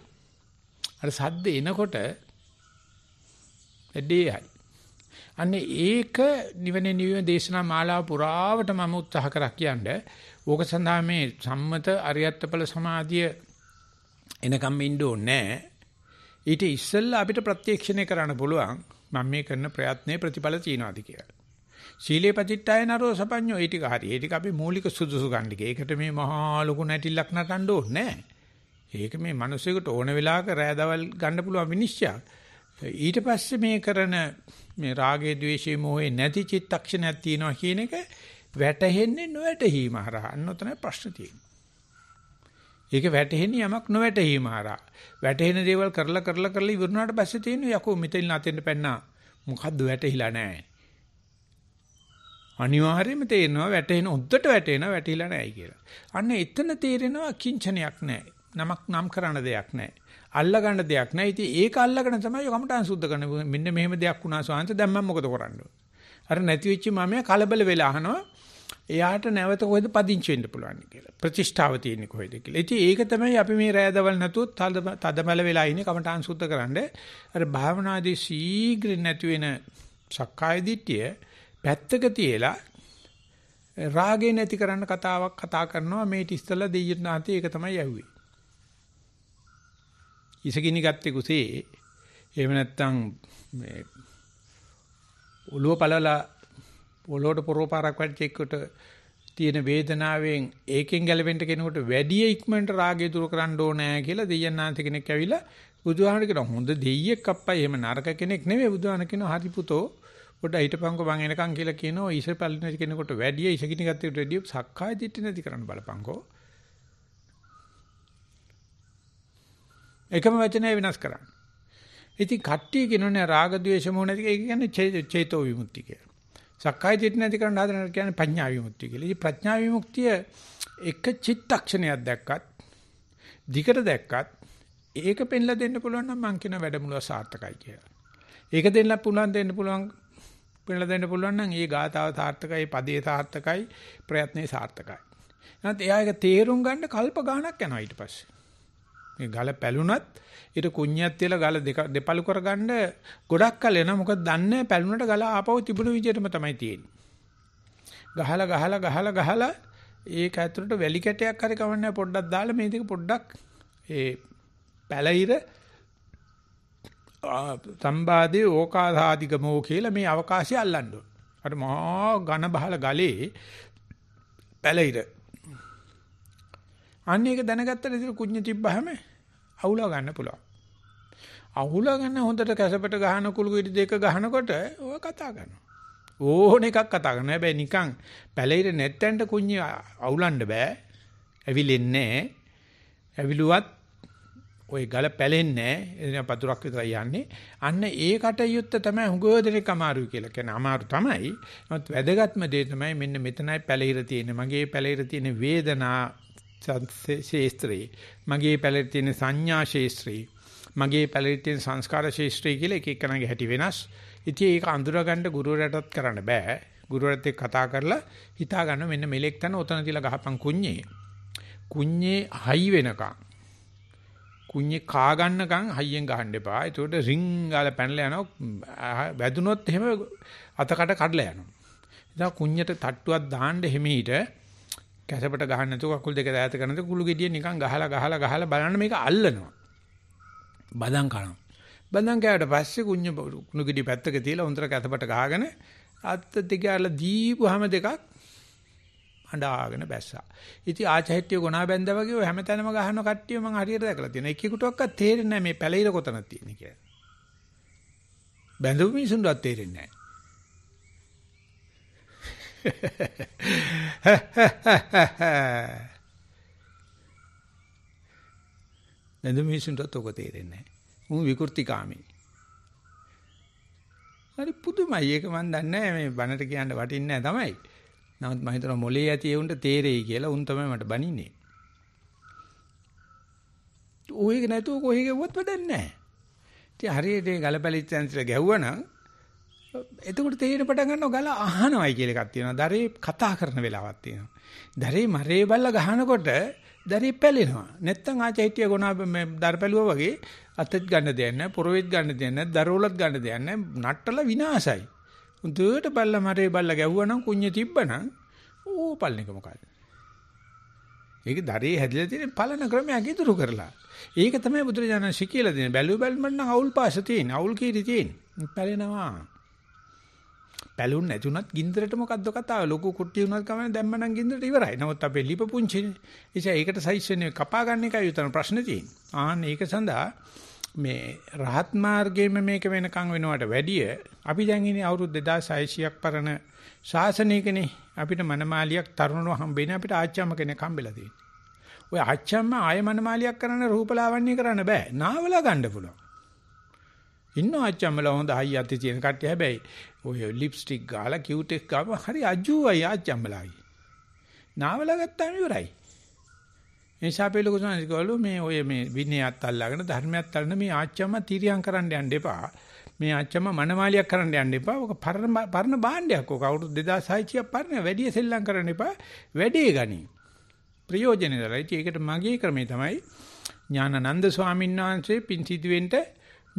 අර සද්ද එනකොට ඇඩේ හරි. අන්න ඒක නිවනේ නිවීම දේශනා මාලාව පුරාවට මම උත්සාහ කරා කියන්නේ. ඕක සඳහා මේ සම්මත අරියත්තපල සමාධිය එනකම් ඉන්න ඕනේ. ඊට ඉස්සෙල්ලා අපිට ප්‍රත්‍යක්ෂණය කරන්න පුළුවන් මම මේ කරන ප්‍රයත්නයේ ප්‍රතිඵල තියනවාද කියලා. සීලේ පතිට්ඨාය නරෝ සපඤ්ඤෝ ඒ ටික හරි. ඒ ටික අපි මූලික සුදුසු ගන්න ටික. ඒකට මේ මහා ලොකු නැටිල්ලක් නටන්න ඕනේ නෑ. ඒක මේ මිනිසෙකුට ඕන වෙලාවක රෑදවල් ගන්න පුළුවන් විනිශ්චයක්. ඊට පස්සේ මේ කරන මේ රාගයේ ద్వේෂයේ මොහේ නැති චිත්තක්ෂණයක් තියෙනවා කියන එක වැටහෙන්නේ නොවැටහීම හරහා. අන්න උතන ප්‍රශ්න තියෙනවා. ඒක වැටහෙන්නේ යමක් නොවැටහීම හරහා. වැටහෙන දේවල් කරලා කරලා කරලා ඉවරනාට පස්සේ තියෙන යකෝ මෙතන නැතෙන්න පැන්නා. මොකද්ද වැටහිලා නැහැ. අනිවාර්යයෙන්ම තේරෙනවා වැටෙන උද්දට වැටෙනවා වැටිලා නැහැ කියලා. අන්න එතන තේරෙනවා කිංචනයක් නැහැ. නමක් නම් කරන දෙයක් නැහැ. අල්ලගන්න දෙයක් නැහැ. ඉතින් ඒක අල්ලගෙන තමයි කමටහන් සුද්ධ කරන්නේ. මෙන්න මෙහෙම දෙයක් වුණා ස්වාංශ දැන් මම මොකද කරන්නේ? අර නැති වෙච්ච මමයා කලබල වෙලා අහනවා. එයාට නැවත කොහෙද පදිංචි වෙන්න පුළුවන් කියලා. ප්‍රතිෂ්ඨාව තියෙන්නේ කොහෙද කියලා. ඉතින් ඒක තමයි අපි මේ රෑ දවල් නැතුව තදබල වෙලා ඉන්නේ කමටහන් සුද්ධ කරන්න. අර භාවනාදී ශීඝ්‍ර නැති වෙන සක්කාය දිට්ඨිය පැත්තක තියලා රාගේ නැති කරන්න කතාවක් කතා කරනවා මේටි ඉස්සලා දෙයියන් නැති ඒක තමයි යහුවේ. ඉසගිනි ගත්තේ කුසේ එහෙම නැත්නම් මේ ඔළුව පළලා ඔළුවට පොරෝපාරක් වැටිච්චෙකුට තියෙන වේදනාවෙන් ඒකෙන් ගැලවෙන්න කෙනෙකුට වැඩි ඉක්මනට රාගය දුරු කරන්න ඕනෑ කියලා දෙයයන්ාන්ත කෙනෙක් ඇවිල්ලා බුදුහාමර කියන හොඳ දෙයියෙක් අප්පයි එහෙම නරක කෙනෙක් නෙවෙයි බුදුහාමර කියන හරි පුතෝ පොඩ්ඩ හිටපන්කෝ මං එනකන් කියලා කියනවා ඉසපල්ලින කෙනෙකුට වැඩි ඉසගිනි ගත්තේ වැඩි සක්කාය දිට්ඨි නැති කරන්න බලපන්කෝ එකම වචනය වෙනස් කරන්නේ. ඉතින් කට්ටිය කියනෝනේ රාග ద్వේෂ මොහ නැති ඒක කියන්නේ චේතෝ විමුක්තිය කියලා. සක්කාය දිට්ඨි නැති කරන ආදරණ කියන්නේ ප්‍රඥා විමුක්තිය කියලා. ඉතින් ප්‍රඥා විමුක්තිය එක චිත්තක්ෂණයක් දැක්කත් දිගට දැක්කත් ඒක පෙන්ලා දෙන්න පුළුවන් නම් මං කියන වැඩමුළුව සාර්ථකයි කියලා. ඒක දෙන්න පුළුවන් දෙන්න පුළුවන් පෙන්ලා දෙන්න පුළුවන් නම් ඒ ගාතාව සාර්ථකයි, පදේ සාර්ථකයි, ප්‍රයත්නේ සාර්ථකයි. නැත්නම් එයා ඒක තේරුම් ගන්න කල්ප ගාණක් යනවා ඊට පස්සේ. මේ ගල පැලුනත් ඊට කුණ්‍යයක් තියලා ගල දෙක දෙපළු කරගන්න ගොඩක් කල එනවා. මොකද දන්නේ පැලුනට ගල ආපහු තිබුණු විදිහටම තමයි තියෙන්නේ. ගහලා ගහලා ගහලා ගහලා ඒක ඇතුළට වැලි කැටයක් හරි කවන්නේ පොඩ්ඩක් දාලා මේ දෙක පොඩ්ඩක් ඒ පැලිර සම්බාධේ ඕකාසාදිගමෝ කියලා මේ අවකාශය අල්ලන්න ඕන. අර මහා ඝන බහල ගලේ පැලිර අන්න ඒක දැනගත්තට ඉතින් කුඤ්ඤ තිබ්බහම අහුලා ගන්න පුළුවන්. අහුලා ගන්න හොඳට කැසපට ගහන කුළු ඉදි දෙක ගහනකොට ඔය කතා කරනවා. ඕන එකක් කතා කරනවා. හැබැයි නිකන් පැලෙයිද නැත්තන්ට කුඤ්ඤ අවුලන්න බෑ. ඇවිලෙන්නේ නෑ. ඇවිලුවත් ওই ගල පැලෙන්නේ නෑ. පතුරක් විතරයි යන්නේ. අන්න ඒ කටයුත්ත තමයි හුඟව දෙනෙක් අමාරුයි කියලා කියන අමාරු තමයි. නමුත් වැදගත්ම දේ තමයි මෙන්න මෙතනයි පැලිර තියෙන්නේ. මගේ පැලිර තියෙන වේදනා ශේස්ත්‍රයේ මගේ පැලෙට තියෙන සංඥා ශේස්ත්‍රී මගේ පැලෙට තියෙන සංස්කාර ශේස්ත්‍රී කියලා එක එකනගේ හැටි වෙනස්. ඉතින් ඒක අඳුරගන්න ගුරුවරයටත් කරන්න බෑ. ගුරුවරත් එක්ක කතා කරලා හිතා ගන්න මෙන්න මෙලෙක් තන ඔතන තියලා ගහපන් කුඤ්ඤේ. කුඤ්ඤේ හයි වෙනකම්. කුඤ්ඤේ කා ගන්නකම් හයියෙන් ගහන්න එපා. ඒකට රින් ගාලා පැනලා යනවා. වැදුනොත් එහෙම අතකට කඩලා යනවා. ඉතින් කුඤ්ඤට තට්ටුවක් දාන්න හිමීට කැසපට ගහන්න නැතුව කකුල් දෙක දෑත කරන දේ කුළු ගෙඩිය නිකන් ගහලා ගහලා ගහලා බලන්න මේක අල්ලනවා. බදන් කනවා. බදන් කෑවට පස්සේ කුණු කුණු ගෙඩිය පැත්තක තියලා උන්තර කැසපට ගහගෙන අත් දෙකලා දීපුවාම දෙකක් අඬාගෙන බැස්සා. ඉතින් ආචහිටිය ගොනා බැන්දා වගේ ඔය හැමතැනම ගහන කට්ටිය මම හරියට දැකලා තියෙනවා. එකෙකුටවත් තේරෙන්නේ නැහැ මේ පැලිර කොතනද තියෙන්නේ කියලා. බැඳපු මිනිසුන්වත් තේරෙන්නේ නැහැ. නැද මිනිසුන්ට ඔක තේරෙන්නේ නැහැ. උන් විකෘතිකාමී. හරි පුදුමයි. ඒක මන් දන්නේ මේ බනට කියන්න වටින්නේ තමයි. නමුත් මම හිතනවා මොලේ ඇති ඒ උන්ට තේරෙයි කියලා උන් තමයි මට බනින්නේ. ඌ ඒක නැතුව කොහේ ගෙවුවත් වැඩක් නැහැ. ඉතින් හරියට ඒ ගලපැලිච්චන්සිට ගැහුවා නම් එතකොට තේරෙන පටන් ගන්නවා ගල අහනවයි කියලා එකක් තියෙනවා. දරේ කතා කරන වෙලාවක් තියෙනවා. දරේ මරේ බල්ල ගහනකොට දරේ පැලෙනවා. නැත්තම් ආචෛත්‍ය ගුණා මේ දරපැලුවා වගේ අතත් ගන්න දෙයක් නැහැ, පොරවෙත් ගන්න දෙයක් නැහැ, දරවලත් ගන්න දෙයක් නැහැ. නට්ටල විනාශයි. උදේට බල්ල මරේ බල්ල ගැහුවා නම් කුඤ්ඤ තිබ්බනම් ඌ පල්ලෙක මොකද? ඒක දරේ හැදිලා තියෙන පලන ක්‍රමයක් ඉදිරි කරලා. ඒක තමයි බුදුරජාණන් ශ්‍රී කියලා දෙන බැලු බැලමට නම් අවුල් පාස තියෙන, අවුල් කීරි තියෙන. පැලෙනවා. පැලුන් නැතුණත් ගින්දරට මොකද්ද කතාව? ලොකු කුට්ටි වුණත් ගමන් දැම්මනම් ගින්දරට ඉවරයි. නමුත් අපේ ලිප පුංචිනේ. එيشා ඒකට සයිස් වෙන්නේ කපා ගන්න එකයි උතන ප්‍රශ්නේ තියෙන්නේ. ආන්න ඒක සඳහා මේ රහත් මාර්ගයේම මේක වෙනකන් වෙනවට වැඩිය අපි දැන් ඉන්නේ අවුරුදු 2600ක් පරණ ශාසනයකනේ. අපිට මනමාලියක් තරුණව හම්බෙන්නේ අපිට ආච්චම්ම කෙනෙක් හම්බෙලා තියෙන්නේ. ওই ආච්චම්ම ආය මනමාලියක් කරන්න රූපලාවන්‍ය කරන්න බෑ. නාවලා ගන්න පුළුවන්. ඉන්න ආච්චම්මලා හොඳ හයි අති තියෙන කට්ටිය හැබැයි ඔය ලිප්ස්ටික් ගාලා කියුට් එක ගාවා හරි අජූයි ආච්චම්මලායි. නාවලා ගත්තාම ඉවරයි. එනිසා අපි ලොකු සංස්කෘතිකවලු මේ ඔය මේ විනයත් අල්ලාගෙන ධර්මයත් අල්ලන මේ ආච්චම්ම තිරියම් කරන්න යන්න එපා. මේ ආච්චම්ම මනමාලියක් කරන්න යන්න එපා. ඔක පරණ පරණ භාණ්ඩයක්. ඔක අවුරුදු 2600 කියක් පරණ වැඩි සෙල්ලම් කරන්න එපා. වැඩේ ගනි. ප්‍රයෝජනේ දරයි. ඒකට මගේ ක්‍රමේ තමයි ඥානানন্দ ස්වාමීන් වහන්සේ පින් සිදුවෙන්ට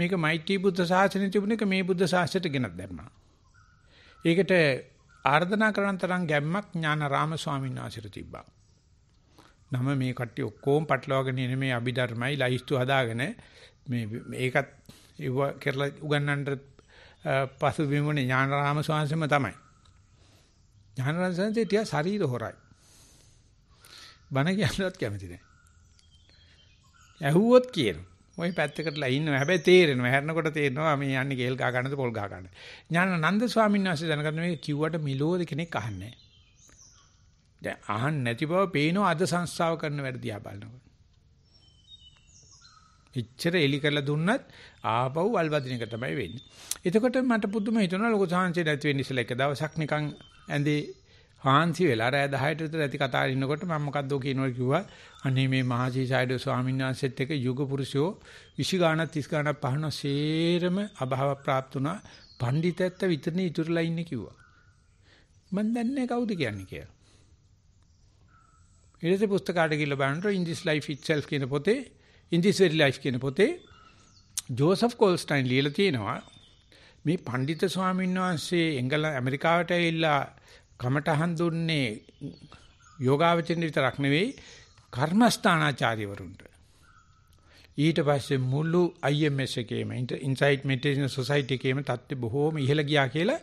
මේක මෛත්‍රී බුද්ධ ශාසනයේ තිබුණ එක මේ බුද්ධ ශාසනයට ගෙනත් දැම්මා. ඒකට ආර්දනා කරන තරම් ගැම්මක් ඥානාරාම ස්වාමීන් වහන්සේට තිබ්බා. නම මේ කට්ටිය ඔක්කොම පටලවාගෙන ඉන්නේ මේ අභිධර්මයි ලයිස්තු හදාගෙන මේ මේකත් ඒව කරලා උගන්වන්න පසු විමුණේ ඥානාරාම ස්වාමීන්ම තමයි. ඥානාරාම ස්වාමීන් තියා ශරීර හොරයි. බණ කියන්නවත් කැමති නැහැ. ඇහුවොත් කියනවා. ওই පැත්තකටලා ඉන්නවා. හැබැයි තේරෙනවා. හැරෙනකොට තේරෙනවා මේ යන්නේ කේල් ගහ ගන්නද පොල් ගහ ගන්නද. ඥානানন্দ ස්වාමීන් වහන්සේ දැනගන්න මේ කිව්වට මිලෝද කෙනෙක් අහන්නේ නැහැ. දැන් අහන්න නැති බව පේනවා අද සංස්ථාව කරන වැඩ දිහා බලනකොට. එච්චර එලි කරලා දුන්නත් ආපහු වල්වදින එක තමයි වෙන්නේ. එතකොට මට පුදුම හිතෙනවා ලොකු සාංශය නැති වෙන්න ඉස්සෙල්ලා එක දවසක් නිකන් ඇඳේ හාන්සි වෙලා රෑ 10ට විතර ඇති කතා ඉන්නකොට මම මොකද්ද කියනවා කිව්වා අනේ මේ මහසීසයිඩ ස්වාමීන් වහන්සේත් එක්ක යුග පුරුෂයෝ 20 ගානක් 30 ගානක් පහන සේරම අභාව પ્રાપ્ત වුණා. පඬිතැත්ත විතරනේ ඉතුරුලා ඉන්නේ කිව්වා. මම දන්නේ කවුද කියන්නේ කියලා. ඊට පස්සේ පුස්තකාලයට ගිහිල්ලා බලනකොට In This Life Itself කියන පොතේ In This Very Life කියන පොතේ ජෝසප් කෝල්ස්ටයින් ලියලා තියෙනවා මේ පඬිත ස්වාමීන් වහන්සේ එංගල ඇමරිකාවට ඇවිල්ලා කමටහන් දුන්නේ යෝගාවචරින් විතරක් නෙවෙයි කර්මස්ථානාචාර්යවරුන්ට ඊට පස්සේ මුළු IMS එකේම ඉන්සයිට් මෙඩිටේෂන් සොසයිටි එකේම තත්ත්වය බොහෝම ඉහළ ගියා කියලා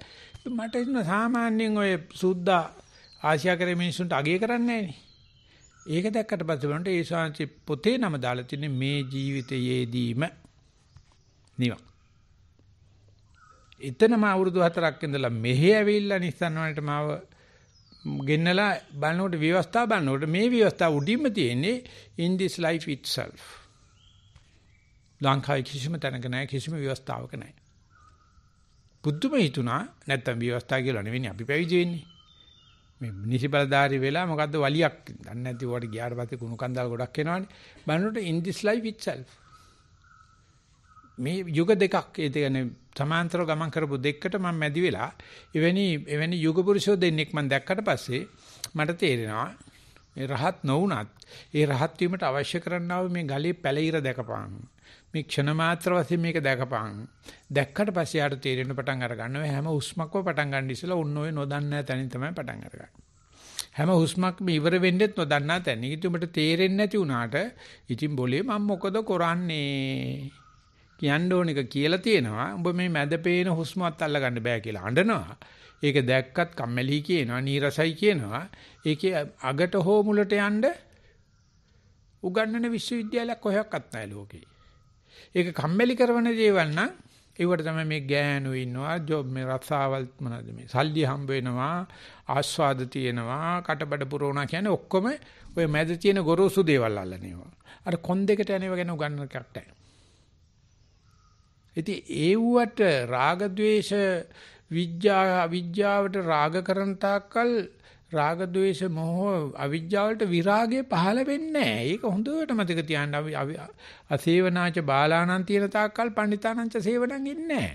මට හිතෙන සාමාන්‍යයෙන් ඔය සුද්දා ආසියා කරේ මිනිස්සුන්ට අගය කරන්නේ ඒක දැක්කට පස්සේ බලනකොට ඒ ශාන්ති පොතේ නම දාලා තින්නේ මේ ජීවිතයේදීම නිවන්. එතනම අවුරුදු 4ක් ඉඳලා මෙහෙ ඇවිල්ලා නිස්සන් වලට මාව ගෙන්නලා බලනකොට විවස්ථා බලනකොට මේ විවස්ථා උඩින්ම තියෙන්නේ in this life itself. ලංකාවේ කිසිම තැනක නැහැ කිසිම විවස්ථාවක නැහැ. බුද්ධම හිතුණා නැත්තම් විවස්ථා කියලා නෙවෙයි අපි පැවිදි වෙන්නේ. මේ නිසි බලدارි වෙලා මොකද්ද වලියක් දන්නේ නැති උවට ගියාට පස්සේ කුණු කන්දල් ගොඩක් එනවනේ. බලනකොට in this life itself. මේ යුග දෙකක් ඒ කියන්නේ සමාන්තරව ගමන් කරපු දෙකට මම මැදි වෙලා එවැනි එවැනි යුග පුරුෂයෝ දෙන්නෙක් මම දැක්කට පස්සේ මට තේරෙනවා මේ රහත් නොවුනත් ඒ රහත් වීමට අවශ්‍ය කරන්නා වූ මේ ගලේ පැලිර දැකපං මේ ක්ෂණ මාත්‍ර වශයෙන් මේක දැකපං දැක්කට පස්සේ ආට තේරෙන පටන් අර ගන්නවා හැම හුස්මක්ම පටන් ගන්න ඉස්සලා උන් ඔය නොදන්නා තැනින් තමයි පටන් අරගන්නේ හැම හුස්මක්ම ඉවර වෙන්නෙත් නොදන්නා තැන. ඉතින් උඹට තේරෙන්නේ නැති වුණාට ඉතින් બોලේ මම මොකද කරන්නේ කියන්න ඕන එක කියලා තියෙනවා. උඹ මේ මැද පේන හුස්මත් අල්ලගන්න බෑ කියලා අඬනවා. ඒක දැක්කත් කම්මැලි කියනවා, නීරසයි කියනවා. ඒකේ අගට හෝ මුලට යන්න උගන්නන විශ්වවිද්‍යාලයක් කොහොක්වත් නැහැ ලෝකේ. ඒක කම්මැලි කරන දේවල් නම් ඒවට තමයි මේ ගෑනු ඉන්නවා, ජොබ් මේ රස්සාවල් මොනවද මේ සල්ලි හම්බ වෙනවා, ආස්වාද තියෙනවා, කටබඩ පුරවනවා කියන්නේ ඔක්කොම ඔය මැද තියෙන ගොරෝසු දේවල් අල්ලනවා. අර කොන් දෙකට යනව ගැන උගන්නන එකක් නැහැ. ඉතින් ඒවට රාග ద్వේෂ විඥා අවිඥාවට රාග කරන තාක්කල් රාග ద్వේෂ මොහ අවිඥාවලට විරාගය පහළ වෙන්නේ නැහැ. ඒක හොඳට මතක තියාගන්න. අසේවනාච බාලාණන් තියෙන තාක්කල් පණ්ඩිතාණන්ච සේවණන් ඉන්නේ නැහැ.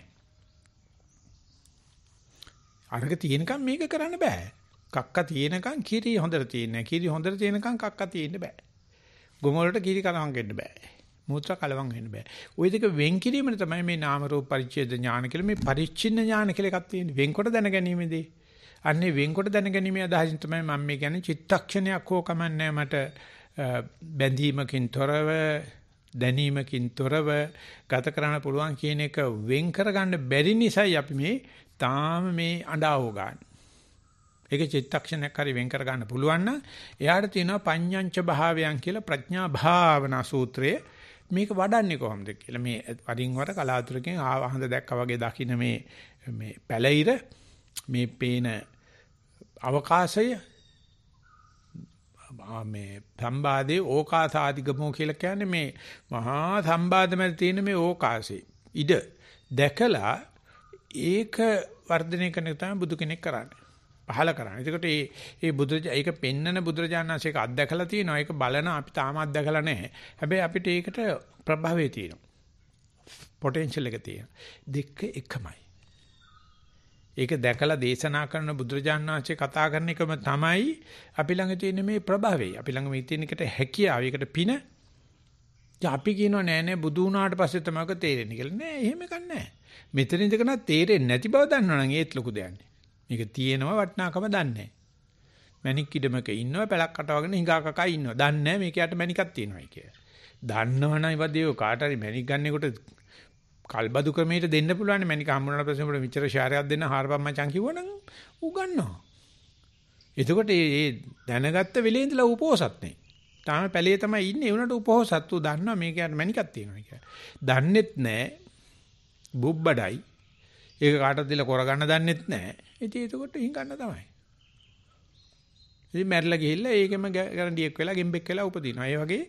අරක තියෙනකම් මේක කරන්න බෑ. කක්ක තියෙනකම් කිරි හොඳට තියෙන්නේ. කිරි හොඳට තියෙනකම් කක්ක තියෙන්න බෑ. ගොම වලට කිරි කනවම් බෑ. මූත්‍රා කලවම් වෙන්න බෑ. ওই දෙක වෙන් කිරීමන තමයි මේ නාම රූප පරිච්ඡේද ඥාන කියලා මේ පරිච්ඡින්න ඥාන කියලා එකක් තියෙන්නේ. වෙන්කොට දැනගැනීමේදී. අන්නේ වෙන්කොට දැනගැනීමේ අදහසින් තමයි මම මේ කියන්නේ චිත්තක්ෂණයක් හෝ කමන්නේ මට බැඳීමකින් තොරව දැනීමකින් තොරව ගත කරන්න පුළුවන් කියන එක වෙන් කරගන්න බැරි නිසායි අපි මේ තාම මේ අඬාව ගන්න. ඒක චිත්තක්ෂණයක් හරි වෙන් කරගන්න පුළුවන් නම් එයාට තියෙනවා පඤ්ඤංච භාවයන් කියලා ප්‍රඥා භාවනා සූත්‍රයේ මේක වඩන්නේ කොහොමද කියලා මේ වරින් වර කලාතුරකින් ආහඳ දැක්කා වගේ දකින්න මේ මේ පැලිර මේ පේන අවකාශය මේ සම්බාධේ ඕකාසාදිගමෝ කියලා කියන්නේ මේ මහා සම්බාධ මැද තියෙන මේ ඕකාශේ ඉඩ දැකලා ඒක වර්ධනය කරන තමයි බුදු කෙනෙක් කරන්නේ පහල කරන්නේ. ඒකට ඒ ඒ බුදු ඒක පෙන්නන බුදුරජාණන්සේක අත්දැකලා තියෙනවා. ඒක බලන අපි තාම අත්දැකලා නැහැ. හැබැයි අපිට ඒකට ප්‍රභවය තියෙනවා. පොටෙන්ෂල් එක තියෙනවා. දෙක එකමයි. ඒක දැකලා දේශනා කරන බුදුරජාණන්සේ කතා කරන එකම තමයි අපි ළඟ තියෙන මේ ප්‍රභවය. අපි ළඟ මේ තියෙන එකට හැකියාව, ඒකට පින. අපි කියනවා නෑ නෑ බුදු වුණාට පස්සේ තමයි ඔක තේරෙන්නේ කියලා. නෑ එහෙම එකක් නෑ. මෙතන ඉඳගෙන තේරෙන්නේ නැති බව දන්නවනම් ඒත් ලොකු දෙයක් නේ. මේක තියෙනවා වටිනාකම දන්නේ මැණික් ඉඩමක ඉන්නවා පැලක් අටවගෙන හිඟා කකා ඉන්නවා. දන්නේ නැහැ මේක යට මැණිකක් තියෙනවායි කියලා. දන්නවනම් ඉවදේව කාට හරි මැණික් ගන්නකොට කල්බදු ක්‍රමයට දෙන්න පුළුවන් මැණික හම්බුනාට පස්සේ උඹට මෙච්චර ශාරයක් දෙන්න හාරපම් මචං කිව්වනම් උගන්නවා. එතකොට මේ දැනගත්ත වෙලේ ඉඳලා උපෝසත් නේ. තාම පැලේ තමයි ඉන්නේ උනට උපෝසත් උ දන්නවා මේක යට මැණිකක් තියෙනවා කියලා. දන්නෙත් නැහැ. බුබ්බඩයි. ඒක කාටද දීලා කරගන්න දන්නෙත් නැහැ. ඉතින් එතකොට හිඟන්න තමයි. ඉතින් මැරිලා ගිහිල්ලා ඒකෙම ගැරන්ඩියක් වෙලා ගෙම්බෙක් වෙලා උපදිනවා. ඒ වගේ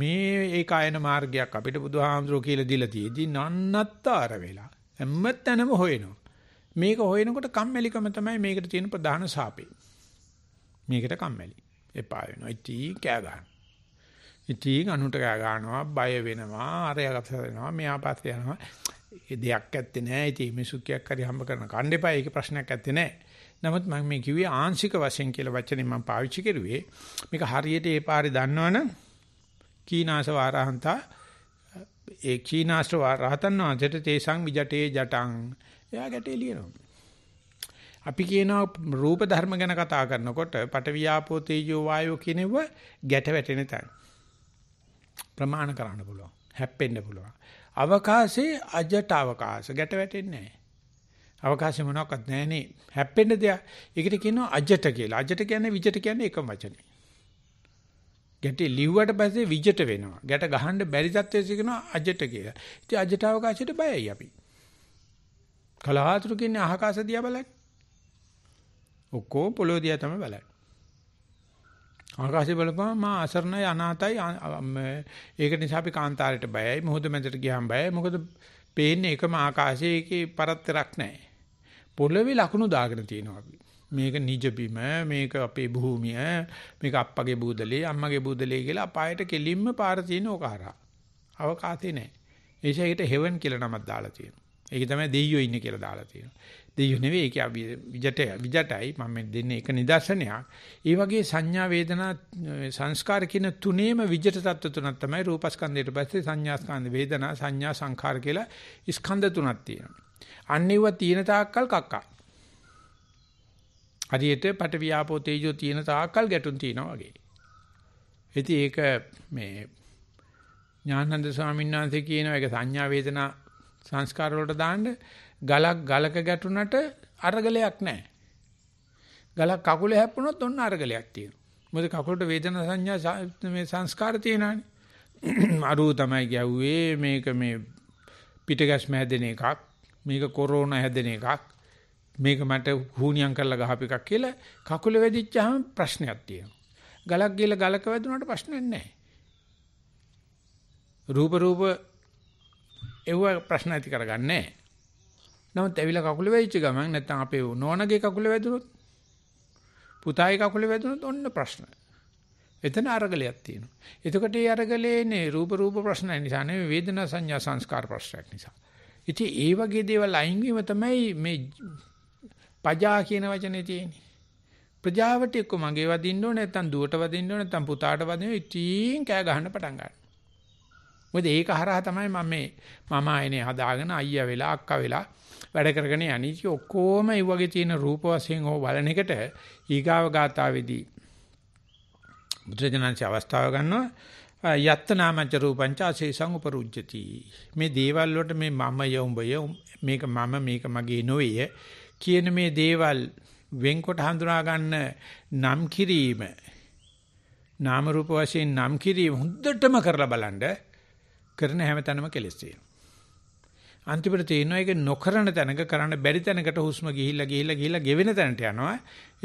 මේ ඒ කායන මාර්ගයක් අපිට බුදුහාමුදුරුවෝ කියලා දීලා තියෙදි නන්නත්තර වෙලා හැම තැනම හොයනවා. මේක හොයනකොට කම්මැලිකම තමයි මේකට තියෙන ප්‍රධාන සාපේ. මේකට කම්මැලි. එපා වෙනවා. ඉතින් කෑ ගන්න. ඉතින් අනුන්ට කෑ ගන්නවා, බය වෙනවා, අරයකට වෙනවා, මෙයා පස්සේ යනවා. ඒ දෙයක් ඇත්තේ නැහැ. ඉතින් මේ සුඛයක් හරි හම්බ කරන කණ්ඩෙපා ඒක ප්‍රශ්නයක් ඇත්තේ නැහැ. නමුත් මම මේ කිව්වේ ආංශික වශයෙන් කියලා වචනේ මම පාවිච්චි කරුවේ. මේක හරියට ඒ පාරේ දන්නවනම් කීනාස වාරහන්තා ඒ කීනාස්ට රහතන් වහන්සේට තේසං විජටේ ජටං එයා ගැටේ ලියනවා. අපි කියනවා රූප ධර්ම ගැන කතා කරනකොට පටවියාපෝ තේජෝ වායෝ කියනව ගැට වැටෙන තැන ප්‍රමාණ කරන්න පුළුවන් හැප්පෙන්න පුළුවන් අවකාශයේ අජට අවකාශ ගැට වැටෙන්නේ නැහැ. අවකාශෙ මොනවත් නැහනේ. හැප්පෙන්න දෙයක්. ඒකට කියනවා අජට කියලා. අජට කියන්නේ විජට කියන්නේ එකම වචනේ. ගැටේ ලිව්වට පස්සේ විජට වෙනවා. ගැට ගහන්න බැරි තත්ත්වයක කියනවා අජට කියලා. ඉතින් අජට අවකාශයට බයයි අපි. කලහාතුරු කියන්නේ අහකාශ දිහා බලන්නේ. ඔක්කොම පොළොව දිහා තමයි බලන්නේ. ආකාශය බලපුවම මා අසරණයි අනාතයි ඒක නිසා අපි කාන්තාරයට බයයි මොහොත මැදට ගියාම බයයි මොකද පේන්නේ එකම ආකාශයේ ඒකේ පරතරක් නැහැ පොළවේ ලකුණු දාගෙන තියෙනවා අපි මේක නිජ බිම මේක අපේ භූමිය මේක අප්පගේ බූදලේ අම්මගේ බූදලේ කියලා අපායට කෙලින්ම පාර තියෙන ඕකාරා අවකාශේ නැහැ ඒසයකට හෙවන් කියලා නමක් දාලා තියෙනවා ඒක තමයි දෙයියෝ ඉන්නේ කියලා දාලා තියෙනවා දෙය නෙවෙයි ඒක විජට විජටයි මම දෙන්නේ එක නිදර්ශනයක්. ඒ වගේ සංඥා වේදනා සංස්කාර කියන තුනේම විජට தত্ত্ব තුනක් තමයි රූපස්කන්ධයට පස්සේ සංඥා ස්කන්ධ වේදනා සංඥා සංඛාර කියලා ස්කන්ධ තුනක් තියෙනවා. අන්නේව තීන තාක්කල් කක්කා. හරියට පට වියාපෝ තේජෝ තීන තාක්කල් ගැටුම් තියෙනවා වගේ. ඉතින් ඒක මේ ඥානන්ද ස්වාමීන් වහන්සේ කියනවා ඒක සංඥා වේදනා සංස්කාර වලට දාන්න ගලක් ගලක ගැටුණට අරගලයක් නැහැ. ගලක් කකුලේ හැප්පුණොත් ඔන්න අරගලයක් තියෙනවා. මොකද කකුලට වේදනා සංඥා මේ සංස්කාර තියෙනවානේ. අරුව තමයි ගැව්වේ මේක මේ පිටගැස්ම හැදෙන එකක්. මේක කොරෝනා හැදෙන එකක්. මේක මට හුණියම් කරලා ගහප එකක් කියලා කකුල වැදිච්චාම ප්‍රශ්නයක් තියෙනවා. ගලක් ගිහලා ගලක වැදුනට ප්‍රශ්නයක් නැහැ. රූප රූප ඒව ප්‍රශ්න ඇති කරගන්නේ නැහැ. නමුත් ඇවිල්ලා කකුල වැදිච්ච ගමන් නැත්තම් අපේ නෝනගේ කකුල වැදුනොත් පුතාගේ කකුල වැදුනොත් ඔන්න ප්‍රශ්න. එතන අරගලයක් තියෙනවා. එතකොට මේ අරගලේ නේ රූප රූප ප්‍රශ්න නිසා නෙවෙයි වේදනා සංඥා සංස්කාර ප්‍රශ්නයක් නිසා. ඉතින් ඒ වගේ දේවල් අයින් වීම තමයි මේ පජා කියන වචනේ තියෙන්නේ. ප්‍රජාවට එක්ක මගේ වදින්න ඕනේ නැත්නම් දුවට වදින්න ඕනේ නැත්නම් පුතාට වදින්න ඕනේ. ඉතින් කෑ ගහන්න පටන් ගන්නවා. මොකද ඒක හරහා තමයි මම මේ මම ආයනේ හදාගෙන අයියා වෙලා අක්කා වෙලා වැඩ කරගෙන යන්නේ. ඉතින් ඔක්කොම ඒ වගේ තියෙන රූප වශයෙන් හෝ බලන එකට ඊගාව ගාතාවේදී බුද්ධජනන්ච අවස්ථාව ගන්නවා යත්ත නාමච්ච රූපංච අශේෂං උපරුජ්ජති. මේ දේවල් වලට මේ මම යොඹය මේක මම මේක මගේ නොවේ කියන මේ දේවල් වෙන්කොට හඳුනා ගන්න නම් කිරීම නාම රූප වශයෙන් නම් කිරීම හොඳටම කරලා බලන්න කරන හැම තැනම කෙලස් තියෙනවා අන්තිමට තියෙනවා ඒක නොකරන තැනක කරන්න බැරි තැනකට හුස්ම ගිහිල්ලා ගිහිල්ලා ගිහිල්ලා ගෙවෙන තැනට යනවා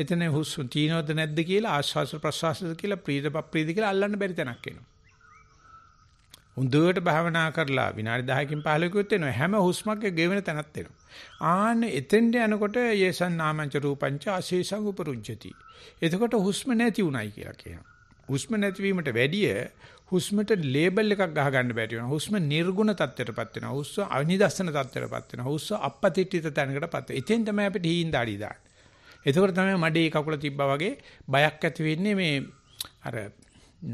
එතන හුස්ම තියෙනවද නැද්ද කියලා ආශ්වාස ප්‍රශ්වාසද කියලා ප්‍රීත පප්‍රීත කියලා අල්ලන්න බැරි තැනක් එනවා හොඳට භාවනා කරලා විනාඩි 10කින් 15කින් වෙනවා හැම හුස්මක් ගෙවෙන තැනක් එනවා ආන්න එතෙන්ට යනකොට යේසන් නාමංච රූපංච අශේෂං උපරුජ්ජති. එතකොට හුස්ම නැති උණයි කියලා කියනවා. හුස්ම නැතිවීමට වැඩිය හුස්මට ලේබල් එකක් ගහ ගන්න බැරි වෙනවා. හුස්ම නිර්ගුණ තත්ත්වයටපත් වෙනවා. හුස්ම අනිදස්සන තත්ත්වයටපත් වෙනවා. හුස්ම අපපතිට්ඨිත තැනකටපත් වෙනවා. ඉතින් තමයි අපිට හීන් දාඩි දාන්නේ. එතකොට තමයි මඩේ කකුල තිබ්බා වගේ බයක් ඇති වෙන්නේ මේ අර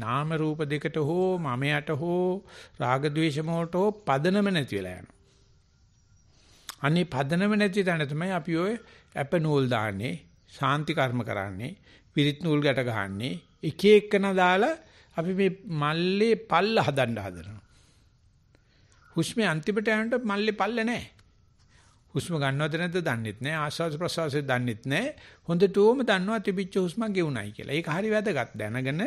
නාම රූප දෙකට හෝ මමයට හෝ රාග ద్వේෂ මොහොට හෝ පදනම නැති වෙලා යනවා. අනේ පදනම නැති තැන තමයි අපි ඔය ඇප නූල් දාන්නේ, ශාන්ති කර්ම කරන්නේ, පිරිත් නූල් ගැට ගහන්නේ, එක එකන දාලා අපි මේ මල්ලේ පල්ල හදන්න හදනවා. හුස්මේ අන්තිමට යනකොට මල්ලේ පල්ල නැහැ. හුස්ම ගන්නවද නැද්ද දන්නෙත් නැහැ. ආශ්වාස ප්‍රශ්වාසය දන්නෙත් නැහැ. හොඳටම දන්නවා තිබිච්ච හුස්ම ගෙවුණයි කියලා. ඒක හරි වැදගත් දැනගෙන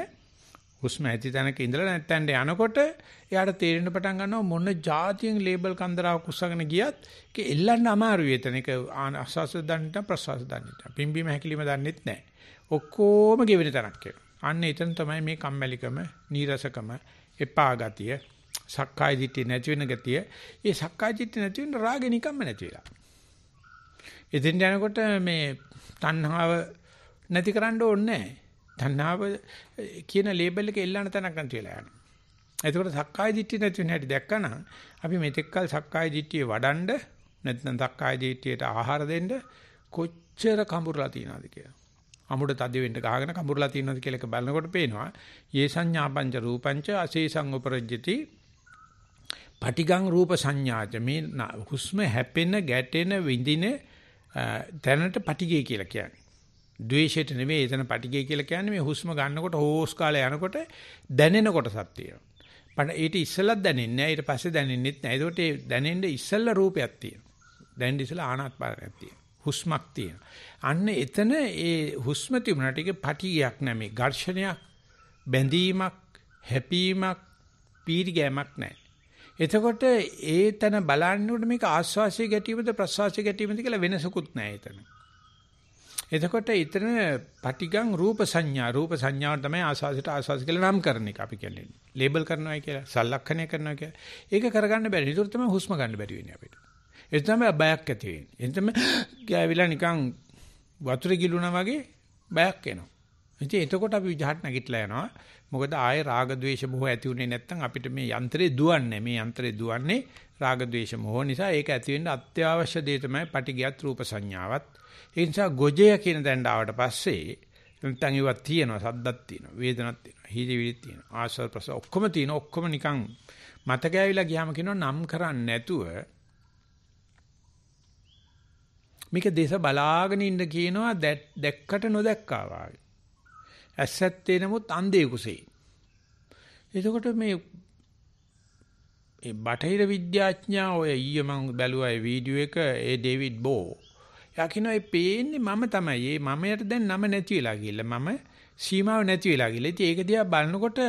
හුස්ම ඇති තැනක ඉඳලා නැත්තෙන් යනකොට එයාට තේරෙන පටන් ගන්නවා මොන જાතියෙන් ලේබල් කන්දරාවක් උස්සගෙන ගියත් ඒක එල්ලන්න අමාරුයි එතන ඒක ආශ්වාස දන්නෙත් නැහැ ප්‍රශ්වාස දන්නෙත් නැහැ. පිම්බීම හැකිලිම දන්නෙත් නැහැ. ඔක්කොම ගෙවෙන තැනක් කියලා. අන්න එතන තමයි මේ කම්මැලිකම, නීරසකම, එපා ගතිය, සක්කාය දිට්ඨිය නැති වෙන ගතිය. ඒ සක්කාය දිට්ඨිය නැති වෙන රාගෙ නිකම්ම නැති වෙලා. එදින් යනකොට මේ තණ්හාව නැති කරන්න ඕනේ නැහැ. තණ්හාව කියන ලේබල් එක එල්ලන තැනක් නැති වෙලා යනවා. එතකොට සක්කාය දිට්ඨිය නැති වෙන හැටි දැක්කනම් අපි මෙතෙක්කල් සක්කාය දිට්ඨිය වඩන්ඩ නැත්නම් සක්කාය දිට්ඨියට ආහාර දෙන්න කොච්චර කඹරලා තියනවද කියලා. අමුඩ තද වෙන්න ගහගෙන කඹුරලා තියෙනවද කියලා එක බලනකොට පේනවා යේ සංඥා පංච රූපංච අසේසං උපරජ්ජති පටිගං රූප සංඥාච මේ හුස්ම හැපෙන ගැටෙන විඳින තැනට පටිගය කියලා කියන්නේ ද්වේෂයට නෙමෙයි එතන පටිගය කියලා කියන්නේ මේ හුස්ම ගන්නකොට හෝස් කාලේ යනකොට දැනෙන කොටසක් තියෙනවා. පණ ඊට ඉස්සෙල්ලා දැනෙන්නේ නැහැ ඊට පස්සේ දැනෙන්නෙත් නැහැ. ඒකට දැනෙන්න ඉස්සෙල්ලා රූපයක් තියෙනවා. දැනෙන්න ඉස්සෙල්ලා ආනාපානයක් තියෙනවා. හුස්මක් තියෙනවා. අන්න එතන ඒ හුස්ම තිබුණාට ඒක පටිගයක් නැමේ ඝර්ෂණයක්, බැඳීමක්, හැපීමක්, පීඩගෑමක් නැහැ. එතකොට ඒ තන බලන්නකොට මේක ආස්වාසිය ගැටීමද ප්‍රසවාසිය ගැටීමද කියලා වෙනසකුත් නැහැ එතන. එතකොට ඊතන පටිගං රූප සංඥා රූප සංඥාව තමයි ආස්වාසිත ආස්වාස කියලා නම් කරන එක අපි කියන්නේ. ලේබල් කරනවා කියලා, සලලක්ෂණය කරනවා කියලා. ඒක කරගන්න බැරි. ඒතර තමයි හුස්ම ගන්න බැරි වෙන්නේ අපිට. ඒ තමයි බයක් ඇති වෙන්නේ. ඒ තමයි ගෑවිලා නිකන් වතුර ගිලුණා වගේ බයක් එනවා. ඉතින් එතකොට අපි විජහට නැගිටලා යනවා. මොකද ආයේ රාග ద్వේෂ මොහ ඇති උනේ නැත්නම් අපිට මේ යන්ත්‍රේ දුවන්නේ. මේ යන්ත්‍රේ දුවන්නේ රාග ద్వේෂ මොහ නිසා ඒක ඇති වෙන්න අත්‍යවශ්‍ය දේ තමයි පටිගියත් රූප සංඥාවත්. ඒ නිසා ගොජය කියන දැන්න ආවට පස්සේ නැත්නම් ඒවා තියෙනවා සද්දක් තියෙනවා වේදනක් තියෙනවා හිතවිලිත් තියෙනවා ආශ්‍රව ප්‍රස ඔක්කොම තියෙනවා ඔක්කොම නිකන් මතක ඇවිලා ගියාම කියනවා නම් කරන්නේ නැතුව මේක දේශ බලාගෙන ඉන්න කියනවා දැක්කට නොදැක්කා වාගේ. ඇස්සැත්තේ නමුත් අන්ධේ කුසේ. එතකොට මේ ඒ බටහිර විද්‍යාඥයා ඔය ඊයේ මම බැලුවා ඒ වීඩියෝ එක ඒ ඩේවිඩ් බෝ. එයා කියනවා ඒ පේන්නේ මම තමයි. ඒ මමයට දැන් නම නැති වෙලා ගිහලා මම සීමාව නැති වෙලා ගිහලා. ඉතින් ඒක දිහා බලනකොට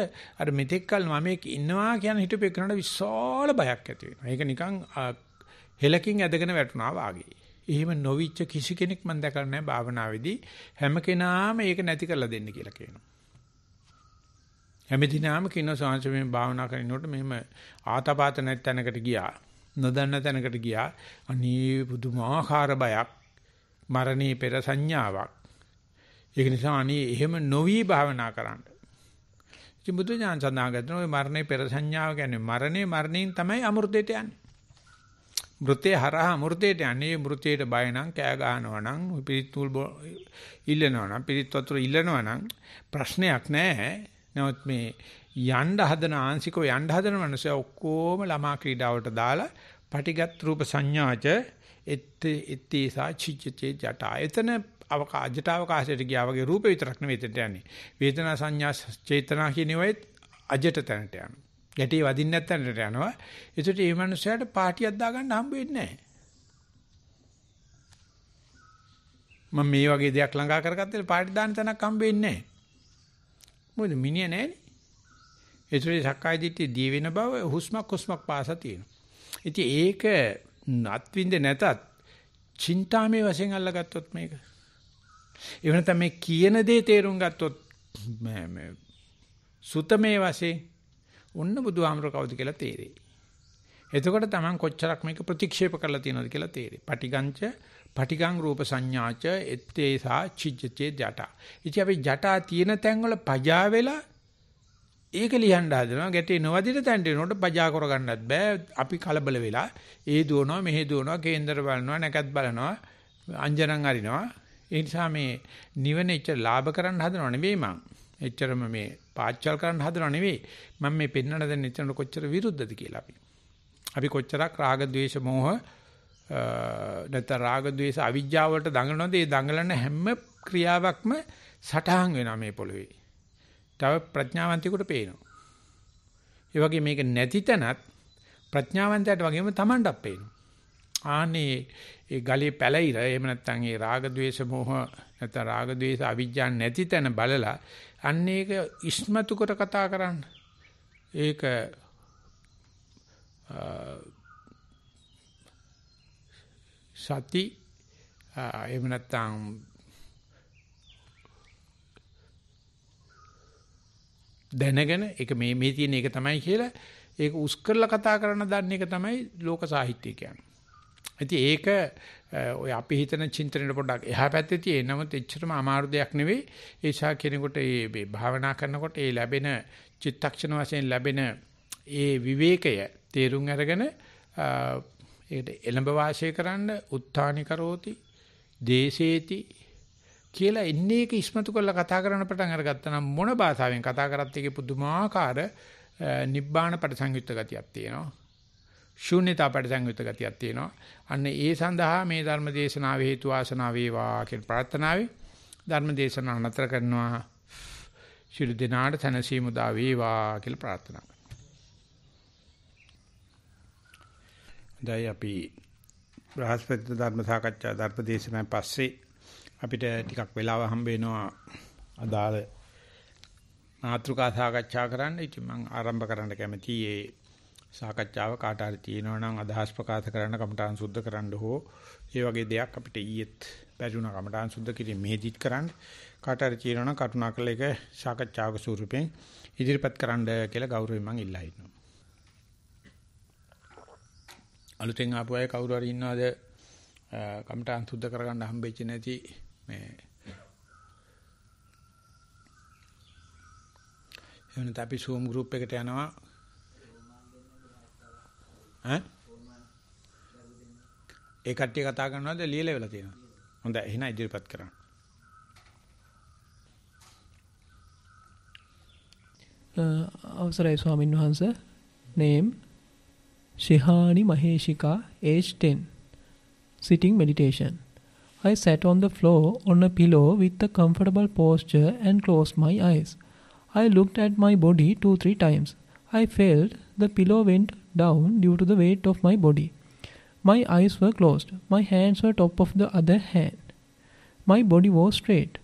අර මෙතෙක් කල මමෙක් ඉන්නවා කියන හිතුවේ කරනට විශාල බයක් ඇති වෙනවා. ඒක නිකන් හෙලකින් ඇදගෙන වැටුණා වාගේ. එහෙම නොවිච්ච කිසි කෙනෙක් මම දැකලා නැහැ භාවනාවේදී හැම කෙනාම ඒක නැති කරලා දෙන්න කියලා කියනවා. හැමදිනාම කියන සංස මේ භාවනා කරනකොට මෙහෙම ආතපాత නැති තැනකට ගියා. නොදන්න තැනකට ගියා. අනේ පුදුමාකාර බයක් මරණේ පෙර සංඥාවක්. ඒක නිසා අනේ එහෙම නොවි භාවනා කරන්න. ඉතින් බුදු ඥාන සඳහන් කරන ওই මරණේ පෙර සංඥාව කියන්නේ මරණේ මරණයෙන් තමයි අමෘතයට යන්නේ. මෘතේ හරහා මෘතේට යන්නේ මෘතේට බය නම් කෑ ගහනවා නම් පිරිත්තුල් ඉල්ලනවා නම් පිරිත් වතුර ඉල්ලනවා නම් ප්‍රශ්නයක් නැහැ. නමුත් මේ යන්න හදන ආංශිකව යන්න හදන මනුස්සය ඔක්කොම ළමා ක්‍රීඩාවට දාලා පටිගත් රූප සංඥාච එත්තේ එත්තේ සාචිච්චේ ජටා. එතන අවකාශයට අවකාශයට ගියා වගේ රූපේ විතරක් නෙවෙයි එතනට යන්නේ. වේදනා සංඥා චේතනා කියන ඒවායේ අජට තැනට යනවා. ගැටේ වදින්න නැත්තන්ට යනවා. ඒකට මේ මනුස්සයාට පාටියක් දාගන්න හම්බ වෙන්නේ නැහැ. මම මේ වගේ දෙයක් ළඟා කරගත්තේ පාටි දාන්න තැනක් හම්බ වෙන්නේ නැහැ. මොකද මිනිහ නැහැනේ. ඒතරේ සක්කාය දිට්ඨිය දී වෙන බව හුස්මක් හුස්මක් පාසා තියෙනවා. ඉතින් ඒක නත්වින්ද නැතත් චින්තාමේ වශයෙන් අල්ලගත්තොත් මේක. එවනත මේ කියන දේ තේරුම් ගත්තොත් සුතමේ වශයෙන් ඔන්න බුදුහාමර කවුද කියලා තේරෙයි. එතකොට Taman කොච්චරක් මේක ප්‍රතික්ෂේප කරලා තියෙනවද කියලා තේරෙයි. පටිගංච පටිගං රූප සංඥාච එත්තේසා චිජ්ජචේ ජටා. ඉති අපි ජටා තියෙන තැන්වල පජා වෙලා ඒක ලියන්න හදනවා. ගැටේ නොවදින තැන්ට එනකොට පජා කරගන්නත් බෑ. අපි කලබල වෙලා ඒ දුවනවා මෙහෙ දුවනවා කේන්දර බලනවා නැකත් බලනවා අංජනන් අරිනවා. ඒ නිසා මේ නිවන එච්චර ලාභ කරන්න හදනව නෙවෙයි මං. එච්චරම මේ පාච්චල් කරන්න හදනව නෙවෙයි. මම මේ පෙන්වන්න දැන් එතනට කොච්චර විරුද්ධද කියලා අපි. අපි කොච්චරක් රාග ద్వේෂ මෝහ නැත්නම් රාග ద్వේෂ අවිජ්ජාව වලට දඟලනවද? ඒ දඟලන හැම ක්‍රියාවක්ම සටහන් වෙනවා මේ පොළවේ. තව ප්‍රඥාවන්තයෙකුට පේනවා. ඒ වගේ මේක නැති තැනත් ප්‍රඥාවන්තයාට වගේම Tamanටත් පේනවා. ආනේ ඒ ගලේ පැලිර එහෙම නැත්නම් ඒ රාග ద్వේෂ මෝහ නැත්නම් රාග ద్వේස අවිජ්ජා නැති තැන බලලා අන්න ඒක ඉස්මතු කර කතා කරන්න. ඒක සති එහෙම නැත්නම් දැනගෙන ඒක මේ මේ තියෙන එක තමයි කියලා ඒක උස් කරලා කතා කරන දන්න එක තමයි ලෝක සාහිත්‍ය කියන්නේ. ඉතින් ඒක ඔය අපි හිතන චින්තනෙට පොඩ්ඩක් එහා පැත්තේ තියෙන නමුත් එච්චරම අමාරු දෙයක් නෙවෙයි. ඒසා කෙනෙකුට මේ භාවනා කරනකොට ඒ ලැබෙන චිත්තක්ෂණ වශයෙන් ලැබෙන ඒ විවේකය තේරුම් අරගෙන ඒකට එළඹ වාසය කරන්න උත්තානි කරෝති දේශේති කියලා එන්නේ එක ඉස්මතු කරලා කතා කරන්න පටන් අරගත්තා නම් මොන භාෂාවෙන් කතා කරත් එකේ පුදුමාකාර නිබ්බාන පරිසංයුක්ත ගතියක් තියෙනවා. ශූන්‍යතා පරිසංයුත ගතියක් තියෙනවා. අන්න ඒ සඳහා මේ ධර්ම දේශනාව හේතු වාසනා වේවා කියන ප්‍රාර්ථනාවයි ධර්ම දේශනාව නතර කරනවා. ශිරු දිනාට තනසීමු දා වේවා කියලා ප්‍රාර්ථනා දැන් අපි බ්‍රහස්පති ධර්ම සාකච්ඡා ධර්ම දේශනාවෙන් පස්සේ අපිට ටිකක් වෙලාව හම්බ වෙනවා අදාළ මාතෘකා සාකච්ඡා කරන්න. ඉතින් මම ආරම්භ කරන්න කැමතියි සාකච්ඡාව කාට හරි තියෙනවා නම් අදහස් ප්‍රකාශ කරන්න කමටහන් සුද්ධ කරන්න හෝ ඒ වගේ දෙයක් අපිට ඊයේත් බැරිුණා කමටහන් සුද්ධ කිරීමේදීත් කරන්න කාට හරි තියෙනවා නම් කරුණාකරලා ඒක සාකච්ඡාවක ස්වරූපයෙන් ඉදිරිපත් කරන්න කියලා ගෞරවයෙන් මම ඉල්ලා ඉන්නවා. අලුතෙන් ආපු අය කවුරු හරි ඉන්නවද කමටහන් සුද්ධ කරගන්න හම්බෙච්ච නැති මේ එහෙනම් අපි Zoom group එකට යනවා ඈ ඒ කට්ටිය කතා කරනවාද ලියලා වෙලා තියෙනවා හොඳයි එහෙනම් ඉදිරිපත් කරන්න අවසරයි ස්වාමින් වහන්ස name Shihani Maheshika age 10 sitting meditation I sat on the floor on a pillow with a comfortable posture and closed my eyes. I looked at my body two, three times. I felt the pillow went down due to the weight of my body. My eyes were closed. My hands were top of the other hand. My body was straight.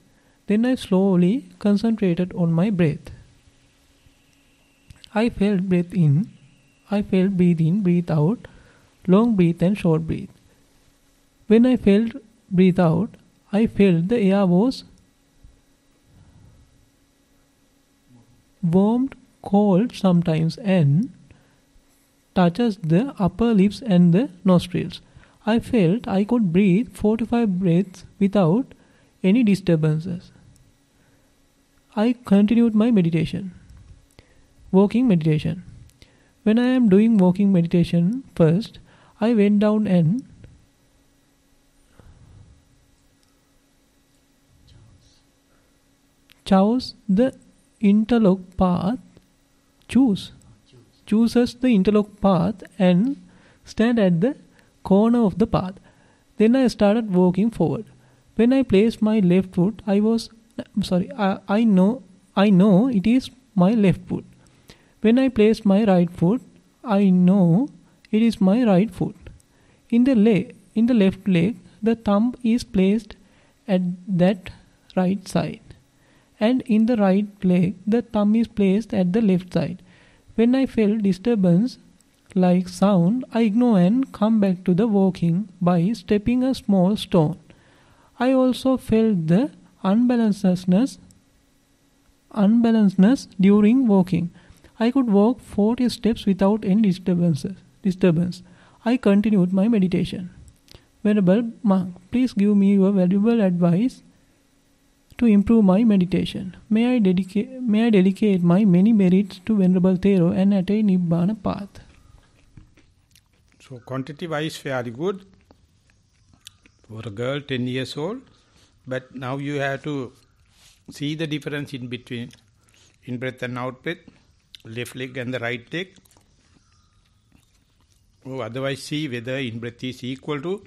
Then I slowly concentrated on my breath. I felt breath in. I felt breathe in, breathe out, long breath and short breath. When I felt breathe out, I felt the air was warmed called sometimes N, touches the upper lips and the nostrils. I felt I could breathe 4 to 5 breaths without any disturbances. I continued my meditation. Walking meditation. When I am doing walking meditation first, I went down and chose the interlock path choose. Chooses the interlock path and stand at the corner of the path. Then I started walking forward. When I placed my left foot, I was sorry. I, I know I know it is my left foot. When I placed my right foot, I know it is my right foot. In the leg, in the left leg, the thumb is placed at that right side and in the right leg the thumb is placed at the left side. When I feel disturbance like sound, I ignore and come back to the walking by stepping a small stone. I also felt the unbalancedness unbalancedness during walking. I could walk 40 steps without any disturbances, disturbance. I continued my meditation. Venerable monk, please give me your valuable advice to improve my meditation. May I, dedicate, may I dedicate my many merits to Venerable Thero and attain Nibbana path. So quantity wise very good for a girl 10 years old but now you have to see the difference in between in breath and out breath left leg and the right leg oh, otherwise see whether in breath is equal to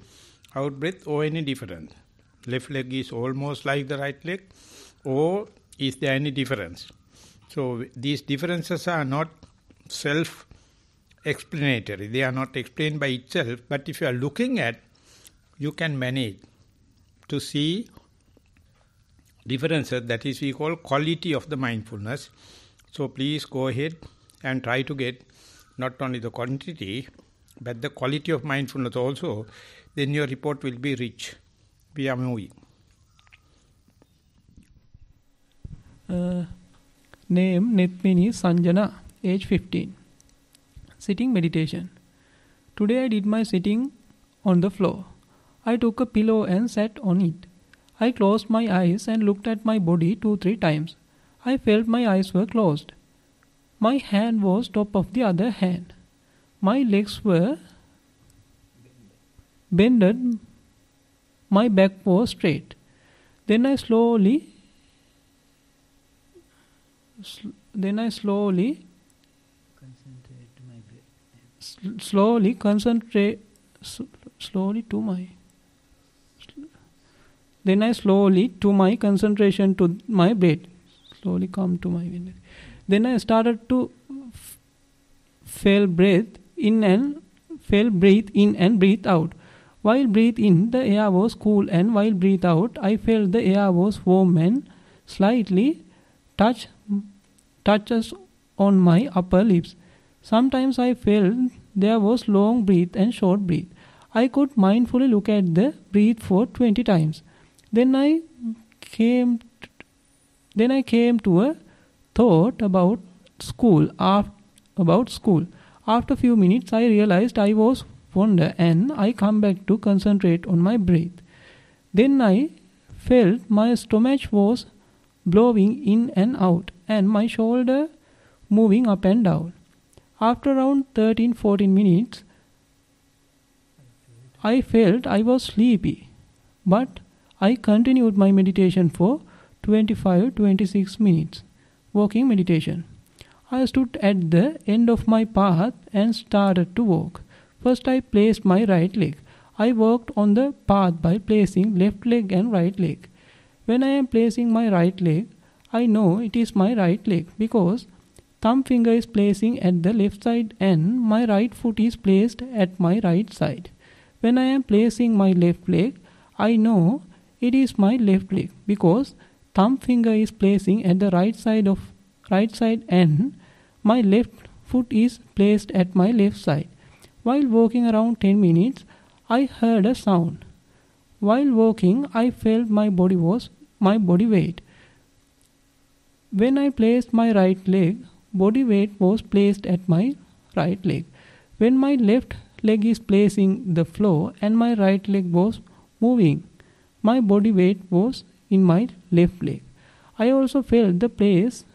out breath or any different left leg is almost like the right leg or is there any difference? So these differences are not self-explanatory. They are not explained by itself, but if you are looking at, you can manage to see differences, that is we call quality of the mindfulness. So please go ahead and try to get not only the quantity, but the quality of mindfulness also, then your report will be rich via uh, name Nitmini Sanjana, age 15. Sitting meditation. Today I did my sitting on the floor. I took a pillow and sat on it. I closed my eyes and looked at my body two three times. I felt my eyes were closed. My hand was top of the other hand. My legs were bended my back was straight. Then I slowly, sl- then I slowly, sl- slowly concentrate, sl- slowly to my. Then I slowly to my concentration to my breath, slowly come to my Then I started to f- fail breath in and fail breathe in and breathe out. While breathe in, the air was cool, and while breathe out, I felt the air was warm and slightly touch touches on my upper lips. Sometimes I felt there was long breath and short breath. I could mindfully look at the breathe for 20 times. Then I came t- then I came to a thought about school af- about school. After few minutes I realized I was wonder and I come back to concentrate on my breath. Then I felt my stomach was blowing in and out and my shoulder moving up and down. After around 13 14 minutes, I felt I was sleepy, but I continued my meditation for 25 26 minutes. Walking meditation. I stood at the end of my path and started to walk. First I placed my right leg. I worked on the path by placing left leg and right leg. When I am placing my right leg, I know it is my right leg because thumb finger is placing at the left side and my right foot is placed at my right side. When I am placing my left leg, I know it is my left leg because thumb finger is placing at the right side of right side and my left foot is placed at my left side. While walking around 10 minutes, I heard a sound. While walking, I felt my body was my body weight. When I placed my right leg, body weight was placed at my right leg. When my left leg is placing the floor and my right leg was moving, my body weight was in my left leg. I also felt the place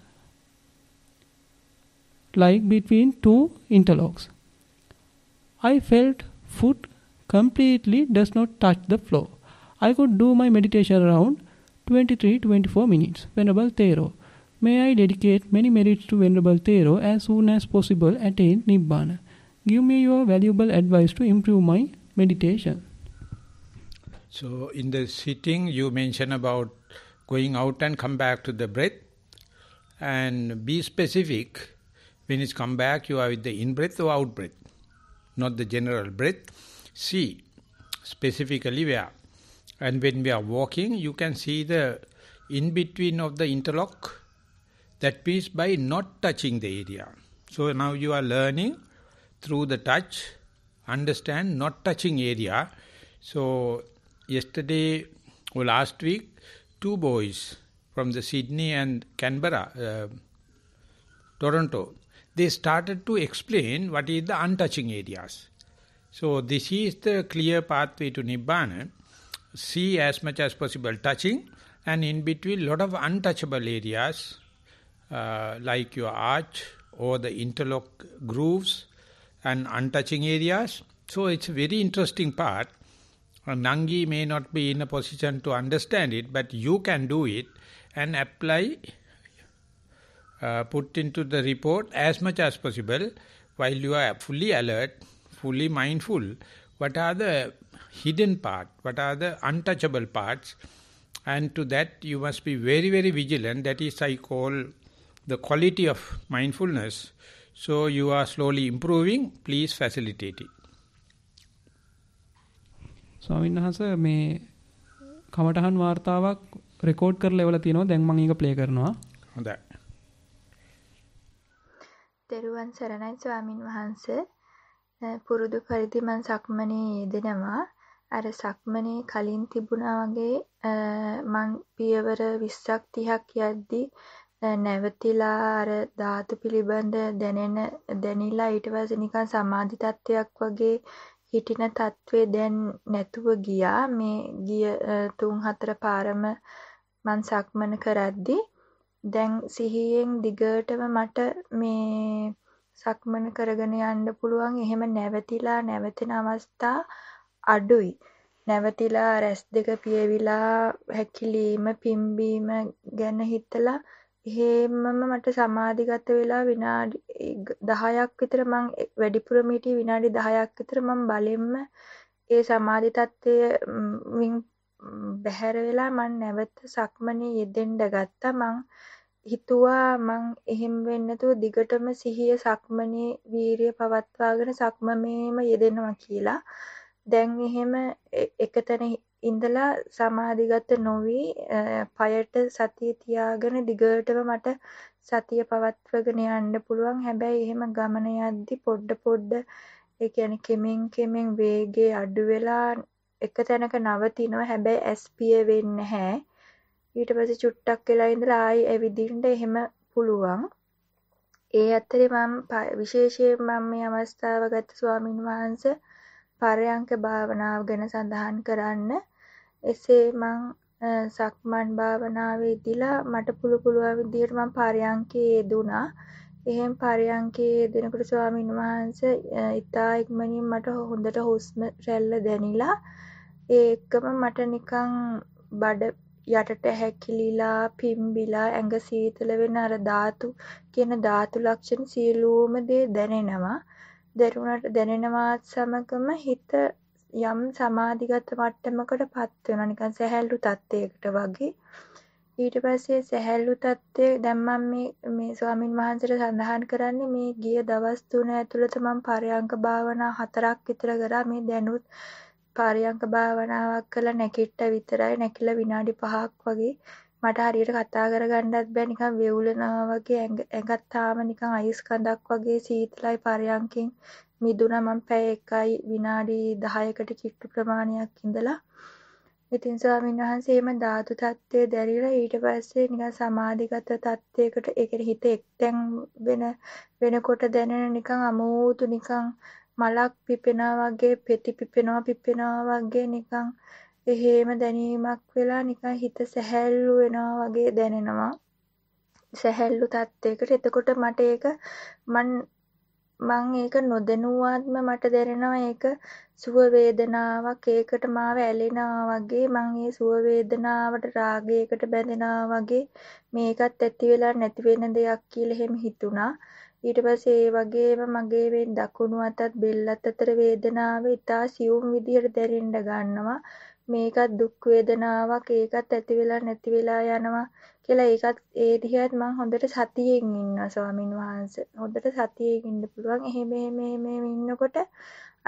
like between two interlocks. I felt foot completely does not touch the floor. I could do my meditation around 23-24 minutes. Venerable Thero, may I dedicate many merits to Venerable Thero as soon as possible attain Nibbana. Give me your valuable advice to improve my meditation. So in the sitting you mentioned about going out and come back to the breath and be specific when it's come back you are with the in-breath or out-breath not the general breath. See specifically where. And when we are walking, you can see the in between of the interlock. That piece by not touching the area. So now you are learning through the touch, understand not touching area. So yesterday or last week, two boys from the Sydney and Canberra, uh, Toronto, they started to explain what is the untouching areas. So this is the clear pathway to Nibbana. See as much as possible touching and in between lot of untouchable areas uh, like your arch or the interlock grooves and untouching areas. So it's a very interesting part. Uh, Nangi may not be in a position to understand it, but you can do it and apply uh, put into the report as much as possible while you are fully alert, fully mindful. What are the hidden part? What are the untouchable parts? And to that you must be very, very vigilant. That is I call the quality of mindfulness. So you are slowly improving. Please facilitate it. ස්වාමීන් මේ කමටහන් වார்த்தාවක් record කරලා එවලා තිනවා දැන් මම ඒක play කරනවා හොඳයි තෙරුවන් සරණයි ස්වාමීන් වහන්ස. පුරුදු පරිදි මම සක්මනේ යෙදෙනවා. අර සක්මනේ කලින් තිබුණා වගේ මං පියවර 20ක් 30ක් යද්දී නැවතිලා අර ධාතු පිළිබඳ දැනෙන දැනිලා ඊට පස්සේ නිකන් සමාධි තත්වයක් වගේ හිටින තත්වේ දැන් නැතුව ගියා. මේ ගිය 3 4 පාරම මං සක්මන කරද්දී දැන් සිහියෙන් දිගටම මට මේ සක්මන කරගෙන යන්න පුළුවන්. එහෙම නැවතිලා නැවතෙන අවස්ථා අඩුයි. නැවතිලා රැස් දෙක පියවිලා හැකිලිම පිම්බීම ගැන හිතලා එහෙමම මට සමාධිගත වෙලා විනාඩි 10ක් විතර මං වැඩිපුර මීටි විනාඩි 10ක් විතර මං බලෙන්ම ඒ සමාධි තත්ත්වය බැහැර වෙලා මං නැවත සක්මනේ යෙදෙන්ඩ ගත්තා මං හිතුවා මං එහෙම වෙන්නේ නැතුව දිගටම සිහිය සක්මනේ වීරිය පවත්වාගෙන සක්මනේම යෙදෙනවා කියලා. දැන් එහෙම එකතැන ඉඳලා සමාධිගත නොවි පයට සතිය තියාගෙන දිගටම මට සතිය පවත්වගෙන යන්න පුළුවන්. හැබැයි එහෙම ගමන යද්දි පොඩ්ඩ පොඩ්ඩ ඒ කියන්නේ කෙමෙන් කෙමෙන් වේගය අඩු වෙලා එක තැනක නවතිනවා හැබැයි ඇස් පිය වෙන්නේ නැහැ. ඊට පස්සේ චුට්ටක් වෙලා ඉඳලා ආයි ඇවිදින්න එහෙම පුළුවන්. ඒ අතරේ මම විශේෂයෙන් මම මේ අවස්ථාව ගත්ත ස්වාමින් වහන්සේ පරයන්ක භාවනාව ගැන සඳහන් කරන්න. එසේ මං සක්මන් භාවනාවේදීලා මට පුළු පුළුවන් විදිහට මම පරයන්කේ යෙදුණා. එහෙන් පරයන්කේ යෙදෙනකොට ස්වාමීන් වහන්සේ ඉතා ඉක්මනින් මට හොඳට හුස්ම රැල්ල දැනිලා ඒ එක්කම මට නිකං බඩ යටට හැකිලිලා පිම්බිලා ඇඟ සීතල වෙන අර ධාතු කියන ධාතු ලක්ෂණ සියලූම දේ දැනෙනවා දැරුණට දැනෙනවාත් සමගම හිත යම් සමාධිගත මට්ටමකට පත්වෙන නිකන් සැහැල්ලු තත්ත්වයකට වගේ ඊට පස්සේ සැහැල්ලු තත්ත්වය දැම්මම් මේ මේ ස්වාමින් වහන්සට සඳහන් කරන්නේ මේ ගිය දවස් තුන ඇතුළත මම පරයංක භාවනා හතරක් විතර කරා මේ දැනුත් පර්යංක භාවනාවක් කළා නැගිට්ටා විතරයි නැකිලා විනාඩි 5ක් වගේ මට හරියට කතා කරගන්නත් බෑ නිකන් වෙවුලනවා වගේ ඇඟත් තාම නිකන් අයිස් කඳක් වගේ සීතලයි පර්යංකෙන් මිදුණා මම පැය එකයි විනාඩි 10කට කිට්ටු ප්‍රමාණයක් ඉඳලා ඉතින් ස්වාමීන් වහන්සේ එම ධාතු தත්ත්වය දැරිලා ඊට පස්සේ නිකන් සමාධිගත தත්ත්වයකට ඒ හිත එක්තෙන් වෙන වෙනකොට දැනෙන නිකන් අමෝතු නිකන් මලක් පිපෙනවා වගේ පෙති පිපෙනවා පිපෙනවා වගේ නිකන් එහෙම දැනීමක් වෙලා නිකන් හිත සැහැල්ලු වෙනවා වගේ දැනෙනවා සැහැල්ලු තත්යකට එතකොට මට ඒක මන් මං ඒක නොදැනුවත්ම මට දැනෙනවා ඒක සුව වේදනාවක් ඒකට මාව ඇලෙනවා වගේ මං ඒ සුව වේදනාවට රාගයකට බැඳෙනවා වගේ මේකත් ඇති වෙලා නැති වෙන දෙයක් කියලා එහෙම හිතුණා ඊට පස්සේ ඒ වගේම මගේ වෙන් දකුණු අතත් බෙල්ලත් අතර වේදනාව ඉතා සියුම් විදිහට දැනෙන්න ගන්නවා. මේකත් දුක් වේදනාවක් ඒකත් ඇති වෙලා නැති වෙලා යනවා කියලා ඒකත් ඒ දිහාත් මම හොඳට සතියෙන් ඉන්නවා ස්වාමින් වහන්සේ. හොඳට සතියෙන් ඉන්න පුළුවන්. එහෙම එහෙම එහෙම ඉන්නකොට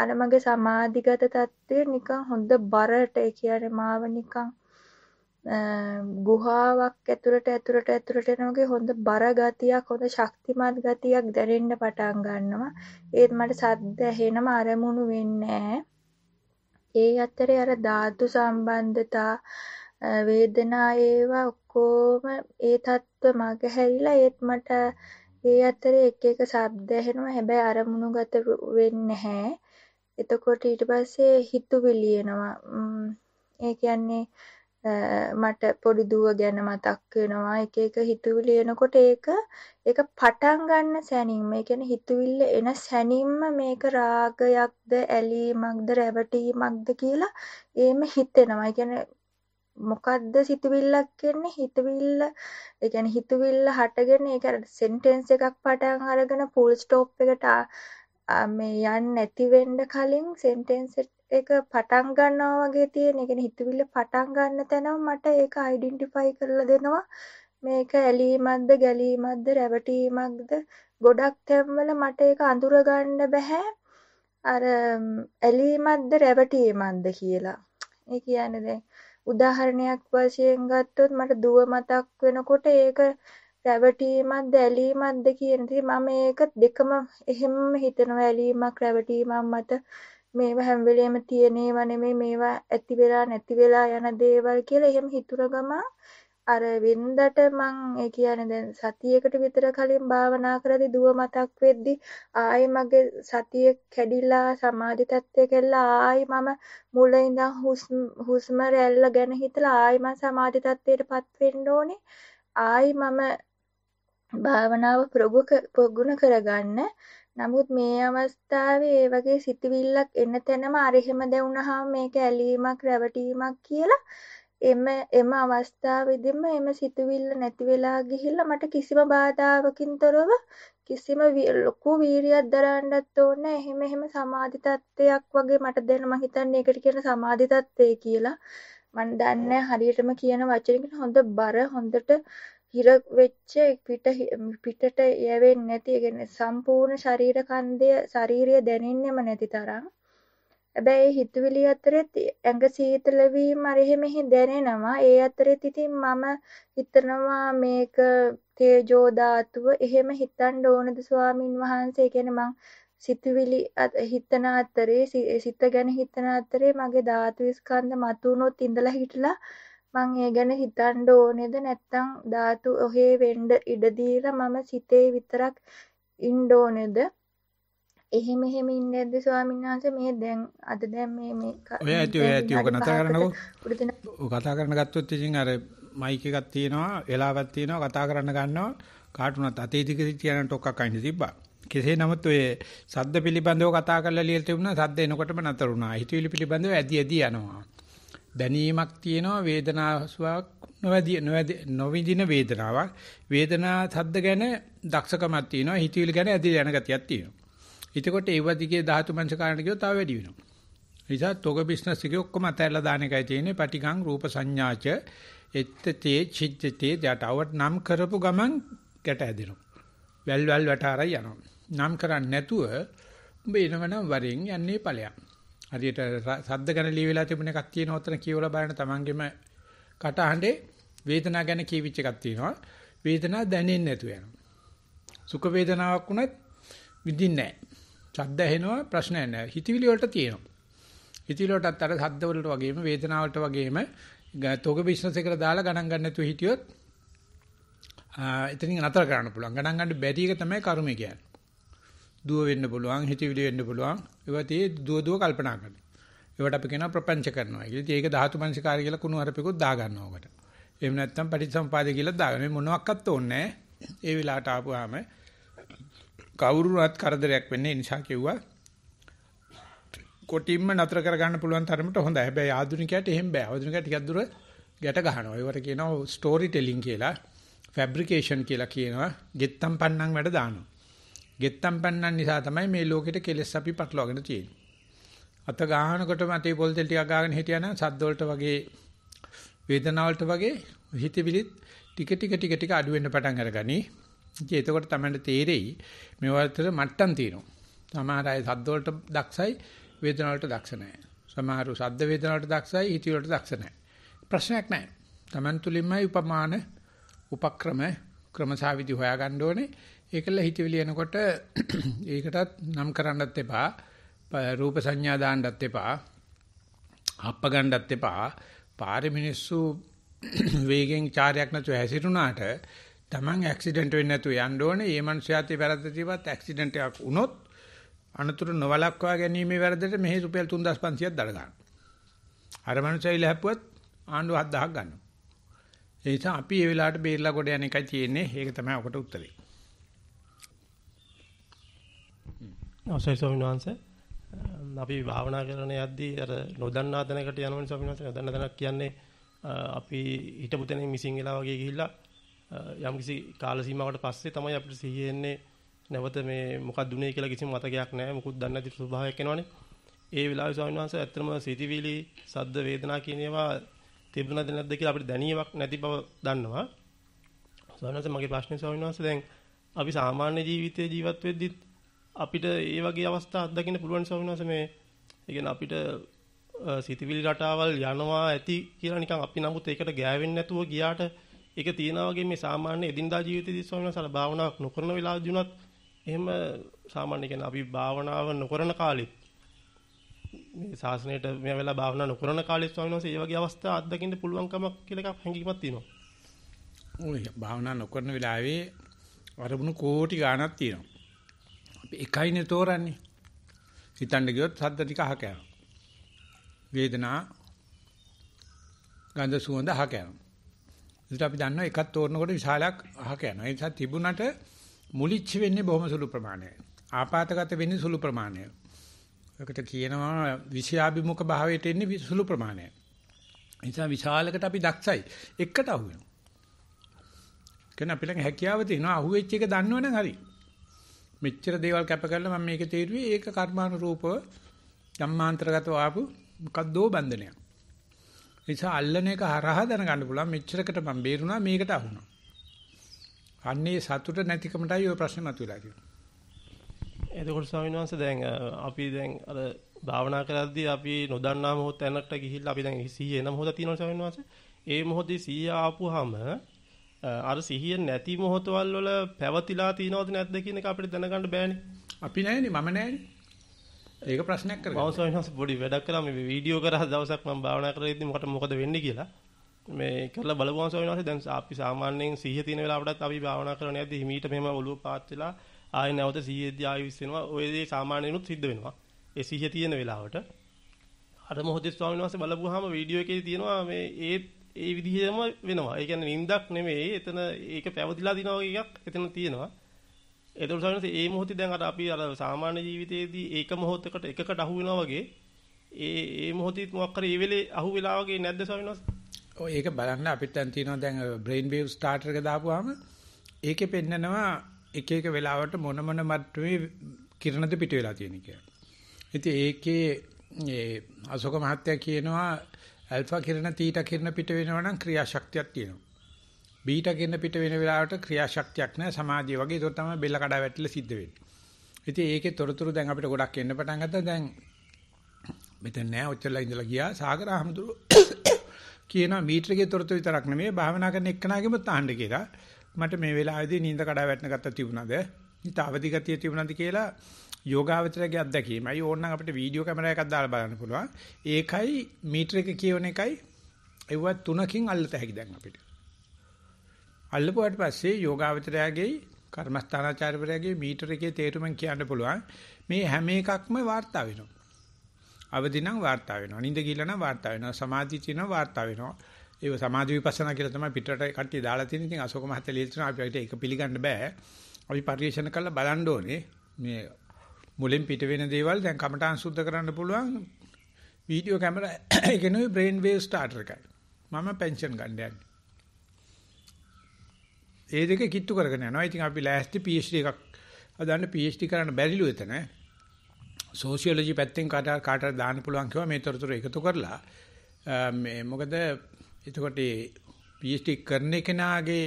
අර මගේ සමාධිගත தත්ත්වය නිකන් හොඳ බරට ඒ කියන්නේ මාව නිකන් ගුහාවක් ඇතුළට ඇතුළට ඇතුළට එනවගේ හොඳ බර ගතියක් හොඳ ශක්තිමත් ගතියක් දැනෙන්න පටන් ගන්නවා. ඒත් මට සද්ද ඇහෙනම අරමුණු වෙන්නේ ඒ අතරේ අර ධාතු සම්බන්ධතා වේදනා ඒවා ඔක්කොම ඒ தত্ত্ব මග හැරිලා ඒත් මට ඒ අතරේ එක එක ශබ්ද ඇහෙනවා හැබැයි අරමුණුගත වෙන්නේ නැහැ. එතකොට ඊට පස්සේ හිතුවිලි එනවා. ඒ කියන්නේ මට පොඩි දුව ගැන මතක් වෙනවා එක එක හිතුවිලි එනකොට ඒක ඒක පටන් ගන්න සැනින්ම ඒ කියන්නේ හිතුවිල්ල එන සැනින්ම මේක රාගයක්ද ඇලීමක්ද රැවටීමක්ද කියලා එහෙම හිතෙනවා. ඒ කියන්නේ මොකද්ද සිතුවිල්ලක් කියන්නේ හිතවිල්ල ඒ කියන්නේ හිතවිල්ල හටගෙන ඒක සෙන්ටෙන්ස් එකක් පටන් අරගෙන ෆුල් ස්ටොප් එකට මේ යන්න නැතිවෙන්ඩ කලින් සෙන්ටෙන්ස එක පටන් ගන්නවා වගේ තියෙන එකෙන හිතුවිල්ල පටන් ගන්න තැනම් මට ඒක අයිඩෙන්ටිෆයි කරල දෙනවා මේක ඇලීමක්ද ගැලීමක්ද රැවටීමක්ද ගොඩක් තැම්වල මට ඒක අඳුරගන්න බැහැ අර ඇලීමක්ද රැවටීමක්ද කියලා ඒ කියන්නද උදාහරණයක් වශයෙන් ගත්තොත් මට දුව මතක් වෙනකොට ඒක රැවටීමක්ද ඇලීමක්ද කියන ඉතින් මම ඒක දෙකම එහෙම්ම හිතනවා ඇලීමක් රැවටීමක් මත මේවා හැම වෙලෙම තියෙන ඒවා නෙමෙයි මේවා ඇති වෙලා නැති වෙලා යන දේවල් කියලා එහෙම හිතුන ගම අර වෙන්දට මං ඒ කියන්නේ දැන් සතියකට විතර කලින් භාවනා කරද්දී දුව මතක් වෙද්දී ආයි මගේ සතිය කැඩිලා සමාධි තත්ත්වය කැඩලා ආයි මම මුල ඉඳන් හුස්ම හුස්ම රැල්ල ගැන හිතලා ආයි මම සමාධි තත්ත්වයටපත් වෙන්න ඕනේ ආයි මම භාවනාව ප්‍රගුණ කරගන්න. නමුත් මේ අවස්ථාවේ ඒ වගේ සිතුවිල්ලක් එන තැනම අර එහෙම දැවුනහම මේක ඇලීමක් රැවටීමක් කියලා එම එම අවස්ථාවේදීම එම සිතුවිල්ල නැති වෙලා ගිහිල්ලා මට කිසිම බාධාවකින් තොරව කිසිම ලොකු වීරියක් දරන්නත් ඕන එහෙම එහෙම සමාධි තත්ත්වයක් වගේ මට දැන මම හිතන්නේ ඒකට කියන සමාධි තත්ත්වය කියලා මම දන්නේ හරියටම කියන වචනකින් හොඳ බර හොඳට හිර වෙච්ච පිට පිටට යවෙන්නේ නැති ඒ කියන්නේ සම්පූර්ණ ශරීර කන්දය ශාරීරිය දැනෙන්නෙම නැති තරම් හැබැයි හිතවිලි අතරේ ඇඟ සීතල වීම අර එහෙමෙහි දැනෙනවා ඒ අතරෙත් ඉතින් මම හිතනවා මේක තේජෝ ධාතුව එහෙම හිතන්න ඕනද ස්වාමින් වහන්සේ කියන්නේ මං සිතුවිලි හිතන අතරේ සිත ගැන හිතන අතරේ මගේ ධාතු ස්කන්ධ මතුනොත් ඉඳලා හිටලා මං ඒ ගැන හිතන්ඩ ඕනෙද නැත්තං ධාතු ඔහේ වෙන්ඩ ඉඩදීල මම සිතේ විතරක් ඉන්ඩෝනෙද එහෙම එහෙම ඉන්න ඇද ස්වාමින්නාස මේ දැන් අද දැම් මේ ඔය ඇති ඔය ඇති ඕක නත කරනකෝ කතා කරන ගත්තොත් ඉතින් අර මයික එකක් තියෙනවා වෙලාවක් තියෙනවා කතා කරන්න ගන්නවා කාටුනත් අතීතික තියන ටොක්කක් අයින් තිබ්බා කෙසේ නමුත් ඔය සද්ද පිළිබඳව කතා කරලා ලියලා තිබුණා සද්ද එනකොටම නතර වුණා හිතවිලි පිළිබඳව ඇදි ඇදි යනවා දැනීමක් තියෙනවා වේදනාවක් නොවැදී නොවැදී නොවිඳින වේදනාවක් වේදනා සද්ද ගැන දක්ෂකමක් තියෙනවා හිතවිලි ගැන ඇදී යන ගතියක් තියෙනවා එතකොට ඒ වදිගේ ධාතු මනසකාරණ කියෝ තව වැඩි වෙනවා නිසා තොග බිස්නස් එකේ ඔක්කොම අතහැරලා දාන එකයි තියෙන්නේ පටිගං රූප සංඥාච එත්තේ චිත්තේ ජටවට නම් කරපු ගමන් ගැට ඇදෙනවා වැල් වැල් වටාරයි යනවා නම් කරන්නේ නැතුව උඹ එනවනම් වරෙන් යන්නේ ඵලයක් හරියට සද්ද ගැන ලියවිලා තිබුණ එකක් තියෙනවා ඔතන කියවලා බලන තමන්ගෙම කටහඬේ වේදනාව ගැන කියවිච්ච එකක් තියෙනවා. වේදනාව දැනෙන්නේ නැතු වෙනවා. සුඛ වේදනාවක් වුණත් විඳින්නේ නැහැ. සද්ද ඇහෙනවා ප්‍රශ්නයක් නැහැ. හිතවිලි වලට තියෙනවා. හිතවිලි වලටත් අර සද්ද වලට වගේම වේදනාවට වගේම තෝග බිස්නස් එකට දාලා ගණන් ගන්න නැතුව හිටියොත් එතනින් නතර කරන්න පුළුවන්. ගණන් ගන්න බැරි එක තමයි කර්මය කියන්නේ. දුව වෙන්න පුළුවන්, හිතවිලි වෙන්න පුළුවන්. ඒවත් ඒ දුව දුව කල්පනා කරනවා. ඒවට අපි කියනවා ප්‍රපංච කරනවා කියලා. ඉතින් ඒක ධාතු මනසිකාරය කියලා කුණු අරපෙකුත් දා ගන්නවා ඔකට. එහෙම නැත්නම් පටිච්චසම්පාදේ කියලා දාගන්න. මේ මොනවත් ඕනේ නැහැ. ඒ වෙලාවට ආපුවාම කවුරුවත් කරදරයක් වෙන්නේ නිසා කිව්වා කොටින්ම නතර කරගන්න පුළුවන් තරමට හොඳයි. හැබැයි ආධුනිකයට එහෙම බෑ. ආධුනිකයා ටිකක් දුර ගැට ගහනවා. ඒවට කියනවා ස්ටෝරි ටෙලිං කියලා, ෆැබ්‍රිකේෂන් කියලා කියනවා. ගෙත්තම් පන්නම් වැඩ දානවා. ගෙත්තම් පැන්නන් නිසා තමයි මේ ලෝකෙට කෙලස් අපි පටලවාගෙන තියෙන්නේ. අත ගාහනකොටම අතේ පොල් තෙල් ටිකක් ගාගෙන හිටියානම් සද්ද වලට වගේ වේදනාවලට වගේ හිතවිලිත් ටික ටික ටික ටික අඩු වෙන්න පටන් අරගනි. ඉතින් එතකොට තමයි තේරෙයි මේ වතර මට්ටම් තියෙනවා. සමහර අය සද්ද වලට දක්ෂයි වේදනාවලට දක්ෂ නැහැ. සමහරු සද්ද වේදනාවට දක්ෂයි හිතවිලට දක්ෂ නැහැ. ප්‍රශ්නයක් නැහැ. Taman තුලින්මයි උපමාන උපක්‍රම ක්‍රමසාවිදි හොයාගන්න ඕනේ. ඒකල හිතවිලි එනකොට ඒකටත් නම් කරන්නත් එපා. රූප සංඥා දාන්නත් එපා. හප්ප ගන්නත් එපා. පාරේ මිනිස්සු වේගෙන් චාරයක් නැතුව හැසිරුණාට Taman ඇක්සිඩන්ට් වෙන්නේ නැතුව යන්න ඕනේ. මේ මිනිස්යාතේ වැරද්ද තිබවත් ඇක්සිඩන්ට් එකක් වුණොත් අනතුරු නොවලක්වා ගැනීමේ වැරද්දට මෙහි රුපියල් 3500ක් දඩ ගන්නවා. අර මිනිස්සයිල හැප්පුවත් ආණ්ඩුව 7000ක් ගන්නවා. ඒ නිසා අපි මේ වෙලාවට බේරලා කොට යන එකයි තියෙන්නේ. ඒක තමයි ඔකට උත්තරේ. අවසයි ස්වාමීන් වහන්සේ අපි භාවනා කරන යද්දී අර නොදන්නා තැනකට යනවනේ ස්වාමීන් වහන්සේ නොදන්නා තැනක් කියන්නේ අපි හිටපු තැනින් මිසින් වෙලා වගේ ගිහිල්ලා යම්කිසි කාල සීමාවකට පස්සේ තමයි අපිට සිහිය එන්නේ නැවත මේ මොකක්ද උනේ කියලා කිසිම මතකයක් නැහැ මොකුත් දන්නේ නැති ස්වභාවයක් එනවනේ ඒ වෙලාවේ ස්වාමීන් වහන්සේ ඇත්තම සිතිවිලි සද්ද වේදනා කියන ඒවා තිබුණාද නැද්ද කියලා අපිට දැනීමක් නැති බව දන්නවා ස්වාමීන් වහන්සේ මගේ ප්‍රශ්නේ ස්වාමීන් වහන්සේ දැන් අපි සාමාන්‍ය ජීවිතයේ ජීවත් වෙද්දිත් අපිට ඒ වගේ අවස්ථා අත්දකින්න පුළුවන් ස්වාමීන් වහන්සේ මේ ඒ කියන්නේ අපිට සිතවිලි රටාවල් යනවා ඇති කියලා නිකන් අපි නමුත් ඒකට ගෑවෙන්නේ නැතුව ගියාට ඒක තියනා වගේ මේ සාමාන්‍ය එදිනදා ජීවිතයේදී ස්වාමීන් වහන්සේ භාවනාවක් නොකරන වෙලාවදී උනත් එහෙම සාමාන්‍ය කියන්නේ අපි භාවනාව නොකරන කාලෙත් මේ ශාසනයට මේ වෙලාව භාවනා නොකරන කාලේ ස්වාමීන් වහන්සේ මේ වගේ අවස්ථා අත්දකින්න පුළුවන්කමක් කියලා එකක් හැඟීමක් තියෙනවා. ඔය භාවනා නොකරන වෙලාවේ අරමුණු කෝටි ගණනක් තියෙනවා. අපි එකයිනේ තෝරන්නේ. හිතන්න ගියොත් සද්ද ටික අහ කෑම. වේදනා ගඳ සුවඳ අහ කෑම. ඒත් අපි දන්නවා එකක් තෝරනකොට විශාලයක් අහ කෑම. ඒ නිසා තිබුණට මුලිච්ච වෙන්නේ බොහොම සුළු ප්‍රමාණයක්. ආපాతගත වෙන්නේ සුළු ප්‍රමාණයක්. ඒකට කියනවා විෂයාභිමුඛ භාවයට එන්නේ සුළු ප්‍රමාණයක්. ඒ නිසා විශාලකට අපි දක්ෂයි. එකට අහු වෙනවා. කියන අපිට හැකියාව තියෙනවා අහුවෙච්ච එක දන්නවනම් හරියි. මෙච්චර දේවල් කැප කරලා මම මේක තේරුවේ ඒක කර්මානුරූපව ධම්මාන්තරගතව ආපු මොකද්දෝ බන්ධනයක්. නිසා අල්ලන එක හරහා දැනගන්න පුළුවන් මෙච්චරකට මම බේරුණා මේකට අහුණා. අන්නේ සතුට නැතිකමටයි ওই ප්‍රශ්නේ මතුවලා තියෙන්නේ. එතකොට ස්වාමීන් වහන්සේ දැන් අපි දැන් අර භාවනා කරද්දී අපි නොදන්නා මොහොත තැනකට ගිහිල්ලා අපි දැන් 100 එන මොහොත තියෙනවා ස්වාමීන් වහන්සේ. ඒ මොහොතේ 100 ආපුවාම අර සිහිය නැති මොහොතවල් වල පැවතිලා තියෙනවද නැද්ද කියන එක අපිට දැනගන්න බෑනේ. අපි නැහැනේ මම නැහැනේ. ඒක ප්‍රශ්නයක් කරගන්න. මම සවිනස් පොඩි වැඩක් කළා මේ වීඩියෝ කරා දවසක් මම භාවනා කරලා ඉද්දි මට මොකද වෙන්නේ කියලා. මේ කරලා බලපුවම සවිනස් දැන් අපි සාමාන්‍යයෙන් 100 තියෙන වෙලාවටත් අපි භාවනා කරන යද්දි හිමීට මෙහෙම ඔළුව පාත් වෙලා ආයෙ නැවත 100 දී ආයෙ 20 වෙනවා. ඔය දේ සාමාන්‍යයෙන්ුත් සිද්ධ වෙනවා. ඒ 100 තියෙන වෙලාවට අර මොහොතේ ස්වාමීන් වහන්සේ බලපුවාම වීඩියෝ එකේ තියෙනවා මේ ඒත් ඒ විදිහම වෙනවා. ඒ කියන්නේ නිින්දක් නෙමෙයි. එතන ඒක පැවතිලා දිනවා වගේ එකක් එතන තියෙනවා. ඒතකොට සමහරවිට මේ මොහොතේ දැන් අර අපි අර සාමාන්‍ය ජීවිතයේදී ඒක මොහොතකට එකකට අහු වෙනවා වගේ ඒ ඒ මොහොතේ මොකක් කරේ ඒ වෙලේ අහු වෙලා වගේ නැද්ද සමිනවස්? ඔය ඒක බලන්න අපිට දැන් තියෙනවා දැන් බ්‍රේන් වේව් ස්ටාර්ටර් එක දාපුවාම ඒකේ පෙන්නනවා එක එක වෙලාවට මොන මොන මට්ටමේ කිරණද පිට වෙලා තියෙන කියලා. ඉතින් ඒකේ ඒ අශෝක මහත්තයා කියනවා ඇල්ෆා කිරණ තීටා කිරණ පිට වෙනවා නම් ක්‍රියාශක්තියක් තියෙනවා. බීටා කිරණ පිට වෙන වෙලාවට ක්‍රියාශක්තියක් නැහැ සමාධිය වගේ. ඒක තමයි බෙල්ල කඩා වැටිලා සිද්ධ වෙන්නේ. ඉතින් ඒකේ තොරතුරු දැන් අපිට ගොඩක් එන්න පටන් ගත්තා. දැන් මෙතන නෑ ඔච්චරලා ඉඳලා ගියා. සාගර අහමුදුර කියනවා මීටරගේ තොරතුරු විතරක් නෙමෙයි භාවනා කරන එක්කනාගෙම තාන්න කියලා. මට මේ වෙලාවේදී නිින්ද කඩා වැටෙන ගත්තා තිබුණාද? හිත අවදි ගතිය තිබුණාද කියලා යෝගාවචරයේ අත්දැකීමයි ඕනනම් අපිට වීඩියෝ කැමරාවක් දාලා බලන්න පුළුවන්. ඒකයි මීටර එක කියවන එකයි ඒවා තුනකින් අල්ලත හැකි දැන් අපිට. අල්ලපුවාට පස්සේ යෝගාවචරයගේ කර්මස්ථානාචාර්යවරයාගේ මීටර එකේ තේරුමෙන් කියන්න පුළුවන් මේ හැම එකක්ම වාර්තා වෙනවා. අවදි නම් වාර්තා වෙනවා. නිින්ද ගිහලා නම් වාර්තා වෙනවා. සමාධි තියෙනවා වාර්තා වෙනවා. ඒක සමාධි විපස්සනා කියලා තමයි පිටරට කට්ටිය දාලා තියෙන. ඉතින් අශෝක මහත්තයා ලියලා තියෙනවා අපි අපිට ඒක පිළිගන්න බෑ. අපි පරිශන කළා බලන්න ඕනේ මේ මුලින් පිට වෙන දේවල් දැන් කමටහන් සුද්ධ කරන්න පුළුවන් වීඩියෝ කැමරා එකනොයි බ්‍රේන් වේව් ස්ටාර්ටර් එකයි. මම පෙන්ෂන් ගන්න යන්නේ. ඒ දෙක කිට්ටු කරගෙන යනවා. ඉතින් අපි ලෑස්ති PhD එකක් හදන්න PhD කරන්න බැරිලු එතන. සෝෂියොලොජි පැත්තෙන් කාට කාට දාන්න පුළුවන් කිව්වා මේ තොරතුරු එකතු කරලා මේ මොකද එතකොට PhD කරන කෙනාගේ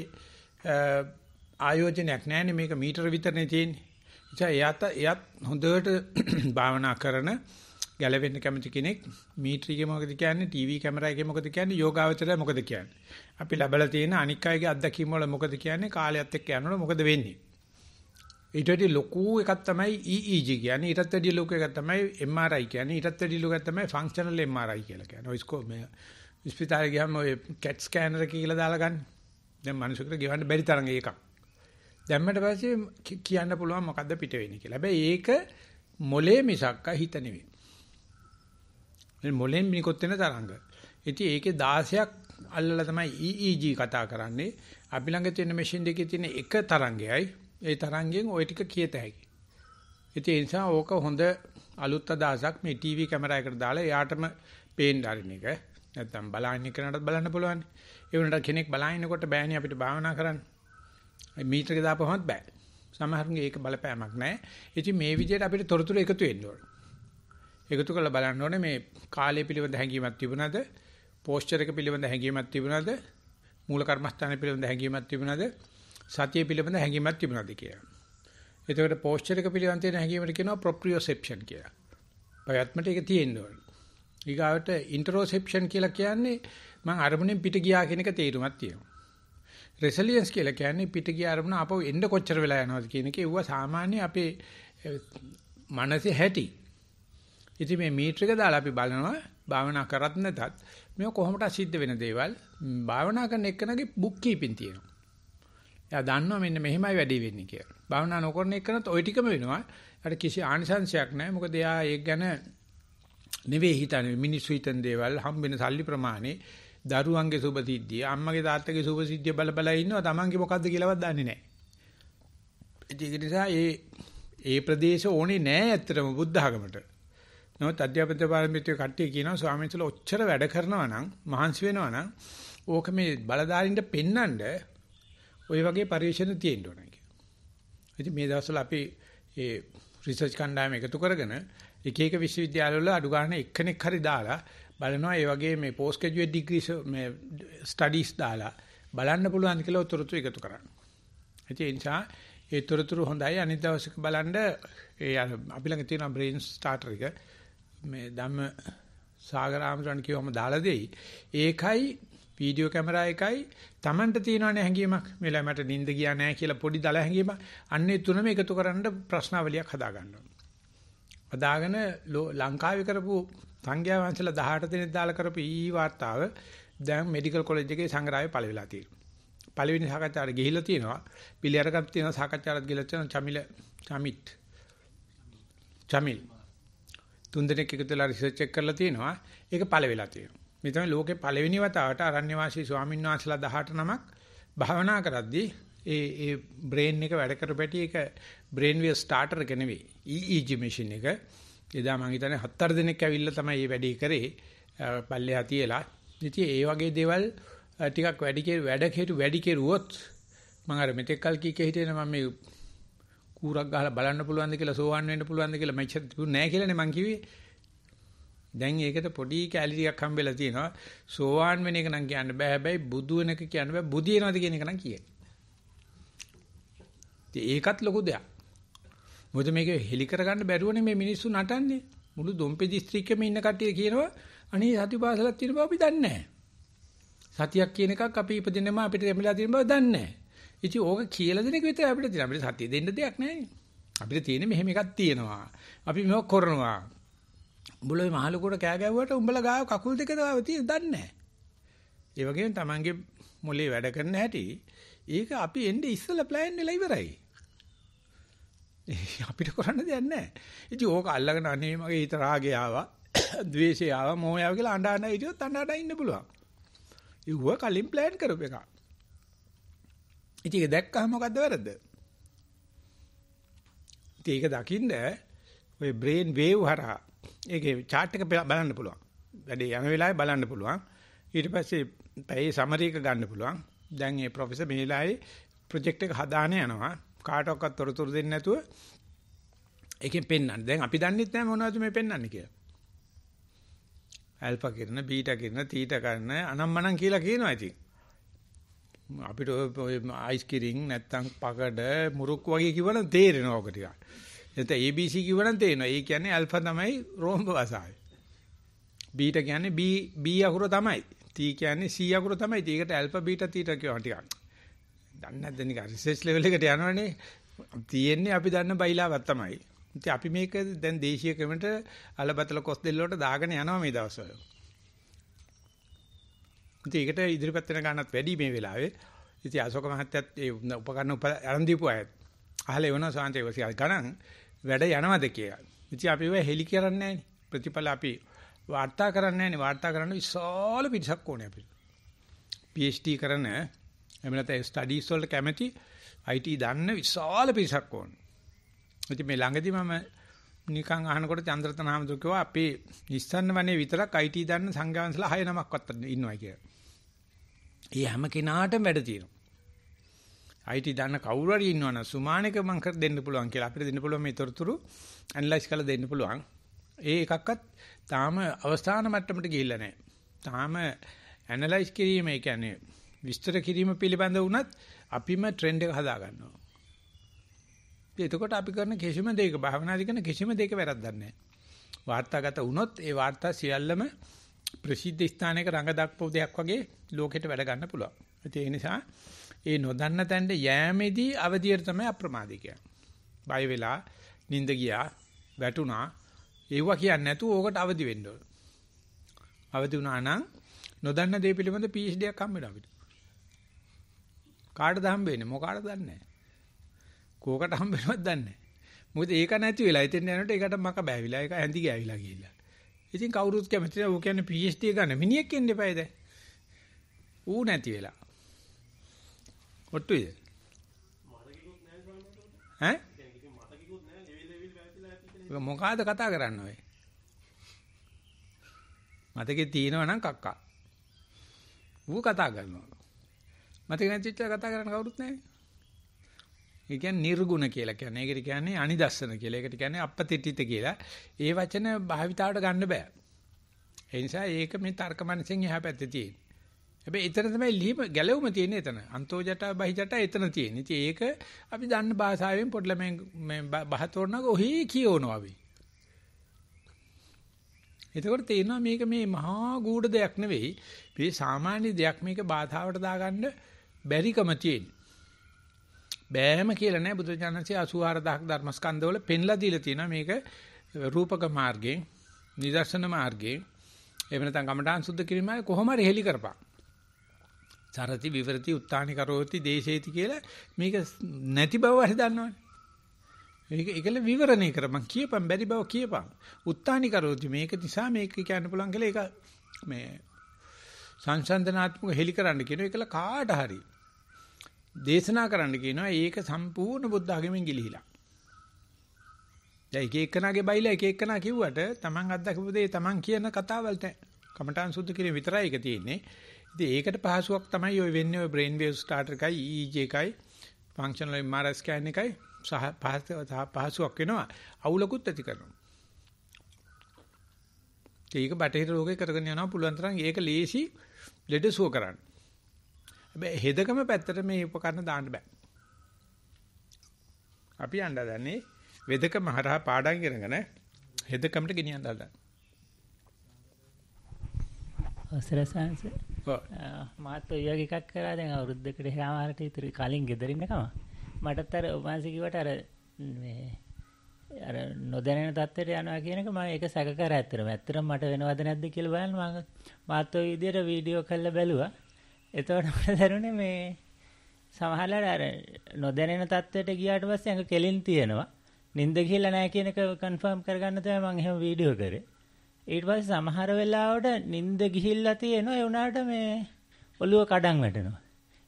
ආයෝජනයක් නැහැ මේක මීටර විතරනේ තියෙන්නේ. එයාට එයත් හොඳට භාවනා කරන ගැලවෙන්න කැමති කෙනෙක් මීටරේ මොකද කියන්නේ ටීවී කැමරා එකේ මොකද කියන්නේ යෝගාවචරය මොකද කියන්නේ අපි ලබලා තියෙන අනික් අයගේ අත්දැකීම් වල මොකද කියන්නේ කාලයත් එක්ක යනකොට මොකද වෙන්නේ ඊට වඩා ලොකු එකක් තමයි EEG කියන්නේ ඊටත් වැඩිය ලොකු එකක් තමයි MRI කියන්නේ ඊටත් වැඩිය ලොකු එකක් තමයි ෆන්ක්ෂනල් MRI කියලා කියන්නේ ඔයිස්කෝ මේ ස්පිතාලේ ගියාම ඔය කැට් ස්කෑනර් එක කියලා දාලා ගන්න දැන් මිනිස්සුන්ට ගෙවන්න බැරි තරම් ඒකක් දැම්මට පස්සේ කියන්න පුළුවන් මොකද්ද පිට වෙන්නේ කියලා. හැබැයි ඒක මොලේ මිසක්ක හිත නෙවෙයි. මේ මොලෙන් මිනිකොත් වෙන තරංග. ඉතින් ඒකේ 16ක් අල්ලලා තමයි EEG කතා කරන්නේ. අපි ළඟ තියෙන මැෂින් දෙකේ තියෙන එක තරංගයයි. ඒ තරංගයෙන් ওই ටික කියත හැකියි. ඉතින් ඒ නිසා ඕක හොඳ අලුත් අදහසක් මේ ටීවී කැමරා එකට දාලා එයාටම පේන්න හරින එක. නැත්තම් බලන්න කරනටත් බලන්න පුළුවන්. ඒ වුණාට කෙනෙක් බලනකොට බෑනේ අපිට භාවනා කරන්න. මීටරක දාපුවමත් බෑ. සමහරුන්ගේ ඒක බලපෑමක් නැහැ. ඉතින් මේ විදිහට අපිට තොරතුරු එකතු වෙන්න ඕනේ. එකතු කරලා බලන්න ඕනේ මේ කාලය පිළිබඳ හැඟීමක් තිබුණාද? පෝස්චර් එක පිළිබඳ හැඟීමක් තිබුණාද? මූල කර්මස්ථාන පිළිබඳ හැඟීමක් තිබුණාද? සතිය පිළිබඳ හැඟීමක් තිබුණාද කියලා. එතකොට පෝස්චර් එක පිළිබඳ තියෙන හැඟීමට කියනවා ප්‍රොප්‍රියෝසෙප්ෂන් කියලා. ප්‍රයත්නට ඒක තියෙන්න ඕනේ. ඊගාවට ඉන්ටරෝසෙප්ෂන් කියලා කියන්නේ මම අරමුණෙන් පිට ගියා කියන එක තේරුමක් තියෙනවා. රෙසිලියන්ස් කියලා කියන්නේ පිට ගිය අරමුණ ආපහු එන්න කොච්චර වෙලා යනවද කියන එක ඒව සාමාන්‍ය අපේ මනසේ හැටි. ඉතින් මේ මීටර එක දාලා අපි බලනවා භාවනා කරත් නැතත් මේ කොහොමද සිද්ධ වෙන දේවල් භාවනා කරන එක්කනගේ බුක් කීපින් තියෙනවා. එයා දන්නවා මෙන්න මෙහෙමයි වැඩි වෙන්නේ කියලා. භාවනා නොකරන එක්කනත් ওই ටිකම වෙනවා. අර කිසි ආනිසංශයක් නැහැ. මොකද එයා ඒක ගැන නෙවෙයි හිතන්නේ මිනිස්සු හිතන දේවල් හම්බෙන සල්ලි ප්‍රමාණය දරුවන්ගේ සුභ සිද්ධිය, අම්මගේ තාත්තගේ සුභ සිද්ධිය බල බල ඉන්නවා. Tamange මොකද්ද කියලාවත් දන්නේ නැහැ. ඒක නිසා ඒ ඒ ප්‍රදේශ ඕනේ නැහැ ඇත්තටම බුද්ධ ධර්මයට. නමුත් අධ්‍යාපන පාරමිතිය කට්ටිය කියනවා ස්වාමීන් වහන්සේලා ඔච්චර වැඩ කරනවා නම්, මහන්සි වෙනවා නම් ඕක මේ බලධාරින්ට පෙන්නඳ ওই වගේ පරිශ්‍රණ තියෙන්න ඕන කියලා. ඉතින් මේ දවස්වල අපි ඒ රිසර්ච් කණ්ඩායම එකතු කරගෙන එක එක විශ්වවිද්‍යාලවල අඩු ගන්න එක්කෙනෙක් හරි දාලා බලනවා ඒ වගේ මේ post graduate degrees මේ studies දාලා බලන්න පුළුවන් කියලා උතරතු එකතු කරන්න. ඒ නිසා ඒ තොරතුරු හොඳයි අනිත් දවසක බලන්න ඒ අපි ළඟ තියෙන brain starter එක මේ ධම්ම සාගරාමරණ කියවම දාලා දෙයි. ඒකයි වීඩියෝ කැමරා එකයි Tamanට තියෙනවනේ හැංගීමක්. මෙලා මට නිින්ද ගියා නෑ කියලා පොඩි දල හැංගීමක්. අන්නේ තුනම එකතු කරන්න ප්‍රශ්නාවලියක් හදාගන්න ඕනේ. හදාගෙන ලංකාවේ කරපු සංඝයා වහන්සේලා 18 දිනක් දාලා කරපු ඊ වාර්තාව දැන් මෙඩිකල් කොලෙජ් එකේ සංග්‍රහයේ පළවිලා තියෙනවා. පළවෙනි සාකච්ඡාවට ගිහිල්ලා තියෙනවා. පිළි අරගත් තියෙන සාකච්ඡාවට ගිහිල්ලා තියෙනවා චමිල චමිත්. චමිල්. තුන් දිනක් එකතු වෙලා රිසර්ච් එක කරලා තියෙනවා. ඒක පළවිලා තියෙනවා. මේ තමයි ලෝකේ පළවෙනි වතාවට අරණ්‍ය වාසී ස්වාමීන් වහන්සේලා 18 නමක් භාවනා කරද්දී ඒ ඒ බ්‍රේන් එක වැඩ කරපැටි ඒක බ්‍රේන් විය ස්ටාර්ටර් එක නෙවෙයි EEG මැෂින් එක එදා මං හිතන්නේ හතර දිනක් ඇවිල්ලා තමයි මේ වැඩේ කරේ පල්ලෙහා තියලා. ඉතින් ඒ වගේ දේවල් ටිකක් වැඩි කෙරු වැඩ කෙරු වැඩි කෙරුවොත් මම අර මෙතෙක් කල් කීකේ හිටියේ මම මේ කූරක් ගහලා බලන්න පුළුවන්ද කියලා සෝවන් වෙන්න පුළුවන්ද කියලා මම ඉච්චා නෑ කියලානේ මං කිව්වේ. දැන් ඒකට පොඩි කැලරි ටිකක් හම්බෙලා තියෙනවා. සෝවාන් වෙන එක නම් කියන්න බෑ. හැබැයි බුදු වෙන එක කියන්න බෑ. බුදි වෙනවද කියන එක නම් කියන්නේ. ඒකත් ලොකු දෙයක්. මොකද මේක හෙලි කරගන්න බැරුවනේ මේ මිනිස්සු නටන්නේ. මුළු දොම්පේ දිස්ත්‍රික්කෙම ඉන්න කට්ටිය කියනවා අනේ සතිපාසලක් තියෙන බව අපි දන්නේ නැහැ. සතියක් කියන එකක් අපි ඉපදිනම අපිට ලැබිලා තියෙන බව දන්නේ නැහැ. ඉතින් ඕක කියලා දෙන එක විතරයි අපිට තියෙන. අපිට සතිය දෙන්න දෙයක් නැහැ. අපිට තියෙන්නේ මෙහෙම එකක් තියෙනවා. අපි මේක කරනවා. උඹලා මේ මහලුකුට කෑ ගැව්වට උඹලා ගාව කකුල් දෙක තියෙන්නේ දන්නේ නැහැ. ඒ වගේම Tamange මොලේ වැඩ කරන හැටි ඒක අපි එන්නේ ඉස්සලා ප්ලෑන් වෙලා ඉවරයි. අපිට කරන්න දෙයක් නැහැ. ඉතින් ඕක අල්ලගෙන අනේ මගේ හිත රාගය ආවා, ద్వේෂය ආවා, මෝහය ආවා කියලා අඬා අඬා හිටියොත් අඬා ඉන්න පුළුවන්. ඒව කලින් plan කරපු එක. ඉතින් ඒක දැක්කම මොකද්ද වැරද්ද? ඉතින් ඒක දකින්න ඔය brain wave හරහා ඒකේ chart එක බලන්න පුළුවන්. වැඩි යන වෙලාවේ බලන්න පුළුවන්. ඊට පස්සේ පැයේ summary එක ගන්න පුළුවන්. දැන් මේ ප්‍රොෆෙසර් මේ වෙලාවේ project එක හදාන යනවා. කාටවත් තොරතුරු දෙන්නේ නැතුව ඒකෙන් පෙන්වන්නේ. දැන් අපි දන්නෙත් නැහැ මොනවද මේ පෙන්වන්නේ කියලා. ඇල්ෆා කරන, බීටා කරන, තීටා කරන, අනම්මනම් කියලා කියනවා ඉතින්. අපිට ඔය අයිස් කිරින් නැත්තම් පකඩ මුරුක් වගේ කිව්වනම් තේරෙනවා ඔක ටිකක්. නැත්නම් ABC කිව්වනම් තේරෙනවා. ඒ කියන්නේ ඇල්ෆා තමයි රෝම්බ භාෂාවේ. බීටා කියන්නේ B B අකුර තමයි. තී කියන්නේ C අකුර තමයි. ඒකට ඇල්ෆා බීටා තීටා කියනවා ටිකක්. දන්නේ නැද්ද නිකන් රිසර්ච් ලෙවල් එකට යනවනේ. තියෙන්නේ අපි දන්න බයිලාවක් තමයි. ඉතින් අපි මේක දැන් දේශීය ක්‍රමයට අලබතල කොස් දෙල්ලෝට දාගෙන යනවා මේ දවස්වල. ඉතින් ඒකට ඉදිරිපත් වෙන ගානත් වැඩි මේ වෙලාවේ. ඉතින් අශෝක මහත්තයත් ඒ උපකරණ අරන් දීපු අයත් අහලා එවනවා සාන්තේ වසිකල් ගණන් වැඩ යනවද කියලා. ඉතින් අපි ඒව හෙලි කරන්නේ ප්‍රතිඵල අපි වාර්තා කරන්නේ නැහැ වාර්තා කරන්න විශාල පිටසක් ඕනේ අපිට. PhD කරන එහෙම නැත්නම් ස්ටඩීස් වලට කැමති IT දන්න විශාල පිරිසක් ඕන. ඉතින් මේ ළඟදී මම නිකන් අහනකොට චන්ද්‍රතන හාමුදුර කිව්වා අපේ ඉස්සන්න වනේ විතරක් IT දන්න සංඝවංශලා 6 නමක්වත් ඉන්නවා කියලා. ඒ හැම කෙනාටම වැඩ තියෙනවා. IT දන්න කවුරු හරි ඉන්නවනම් සුමානක මං කර දෙන්න පුළුවන් කියලා අපිට දෙන්න පුළුවන් මේ තොරතුරු ඇනලයිස් කරලා දෙන්න පුළුවන්. ඒ එකක්වත් තාම අවස්ථාන මට්ටමට ගිහිල්ලා නැහැ. තාම ඇනලයිස් කිරීම ඒ කියන්නේ විස්තර කිරීම පිළිබඳ වුණත් අපිම ට්‍රෙන්ඩ් එක හදා ගන්නවා. එතකොට අපි කරන කිසිම දෙයක භාවනාදී කරන කිසිම දෙයක වැරද්දක් නැහැ. වාර්තාගත වුණොත් ඒ වාර්තා සියල්ලම ප්‍රසිද්ධ ස්ථානයක රඟ දක්වපු දෙයක් වගේ ලෝකෙට වැඩ ගන්න පුළුවන්. ඒ නිසා ඒ නොදන්න තැනට යෑමේදී අවදියට තමයි අප්‍රමාදී කියන්නේ. බය වෙලා නිින්ද ගියා, වැටුණා. ඒවා කියන්නේ නැතුව ඕකට අවදි වෙන්න ඕන. අවදි වුණා නම් නොදන්න දේ පිළිබඳ PhD එකක් හම්බ වෙනවා අපිට. කාටද හම්බ වෙන්නේ මොකාටද දන්නේ කෝකට හම්බ වෙනවද දන්නේ මොකද ඒක නැති වෙලා ඉතින් යනකොට ඒකට මක බෑවිලා ඒක ඇඳි ගෑවිලා ගිහිල්ලා ඉතින් කවුරුත් කැමති නැහැ ඌ කියන්නේ PhD ගන්න මිනිහෙක් ඉන්න එපායි දැන් ඌ නැති වෙලා ඔට්ටුයි ඈ මොකාද කතා කරන්න ඔය මතකේ තියෙනවා නම් කක්කා ඌ කතා කරනවා මතක නැතිච්චා කතා කරන්න කවුරුත් නැහැ. ඒ කියන්නේ නිර්ගුණ කියලා කියන්නේ. ඒකට කියන්නේ අනිදස්සන කියලා. ඒකට කියන්නේ අපපතිටිත කියලා. ඒ වචන භාවිතාවට ගන්න බෑ. ඒ නිසා ඒක මේ තර්ක මනසෙන් එහා පැත්තේ තියෙන. හැබැයි එතන තමයි ලිහිම ගැලවුම තියෙන්නේ එතන. අන්තෝ ජටා බහි ජටා එතන තියෙන. ඉතින් ඒක අපි දන්න භාෂාවෙන් පොඩ්ඩ මේ මේ බහ තෝරනක ඔහි කියවනවා අපි. එතකොට තේරෙනවා මේක මේ මහා ගූඪ දෙයක් නෙවෙයි. මේ සාමාන්‍ය දෙයක් මේක බාධාවට දාගන්න බැරිකම තියෙන. බෑම කියලා නෑ බුදුචානන්සේ 84000ක් ධර්මස්කන්ධවල පෙන්ලා දීලා තියෙනවා මේක රූපක මාර්ගේ නිදර්ශන මාර්ගේ එහෙම නැත්නම් කමඨාන් සුද්ධ කිරීමයි කොහොම හරි හෙලි කරපන්. සරති විවරති උත්තානි කරෝති දේශේති කියලා මේක නැති බව හරි දන්නවනේ. ඒක ඒකල විවරණය කරපන් කියපන් බැරි බව කියපන්. උත්තානි කරෝති මේක නිසා මේක කියන්න පුළුවන් කියලා ඒක මේ සංසන්දනාත්මක හෙලි කරන්න කියන එකල කාට හරි දේශනා කරන්න කියනවා ඒක සම්පූර්ණ බුද්ධ ආගමෙන් ගිලිහිලා. දැන් එක එකනාගේ බයිලා එක එකනා කිව්වට Taman අත්දකපු දේ Taman කියන කතාවලට කමටහන් සුද්ධ කිරීම විතරයි ඒක තියෙන්නේ. ඉතින් ඒකට පහසුවක් තමයි ඔය වෙන්නේ ඔය brain wave starter එකයි EEG එකයි functional MRI scan එකයි සහ පහසුවක් වෙනවා. අවුලකුත් ඇති කරනවා. ඒක බටහිර ලෝකේ කරගෙන යනවා පුළුවන් තරම් ඒක ලේසි ලෙඩසුව කරන්න. හැබැයි හෙදකම පැත්තට මේ උපකරණ දාන්න බෑ. අපි යන්න දන්නේ වෙදකම හරහා පාඩම් ඉගෙනගෙන හෙදකමට ගෙනියන්න හදන්න. අවසරසංශ මාත් ඔය වගේ එකක් කරා දැන් අවුරුද්දකට හැමාරට ඉතුරු කලින් ගෙදර ඉන්නකම මටත් අර ඔබanse කිව්වට අර මේ අර නොදැනෙන තත්ත්වයට යනවා කියන එක මම ඒක සැක කරා ඇත්තටම ඇත්තටම මට වෙනවද නැද්ද කියලා බලන්න මම මාත් ඔය විදියට වීඩියෝ කරලා බැලුවා එතකොට මට දැනුනේ මේ සමහරවල් අර නොදැනෙන තත්වයට ගියාට පස්සේ අඟ කෙලින් තියෙනවා. නිින්ද කියලා නැහැ කියන එක කන්ෆර්ම් කරගන්න තමයි මම එහෙම වීඩියෝ කරේ. ඊට පස්සේ සමහර වෙලාවට නිින්ද ගිහිල්ලා තියෙනවා ඒ උනාට මේ ඔළුව කඩන් වැටෙනවා.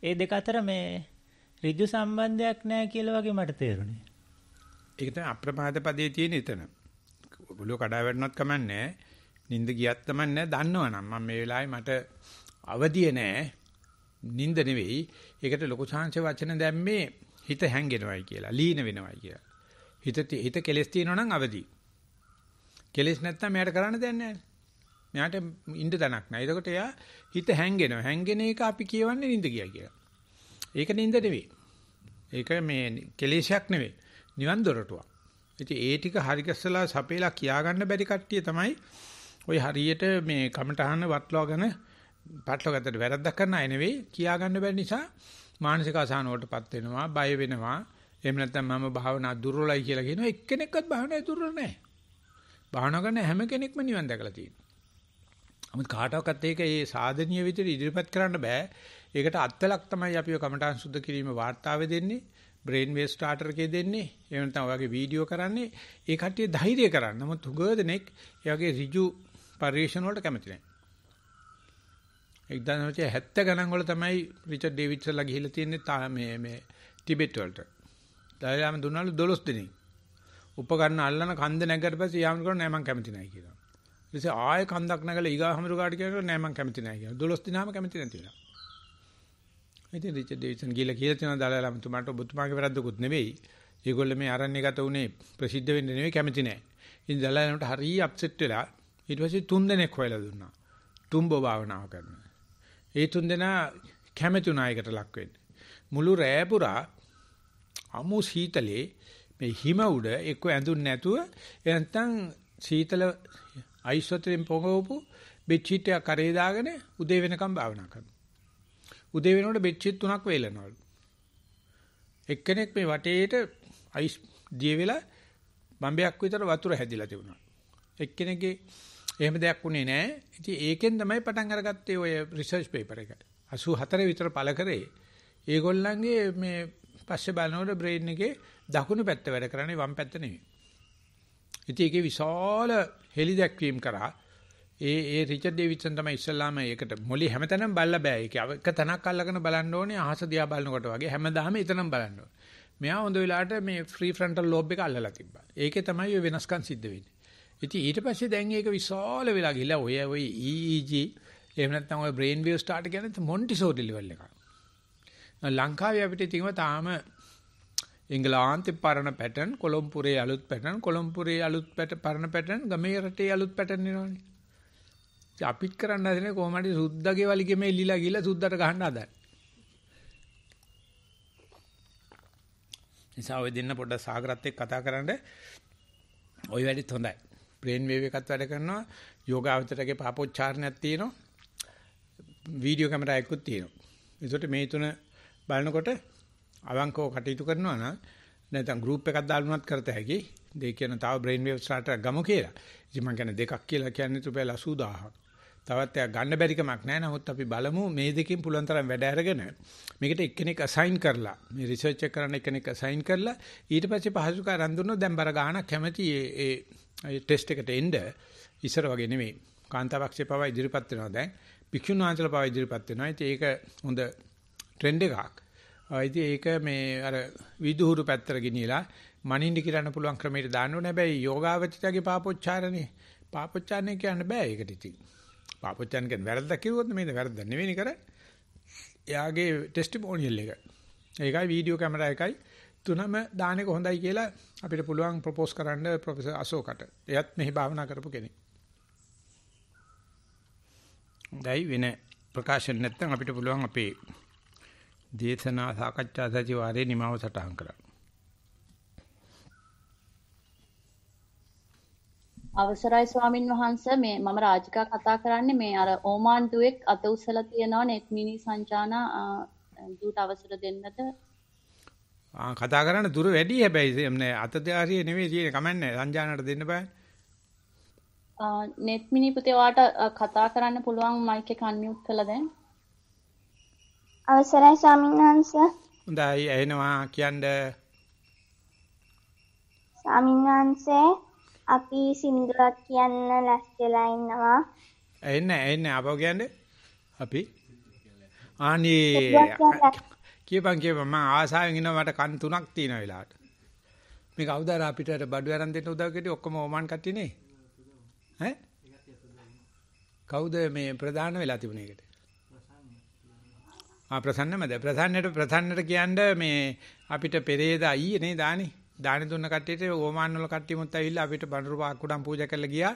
ඒ දෙක අතර මේ ඍජු සම්බන්ධයක් නැහැ කියලා වගේ මට තේරුණේ. ඒක තමයි අප්‍රමාද පදේ තියෙන එතන. ඔළුව කඩා වැටෙනවත් කමන්නේ නිින්ද ගියත් තමයි නෑ දන්නවනම් මම මේ වෙලාවේ මට අවදිය නෑ නිින්ද නෙවෙයි ඒකට ලොකු ශාංශ වචන දැම්මේ හිත හැංගෙනවයි කියලා ලීන වෙනවයි කියලා හිත හිත කෙලස් තියෙනවා නම් අවදි කෙලස් නැත්තම් මෙයාට කරන්න දෙයක් නැහැ මෙයාට ඉන්න තැනක් නැහැ එතකොට එයා හිත හැංගෙනවා හැංගෙන එක අපි කියවන්නේ නිින්ද කියලා ඒක නිින්ද නෙවෙයි ඒක මේ කෙලේශයක් නෙවෙයි නිවන් දොරටුවක් ඉතින් ඒ ටික හරිගස්සලා සපේලා කියාගන්න බැරි කට්ටිය තමයි ওই හරියට මේ කමටහන වටලවාගෙන පැටලගත්තට වැරද්දක් කරන අය නෙවෙයි කියා ගන්න බැරි නිසා මානසික අසහන වලටපත් වෙනවා බය වෙනවා එහෙම නැත්නම් මම භාවනා දුර්වලයි කියලා කියනවා එක්කෙනෙක්වත් භාවනා දුර්වල නැහැ භාවනා කරන හැම කෙනෙක්ම නිවන් දැකලා තියෙනවා නමුත් කාටවත් ඒක ඒ සාධනීය විදිහට ඉදිරිපත් කරන්න බෑ ඒකට අත්වලක් තමයි අපි ඔය කමටහන් සුද්ධ කිරීම වාර්තාවේ දෙන්නේ බ්‍රේන් වේව් ස්ටාර්ටර් එකේ දෙන්නේ එහෙම නැත්නම් ඔයගේ වීඩියෝ කරන්නේ ඒ කට්ටිය ධෛර්යය කරන්න. නමුත් හුඟ දෙනෙක් ඒ වගේ ඍජු පරිශ්‍රණ වලට කැමති නැහැ. 1970 ගණන් වල තමයි රිචඩ් ඩේවිඩ්ස්ලා ගිහිල්ලා තියෙන්නේ මේ මේ ටිබෙට් වලට. දලයාම දුන්නාලු 12 දිනක්. උපකරණ අල්ලන කන්ද නැගකට පස්සේ යාම කරා නෑ මං කැමති නෑ කියලා. ඊට පස්සේ ආයෙ කන්දක් නැගලා ඊගා හමුරු කාට කියනවා නෑ මං කැමති නෑ කියලා. 12 දිනාම කැමති නැතිලා. ඉතින් රිචඩ් ඩේවිඩ්සන් ගිහිල්ලා කියලා තියෙනවා දලයාම තුමාට ඔබතුමාගේ වැරද්දකුත් නෙවෙයි. ඒගොල්ලෝ මේ අරන්නේ ගත උනේ ප්‍රසිද්ධ වෙන්න නෙවෙයි කැමති නෑ. ඉතින් දලයාමට හරිය අප්සෙට් වෙලා ඊට පස්සේ තුන් දිනක් හොයලා දුන්නා. තුම්බ භාවනාව කරනවා. ඒ තුන් දෙනා කැමැති නායකට ලක් වෙන්න. මුළු රෑ පුරා අමු සීතලේ මේ හිම උඩ එක්ක ඇඳුන් නැතුව නැත්නම් සීතල අයිස් වතුරෙන් පොඟවපු බෙච්චීට් එක කරේ දාගෙන උදේ වෙනකම් භාවනා කරනවා. උදේ වෙනකොට බෙච්චීට් තුනක් වේලනවලු. එක්කෙනෙක් මේ වටේට අයිස් දිය වෙලා බම්බයක් විතර වතුර හැදිලා තිබුණා. එක්කෙනෙක්ගේ එහෙම දෙයක් උනේ නැහැ. ඉතින් ඒකෙන් තමයි පටන් අරගත්තේ ඔය රිසර්ච් පේපර් එක. 84 විතර පළ කරේ. ඒගොල්ලන්ගේ මේ පස්සේ බලනකොට බ්‍රේන් එකේ දකුණු පැත්ත වැඩ කරන්නේ වම් පැත්ත නෙවෙයි. ඉතින් ඒකේ විශාල හෙලි දැක්වීම කරා ඒ ඒ රිචඩ් ඩේවිඩ්සන් තමයි ඉස්සල්ලාම ඒකට මොලේ හැමතැනම බලලා බෑ. ඒක එක තැනක් අල්ලගෙන බලන්න ඕනේ අහස දිහා බලනකොට වගේ හැමදාම එතනම බලන්න ඕනේ. මෙයා හොඳ වෙලාවට මේ ෆ්‍රී ෆ්‍රන්ටල් ලෝබ් එක අල්ලලා තිබ්බා. ඒකේ තමයි වෙනස්කම් සිද්ධ වෙන්නේ. ඉතින් ඊට පස්සේ දැන් ඒක විශාල වෙලා ගිහලා ඔය ඔය EEG එහෙම නැත්නම් ඔය brain wave start කියන්නේ මොන්ටිසෝරි level එක. ලංකාවේ අපිට තියෙනව තාම එංගලාන්තේ පරණ pattern, කොළඹපුරේ අලුත් pattern, කොළඹපුරේ අලුත් පරණ pattern, ගමේ රටේ අලුත් pattern එනවනේ. අපිත් කරන්න හදන්නේ කොහොම හරි සුද්දගේ වලිගෙම එල්ලිලා ගිහලා සුද්දට ගහන්න හදන්නේ. නිසා ඔය දෙන්න පොඩ්ඩක් සාගරත් එක්ක කතා කරන්න. ওই වැඩිත් හොඳයි. බ්‍රේන් වේව් එකත් වැඩ කරනවා. යෝගාවචරයේ පාපෝච්චාරණයක් තියෙනවා. වීඩියෝ කැමරා එකකුත් තියෙනවා. ඒසොට මේ තුන බලනකොට අවංකව කටයුතු කරනවා නම් නැත්නම් group එකක් දාලුණත් කරත හැකි. දෙක කියන තව brain waves රටක් ගමු කියලා. ඉතින් මම කියන්නේ දෙකක් කියලා කියන්නේ රුපියල් 80000ක්. තවත් එයා ගන්න බැරි කමක් නැහැ. නමුත් අපි බලමු මේ දෙකෙන් පුළුවන් තරම් වැඩ අරගෙන මේකට එක්කෙනෙක් අසයින් කරලා මේ රිසර්ච් එක කරන එක්කෙනෙක් අසයින් කරලා ඊට පස්සේ පහසුකම් අරන් දුන්නොත් දැන් බර ගන්න කැමැති ඒ ඒ ටෙස්ට් එකට එන්න ඉස්සර වගේ නෙමෙයි. කාන්තාවක්ෂේ පවා ඉදිරිපත් වෙනවා දැන්. භික්ෂුන් වහන්සේලා පවා ඉදිරිපත් වෙනවා. ඉතින් ඒක හොඳ ට්‍රෙන්ඩ් එකක්. ඉතින් ඒක මේ අර විදුහුරු පැත්තට ගෙනියලා මනින්න කිරන්න පුළුවන් ක්‍රමයට දාන්න ඕනේ. හැබැයි යෝගාවචිතගේ පාපොච්චාරනේ පාපොච්චාරනේ කියන්න බෑ ඒකට ඉතින්. පාපොච්චන් කියන වැරද්දක් කිව්වොත් මේක වැරද්ද නෙවෙයි කරන්නේ. එයාගේ ටෙස්ටිමෝනියල් එක. ඒකයි වීඩියෝ කැමරා එකයි තුනම දාන එක හොඳයි කියලා අපිට පුළුවන් ප්‍රොපෝස් කරන්න ප්‍රොෆෙසර් අශෝකට. එයත් මෙහි භාවනා කරපු කෙනෙක්. දැයි වෙන ප්‍රකාශන නැත්නම් අපිට පුළුවන් අපේ දේශනා සාකච්ඡා සතිವಾರේ නිමාව සටහන් කරන්න. අවසරයි ස්වාමින් වහන්ස මේ මම රාජිකා කතා කරන්නේ මේ අර ඕමාන් දුවෙක් අත උසලා තියනවා net mini සංචාන දුවට අවසර දෙන්නට ආ කතා කරන්න දුර වැඩි හැබැයි එන්නේ අත දාරිය නෙවෙයි තියෙන්නේ කමන්නේ සංජානකට දෙන්න බෑ ආ net mini පුතේ ඔයාට කතා කරන්න පුළුවන් මයික් එක අන්මියුට් කළා දැන් අවසරයි ස්වාමින් වහන්ස හොඳයි එනවා කියන්න ස්වාමින් වහන්සේ අපි සින්දුවක් කියන්න ලැස්තිලා ඉන්නවා. එන්න එන්න අපෝ කියන්නේ අපි ආනි කියපන් කියපන් මම ආසාවෙන් ඉනවා මට කන් තුනක් තියෙන වෙලාවට. මේ කවුද අර අපිට අර බඩු අරන් දෙන්න උදව් කෙටි ඔක්කොම ඕමාන් කට්ටියනේ. ඈ කවුද මේ ප්‍රධාන වෙලා තිබුණේ ඒකට? ආ ප්‍රසන්නමද? ප්‍රසන්නට ප්‍රසන්නට කියන්නේ මේ අපිට පෙරේද අයියේ නේ දානේ. දාන දුන්න කට්ටියට ඕමාන් වල කට්ටියමත් ඇවිල්ලා අපිට බඳුරු පාක්කුඩම් පූජා කරලා ගියා.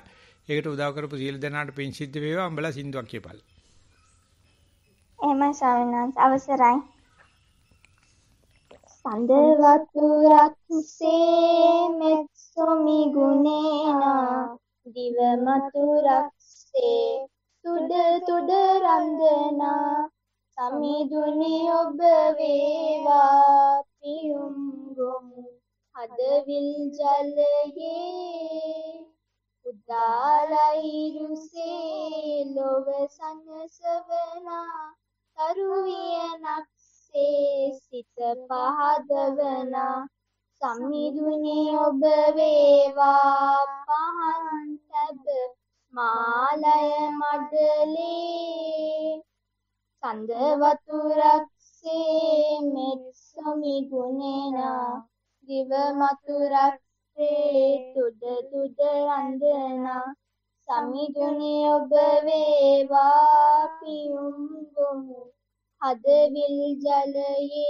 ඒකට උදව් කරපු සියලු දෙනාට පින් සිද්ධ වේවා. උඹලා සින්දුවක් කියපල්. එහෙමයි ස්වාමීන් අවසරයි. සඳ වතුරක් සේ මෙත් සොමි ගුණේන දිව මතුරක් සේ තුඩ තුඩ රඳනා සමිදුනි ඔබ වේවා පියුම් ගොමු හදවිල් ජලයේ උදාලයිරුසේ ලොව සනසවනා තරුවියනක් සේ සිත පහදවනා සමිදුනේ ඔබ වේවා පහන් තබ මාලය මඩලේ සඳ වතුරක් සේ මෙත් සොමි ගුණෙනා දිව මතුරක් සේ තුඩ තුඩ අඳනා සමිඳුනි ඔබ වේවා පියුම් ගොමු හදවිල් ජලයේ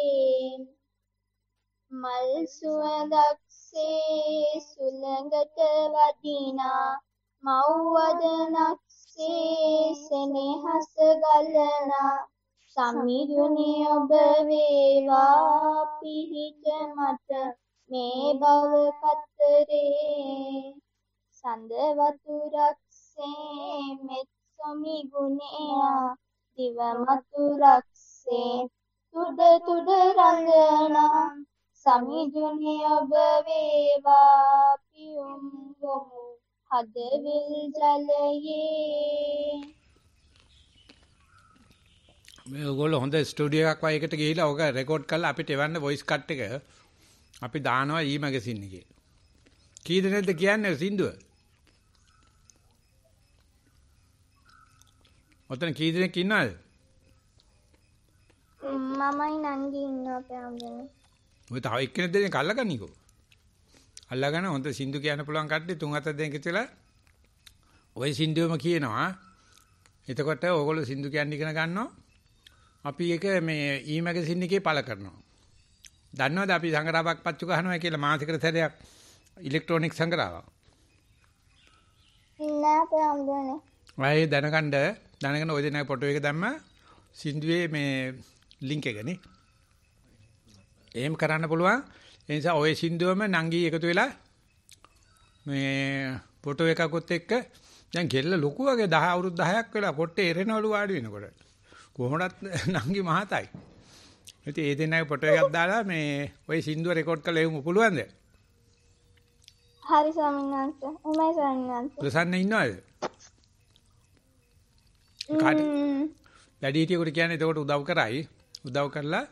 මල් සුවඳක් සේ සුළඟට වදිනා මව්වදනක් සේ සෙනෙහස ගලනා සමිඳුනි ඔබ වේවා පිහිට මට මේ භව පතරේ සඳ වතුරක් සේ මෙත් සොමි ගුණයා දිව මතුරක් සේ තුඩ තුඩ රඟනා සමිජුනි ඔබ වේවා පියුම් ගොමු හදවිල් ජලයේ මේ ඔයගොල්ලෝ හොඳ ස්ටුඩියෝ එකක් වගේ එකට ගිහිලා ඔක රෙකෝඩ් කරලා අපිට එවන්න වොයිස් කට් එක අපි දානවා ඊ මැගසින් එකේ. කී දෙනෙක්ද කියන්නේ සින්දුව? ඔතන කී දෙනෙක් ඉන්නවද? මමයි නංගි ඉන්නවා පෑම්දෙන. ඔය තව එක්කෙනෙක් දෙන්නේ කල්ලාගන්නකෝ. අල්ලාගෙන හොඳ සින්දු කියන්න පුළුවන් කට්ටිය තුන් හතර දෙනෙක් ඉතලා ওই සින්දුවම කියනවා. එතකොට ඕගොල්ලෝ සින්දු කියන්න ඉගෙන ගන්නවා. අපි ඒක මේ ඊ මැගසින් එකේ පළ කරනවා. දන්නවද අපි සංග්‍රහයක් පච්චු ගන්නවා කියලා මාසිකට සැරයක් ඉලෙක්ට්‍රොනික සංග්‍රහයක්. නෑ ප්‍රම්දනේ. වයි දැනගන්න දැනගෙන ඔය දෙනා ෆොටෝ එක දැම්ම සින්දුවේ මේ ලින්ක් එකනේ. එහෙම කරන්න පුළුවන්. ඒ නිසා ඔය සින්දුවම නංගී එකතු වෙලා මේ ෆොටෝ එකකුත් එක්ක දැන් ගෙල්ල ලොකු වගේ 10 අවුරුදු 10ක් වෙලා කොට්ටේ එරෙනවලු වාඩි වෙනකොට. කොහොමවත් නංගි මහතයි. ඉතින් ඒ දෙන්නගේ ෆොටෝ එකක් දාලා මේ ওই සින්දුව රෙකෝඩ් කරලා එවමු පුළුවන්ද? හරි ස්වාමීන් වහන්සේ. උමයි ස්වාමීන් වහන්සේ. ප්‍රසන්න ඉන්නවද? කාට? වැඩි හිටියෙකුට කියන්නේ එතකොට උදව් කරයි. උදව් කරලා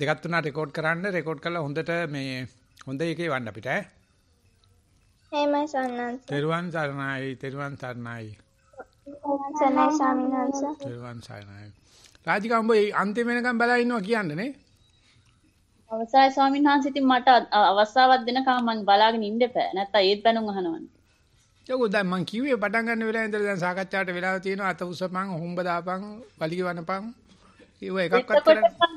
දෙකක් තුනක් රෙකෝඩ් කරන්න රෙකෝඩ් කරලා හොඳට මේ හොඳ එකේ වන්න අපිට ඈ. එහෙමයි ස්වාමීන් වහන්සේ. තෙරුවන් සරණයි. තෙරුවන් සරණයි. තෙරුවන් සරණයි ස්වාමීන් වහන්සේ. තෙරුවන් සරණයි. රාජිකා උඹ අන්තිම වෙනකම් බලා ඉන්නවා කියන්නේ අවසරයි ස්වාමීන් වහන්සේ ඉතින් මට අවස්ථාවක් දෙනකම් මම බලාගෙන ඉන්න බෑ. නැත්තම් ඒත් බැනුම් අහනවනේ. යකෝ දැන් මං කිව්වේ පටන් ගන්න වෙලාවේ ඉඳලා දැන් සාකච්ඡාවට වෙලාව තියෙනවා අත උසපන් හොම්බ දාපන් වලිග වනපන් ඒව එකක්වත් කරන්නේ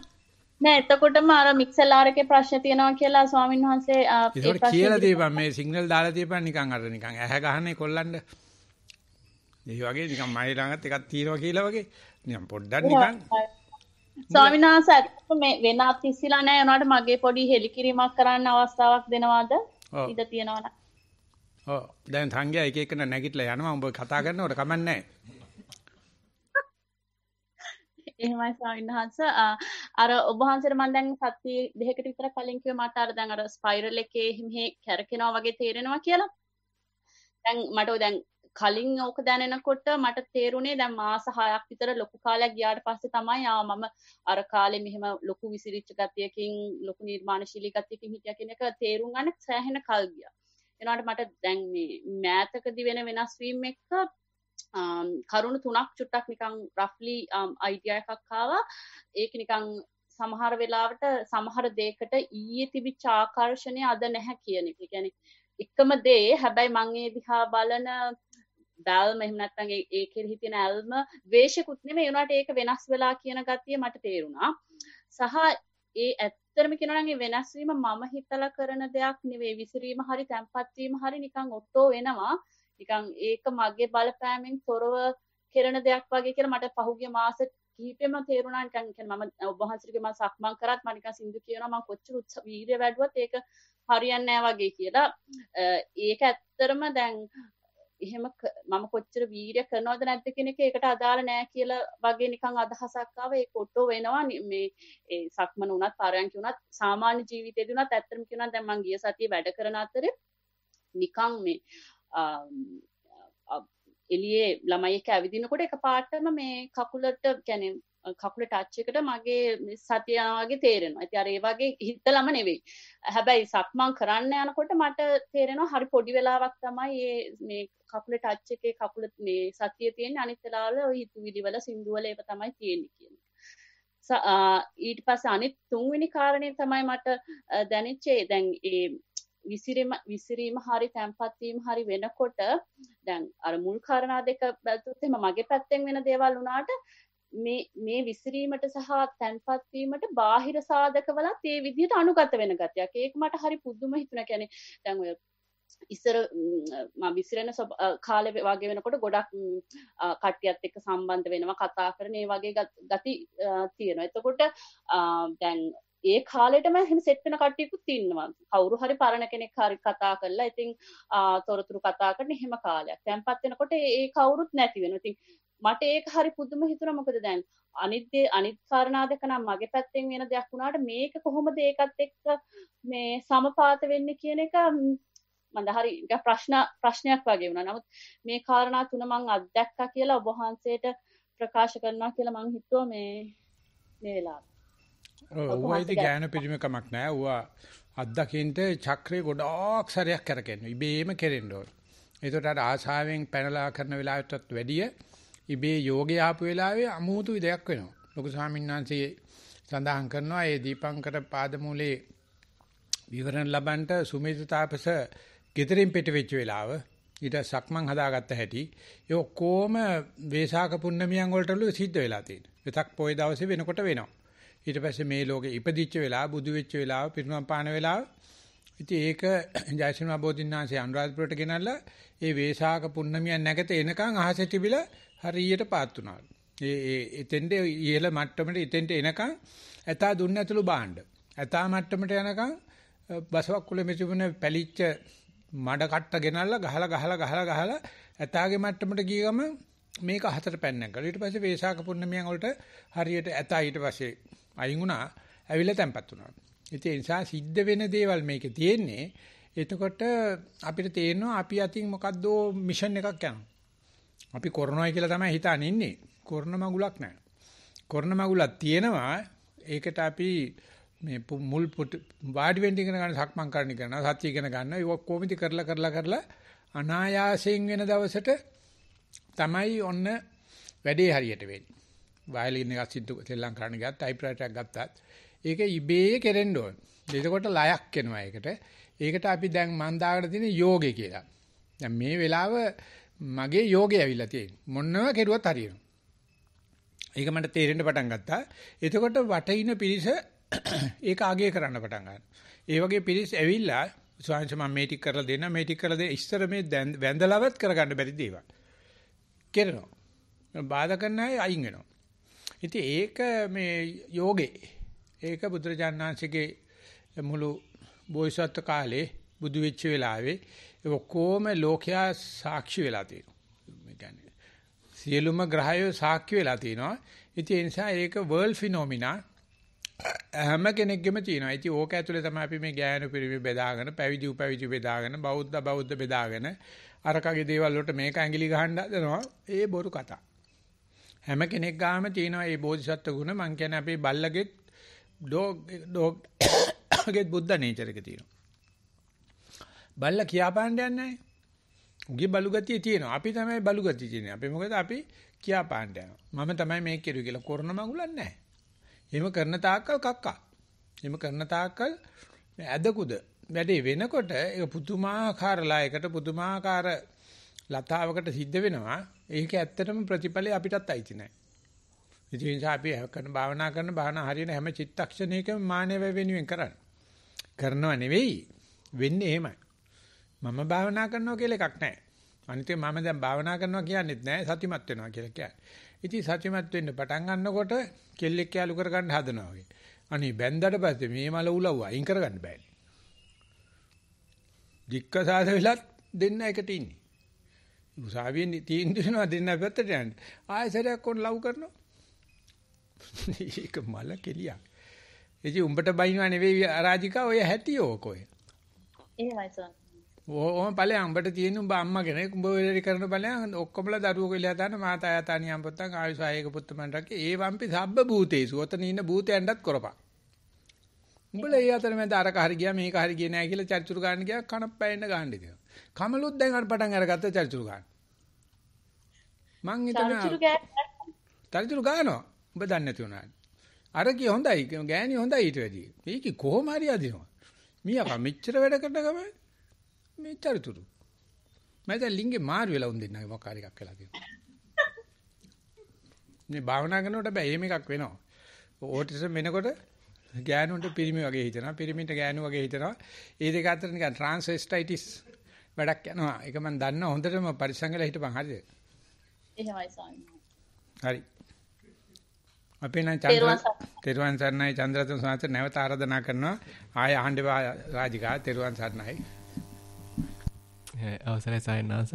නෑ එතකොටම අර මික්සලාර එකේ ප්‍රශ්න තියෙනවා කියලා ස්වාමීන් වහන්සේ ඒක කියලා දීපන් මේ සිග්නල් දාලා දීපන් නිකන් අර නිකන් ඇහැ ගහන්නේ කොල්ලන්ට ඒ වගේ නිකන් මයි ළඟත් එකක් තියෙනවා කියලා වගේ නිකන් පොඩ්ඩක් නිකන් ස්වාමීන් වහන්සේ ඇත්තටම මේ වෙන අතිස්සලා නැහැ උනාට මගේ පොඩි හෙලිකිරීමක් කරන්න අවස්ථාවක් දෙනවද? ඉඩ තියනවනම්. ඔව්. දැන් සංගය එක එකන නැගිටලා යනවා. උඹ කතා කරනකොට කමක් නැහැ. එහෙමයි ස්වාමීන් වහන්සේ අර ඔබ වහන්සේට මම දැන් සති දෙකකට විතර කලින් කිව්ව මට අර දැන් අර ස්පයිරල් එකේ මෙහෙ කැරකෙනවා වගේ තේරෙනවා කියලා. දැන් මට දැන් කලින් ඕක දැනෙනකොට මට තේරුණේ දැන් මාස 6ක් විතර ලොකු කාලයක් ගියාට පස්සේ තමයි ආ මම අර කාලේ මෙහෙම ලොකු විසිරිච්ච ගතියකින් ලොකු නිර්මාණශීලී ගතියකින් හිටියා කියන එක තේරුම් ගන්න සෑහෙන කල් ගියා. එනවාට මට දැන් මේ මෑතකදී වෙන වෙනස් වීම එක්ක කරුණු තුනක් චුට්ටක් නිකන් රෆ්ලි අයිඩියා එකක් ආවා. ඒක නිකන් සමහර වෙලාවට සමහර දේකට ඊයේ තිබිච්ච ආකර්ෂණය අද නැහැ කියන එක. කියන්නේ එකම දේ හැබැයි මං ඒ දිහා බලන දාල්ම එහමනත්තන් ඒකෙල් හිතින ඇල්ම වේශකුත්නෙම යුණට ඒක වෙනස් වෙලා කියන ගතිය මට තේරුණා සහ ඒ ඇත්තරම කෙනනගේ වෙනස්වීම මම හිතල කරන දෙයක් නෙවේ විසිරීම හරි තැන්පත්වීම හරි නිකං ඔත්තෝ වෙනවා නිකං ඒක මගේ බලපෑමෙන් තොරව කරන දෙයක් වගේ කියර මට පහුගේ මාස කීපෙම තේරුණාන් කන්කෙන් ම ඔබහන්සරිකම සක්මන් කරත් මනික සිදු කියනම කොච්චර උත් වීර වැඩුවත් ඒක හරියන්නෑ වගේ කියලා ඒක ඇත්තරම දැන් එහෙම මම කොච්චර වීරය කරනවද නැද්ද කියන එක ඒකට අදාළ නෑ කියලා වගේ නිකන් අදහසක් ආව ඒක ඔට්ටෝ වෙනවා මේ ඒ සක්මන උනත් පාරයන්ක උනත් සාමාන්‍ය ජීවිතේදී උනත් ඇත්තටම කියනවා දැන් මං ගිය සතියේ වැඩ කරන අතරේ නිකන් මේ එළියේ ළමයි එක්ක ඇවිදිනකොට එකපාරටම මේ කකුලට يعني කකුල ටච් එකට මගේ සතිය යනවා වගේ තේරෙනවා. ඉතින් අර ඒ වගේ හිතලම නෙවෙයි. හැබැයි සක්මන් කරන්න යනකොට මට තේරෙනවා හරි පොඩි වෙලාවක් තමයි මේ කකුල ටච් එකේ කකුල මේ සතිය තියෙන්නේ අනිත් වෙලාවල ওই හිතුවිලි වල සින්දු වල ඒක තමයි තියෙන්නේ කියන්නේ. ඊට පස්සේ අනිත් තුන්වෙනි කාරණේ තමයි මට දැනෙච්චේ දැන් ඒ විසිරීම විසිරීම හරි තැම්පත් වීම හරි වෙනකොට දැන් අර මුල් කාරණා දෙක බැලුවොත් එහෙම මගේ පැත්තෙන් වෙන දේවල් වුණාට මේ මේ විසිරීමට සහ තැන්පත්වීමට බාහිර සාධකවලත් ඒ විදිහට අනුගත වෙන ගතියක් ඒක මට හරි පුදුම හිතුණ කැනෙ දැන් ඔය ඉස්සර විසිරෙන කාලෙ වගේ වෙනකොට ගොඩක් කට්ටියත් එක්ක සම්බන්ධ වෙනවා කතා කරන ඒ වගේ ගති තියෙනවා එතකොට දැන් ඒ කාලෙටම හෙම සෙට්වෙන කටයකුත් තින්නවා කවුරු හරි පරණ කෙනෙක් හරි කතා කරලා ඉතිං තොරතුරු කතා කරන හෙම කාලයක් තැන්පත්වෙනකොට ඒ කවුරුත් නැතිවෙන ඉතින් මට ඒක හරි පුදුම හිතුන මොකද දැන් අනිත් අනිත් කාරණා දෙක නම් මගේ පැත්තෙන් වෙන දෙයක් වුණාට මේක කොහොමද ඒකත් එක්ක මේ සමපාත වෙන්නේ කියන එක මන්ද හරි ප්‍රශ්න ප්‍රශ්නයක් වගේ වුණා. නමුත් මේ කාරණා තුන මං අත්දැක්කා කියලා ඔබ වහන්සේට ප්‍රකාශ කරනවා කියලා මං හිතුවා මේ මේ වෙලාවේ. ඔව් ඒ ගෑන පිරිමකමක් නෑ. ඌවා අත්දකින්ට චක්‍රේ ගොඩාක් සැරයක් කරකෙනවා. ඉබේම කෙරෙන්න ඕන. ඒකට අර ආශාවෙන් පැනලා කරන වෙලාවටත් වැඩිය ඉබේ යෝගය ආපු වෙලාවේ අමුතු දෙයක් වෙනවා. ලොකු ස්වාමීන් වහන්සේ සඳහන් කරනවා මේ දීපංකර පාදමූලේ විවරණ ලබන්නට සුමේධ තාපස ගෙදරින් පිට වෙච්ච වෙලාව ඊට සක්මන් හදාගත්ත හැටි ඒ ඔක්කොම වේසාක පුන්නමියන් වලටලු සිද්ධ වෙලා තියෙනවා. වෙතක් පොය දවසේ වෙනකොට වෙනවා. ඊට පස්සේ මේ ලෝකෙ ඉපදිච්ච වෙලාව, බුදු වෙච්ච වෙලාව, පිරුණම් පාන වෙලාව. ඉතින් ඒක ජයසිංහ බෝධින්නාංශය අනුරාධපුරට ගෙනල්ලා ඒ වේසාක පුන්නමියන් නැගත එනකන් අහසට තිබිලා හරියට පාත් උනාලු. ඒ ඒ එතෙන්ට ඉහළ මට්ටමට එතෙන්ට එනකන් ඇතා දුන්න ඇතුළු බාණ්ඩ. ඇතා මට්ටමට යනකන් බසවක් කුල මෙතිබුණ පැලිච්ච මඩ කට්ට ගෙනල්ලා ගහලා ගහලා ගහලා ගහලා ඇතාගේ මට්ටමට ගිය ගම මේක හතර පැන්නක් ගල. ඊට පස්සේ වේසාක පුන්නමියන් වලට හරියට ඇතා ඊට පස්සේ අයින් වුණා. ඇවිල්ලා තැම්පත් වුණා. ඒ නිසා සිද්ධ වෙන දේවල් මේකේ තියෙන්නේ. එතකොට අපිට තේරෙනවා අපි අතින් මොකද්දෝ මිෂන් එකක් යනවා. අපි කරනවායි කියලා තමයි හිතාන ඉන්නේ. කරන මගුලක් නැහැ. කරන මගුලක් තියෙනවා. ඒකට අපි මේ මුල් වාඩි වෙන්න ඉගෙන ගන්න සක්මන් කරන්න කරනවා. සත්‍ය ඉගෙන ගන්න. ඒක කොහොමද කරලා කරලා කරලා අනායාසයෙන් වෙන දවසට තමයි ඔන්න වැඩේ හරියට වෙන්නේ. වයලින් එකක් සිද්දු තෙල්ලම් කරන්න ගියත් ටයිප්‍රයිටර් එකක් ගත්තත් ඒක ඉබේ කෙරෙන්න ඕන. එතකොට ලයක් එනවා ඒකට. ඒකට අපි දැන් මන් දාගෙන තියෙන යෝගේ කියලා. දැන් මේ වෙලාව මගේ යෝගේ ඇවිල්ලා තියෙන්නේ. මොනවා කෙරුවත් හරියනවා. ඒක මට තේරෙන්න පටන් ගත්තා. එතකොට වටින පිරිස ඒක ආගේ කරන්න පටන් ගන්නවා. ඒ වගේ පිරිස ඇවිල්ලා ස්වාමීන් වහන්සේ මම මේ ටික කරලා දෙන්න මේ ටික කරලා දෙන්න ඉස්සර මේ වැඳලවත් කරගන්න බැරි දේවල්. කරනවා. බාධා කරන අය අයින් වෙනවා. ඉතින් ඒක මේ යෝගේ. ඒක බුදුරජාණන් වහන්සේගේ මුළු බෝසත් කාලේ බුදු වෙච්ච වෙලාවේ ඒ ඔක්කොම ලෝකයා සාක්ෂි වෙලා තියෙනවා. සියලුම ග්‍රහයෝ සාක්ෂි වෙලා තියෙනවා. ඉතින් ඒ නිසා ඒක world phenomena හැම කෙනෙක්ගෙම තියෙනවා. ඉතින් ඕක ඇතුලේ තමයි අපි මේ ගෑනු පිරිමි බෙදාගෙන, පැවිදි උපැවිදි බෙදාගෙන, බෞද්ධ බෞද්ධ බෙදාගෙන අරකගේ දේවල් වලට මේක ඇඟිලි ගහන්න හදනවා. ඒ බොරු කතා. හැම කෙනෙක් ගාම තියෙනවා මේ බෝධිසත්ව ගුණ. මං කියන්නේ අපේ බල්ලගෙත් ඩොග් ඩොග් ගෙත් බුද්ධ නේචර් එක තියෙනවා. බල්ලා කියාපාන්න යන්නේ නැහැ. උගේ බලුගතිය තියෙනවා. අපි තමයි බලුගතිය තියෙන්නේ. අපි මොකද අපි කියාපාන්න යනවා. මම තමයි මේක කෙරුවේ කියලා කරන මගුලක් නැහැ. එහෙම කරන තාක්කල් කක්කා. එහෙම කරන තාක්කල් ඇදකුද වැඩේ වෙනකොට ඒක පුදුමාකාර ලායකට පුදුමාකාර ලතාවකට සිද්ධ වෙනවා. ඒක ඇත්තටම ප්‍රතිඵලය අපිටත් අයිති නැහැ. ඉතින් නිසා අපි කරන භාවනා කරන භාවනා හරියන හැම චිත්තක්ෂණයකම මානව වෙනුවෙන් කරන්නේ. කරනව නෙවෙයි වෙන්නේ එහෙමයි. මම භාවනා කරනවා කියලා එකක් නැහැ. අනිත් මම දැන් භාවනා කරනවා කියන්නේත් නැහැ සතිමත් වෙනවා කියලා කියන්නේ. ඉතින් සතිමත් වෙන්න පටන් ගන්නකොට කෙල්ලෙක් යාලු කරගන්න හදනවා වගේ. අනේ බැන්දට පස්සේ මේ මල උලව්ව අයින් කරගන්න බෑනේ. දික්කසාද වෙලත් දෙන්න එකට ඉන්නේ. උසාවියෙන් තීන්දුවනවා දෙන්න පැත්තට යන්න. ආයෙසරයක් කොන් ලව් කරනවා. ඒක මල කෙලියක්. එදි උඹට බයිනවා නෙවෙයි අරාජිකා ඔය හැටි ඕක ඔය. එහෙමයි සෝන්. ඕම ඵලයන් උඹට තියෙන උඹ අම්මා කෙනෙක් උඹ වෙලරි කරන ඵලයන් ඔක්කොමලා දරුවෝ කියලා දාන මාතා යතානියම් පුත්තන් ආයුසායක පුත්තමන් රකේ ඒ වම්පි සබ්බ භූතේසු ඔතන ඉන්න භූතයන්ටත් කරපන් උඹලා ඒ අතර මැද අරක හරි ගියා මේක හරි ගියේ නැහැ කියලා චර්චුරු ගන්න ගියා කනප්පැයෙන්න ගහන්න දෙනවා කමලුත් දැන් අර පටන් අරගත්ත චර්චුරු ගන්න මං හිතන චර්චුරු ගන්නවා උඹ දන්නේ නැති උනාට අර කිය හොඳයි ගෑණි හොඳයි ඊට වැඩිය මේක කොහොම හරි අදිනවා මීයා මෙච්චර වැඩ කරන ගමන් මේ චරිතුරු. මම දැන් ලිංගේ මාරු වෙලා උන් දෙන්නගේ මොකක් හරි එකක් වෙලා තියෙනවා. මේ භාවනා කරනකොට බෑ එහෙම එකක් වෙනවා. ඕටිසම් වෙනකොට ගෑනුන්ට පිරිමි වගේ හිතනවා. පිරිමින්ට ගෑනු වගේ හිතනවා. ඒ දෙක අතර නිකන් ට්‍රාන්ස්වෙස්ටයිටිස් වැඩක් යනවා. ඒක මම දන්නවා හොඳටම පරිසංගල හිටපන් හරිද? එහෙමයි ස්වාමීනි. හරි. අපේ නම් චන්ද්‍ර තෙරුවන් සරණයි චන්ද්‍රතුන් සාන්ත නැවත ආරාධනා කරනවා. ආය ආණ්ඩේ රාජිකා තෙරුවන් සරණයි. අවසරයි සයන්නාස.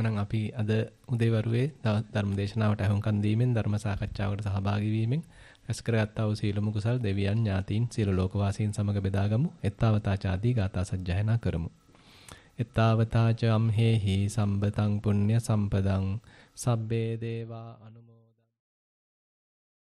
එමනම් අපි අද උදේවරුේ ධර්ම දේශනාවට අහුම්කන් දීමෙන් ධර්ම සාකච්ඡාවකට සහභාගී වීමෙන් රැස් කරගත්තා වූ සීලමු කුසල් දෙවියන් ඥාතීන් සියලු ලෝකවාසීන් සමග බෙදාගමු. එත්තාවතාචාදී ගාථා සජ්ජායනා කරමු. එත්තාවතාච අම්හෙහි සම්බතං පුඤ්ඤ සම්පදං සබ්බේ දේවා අනුම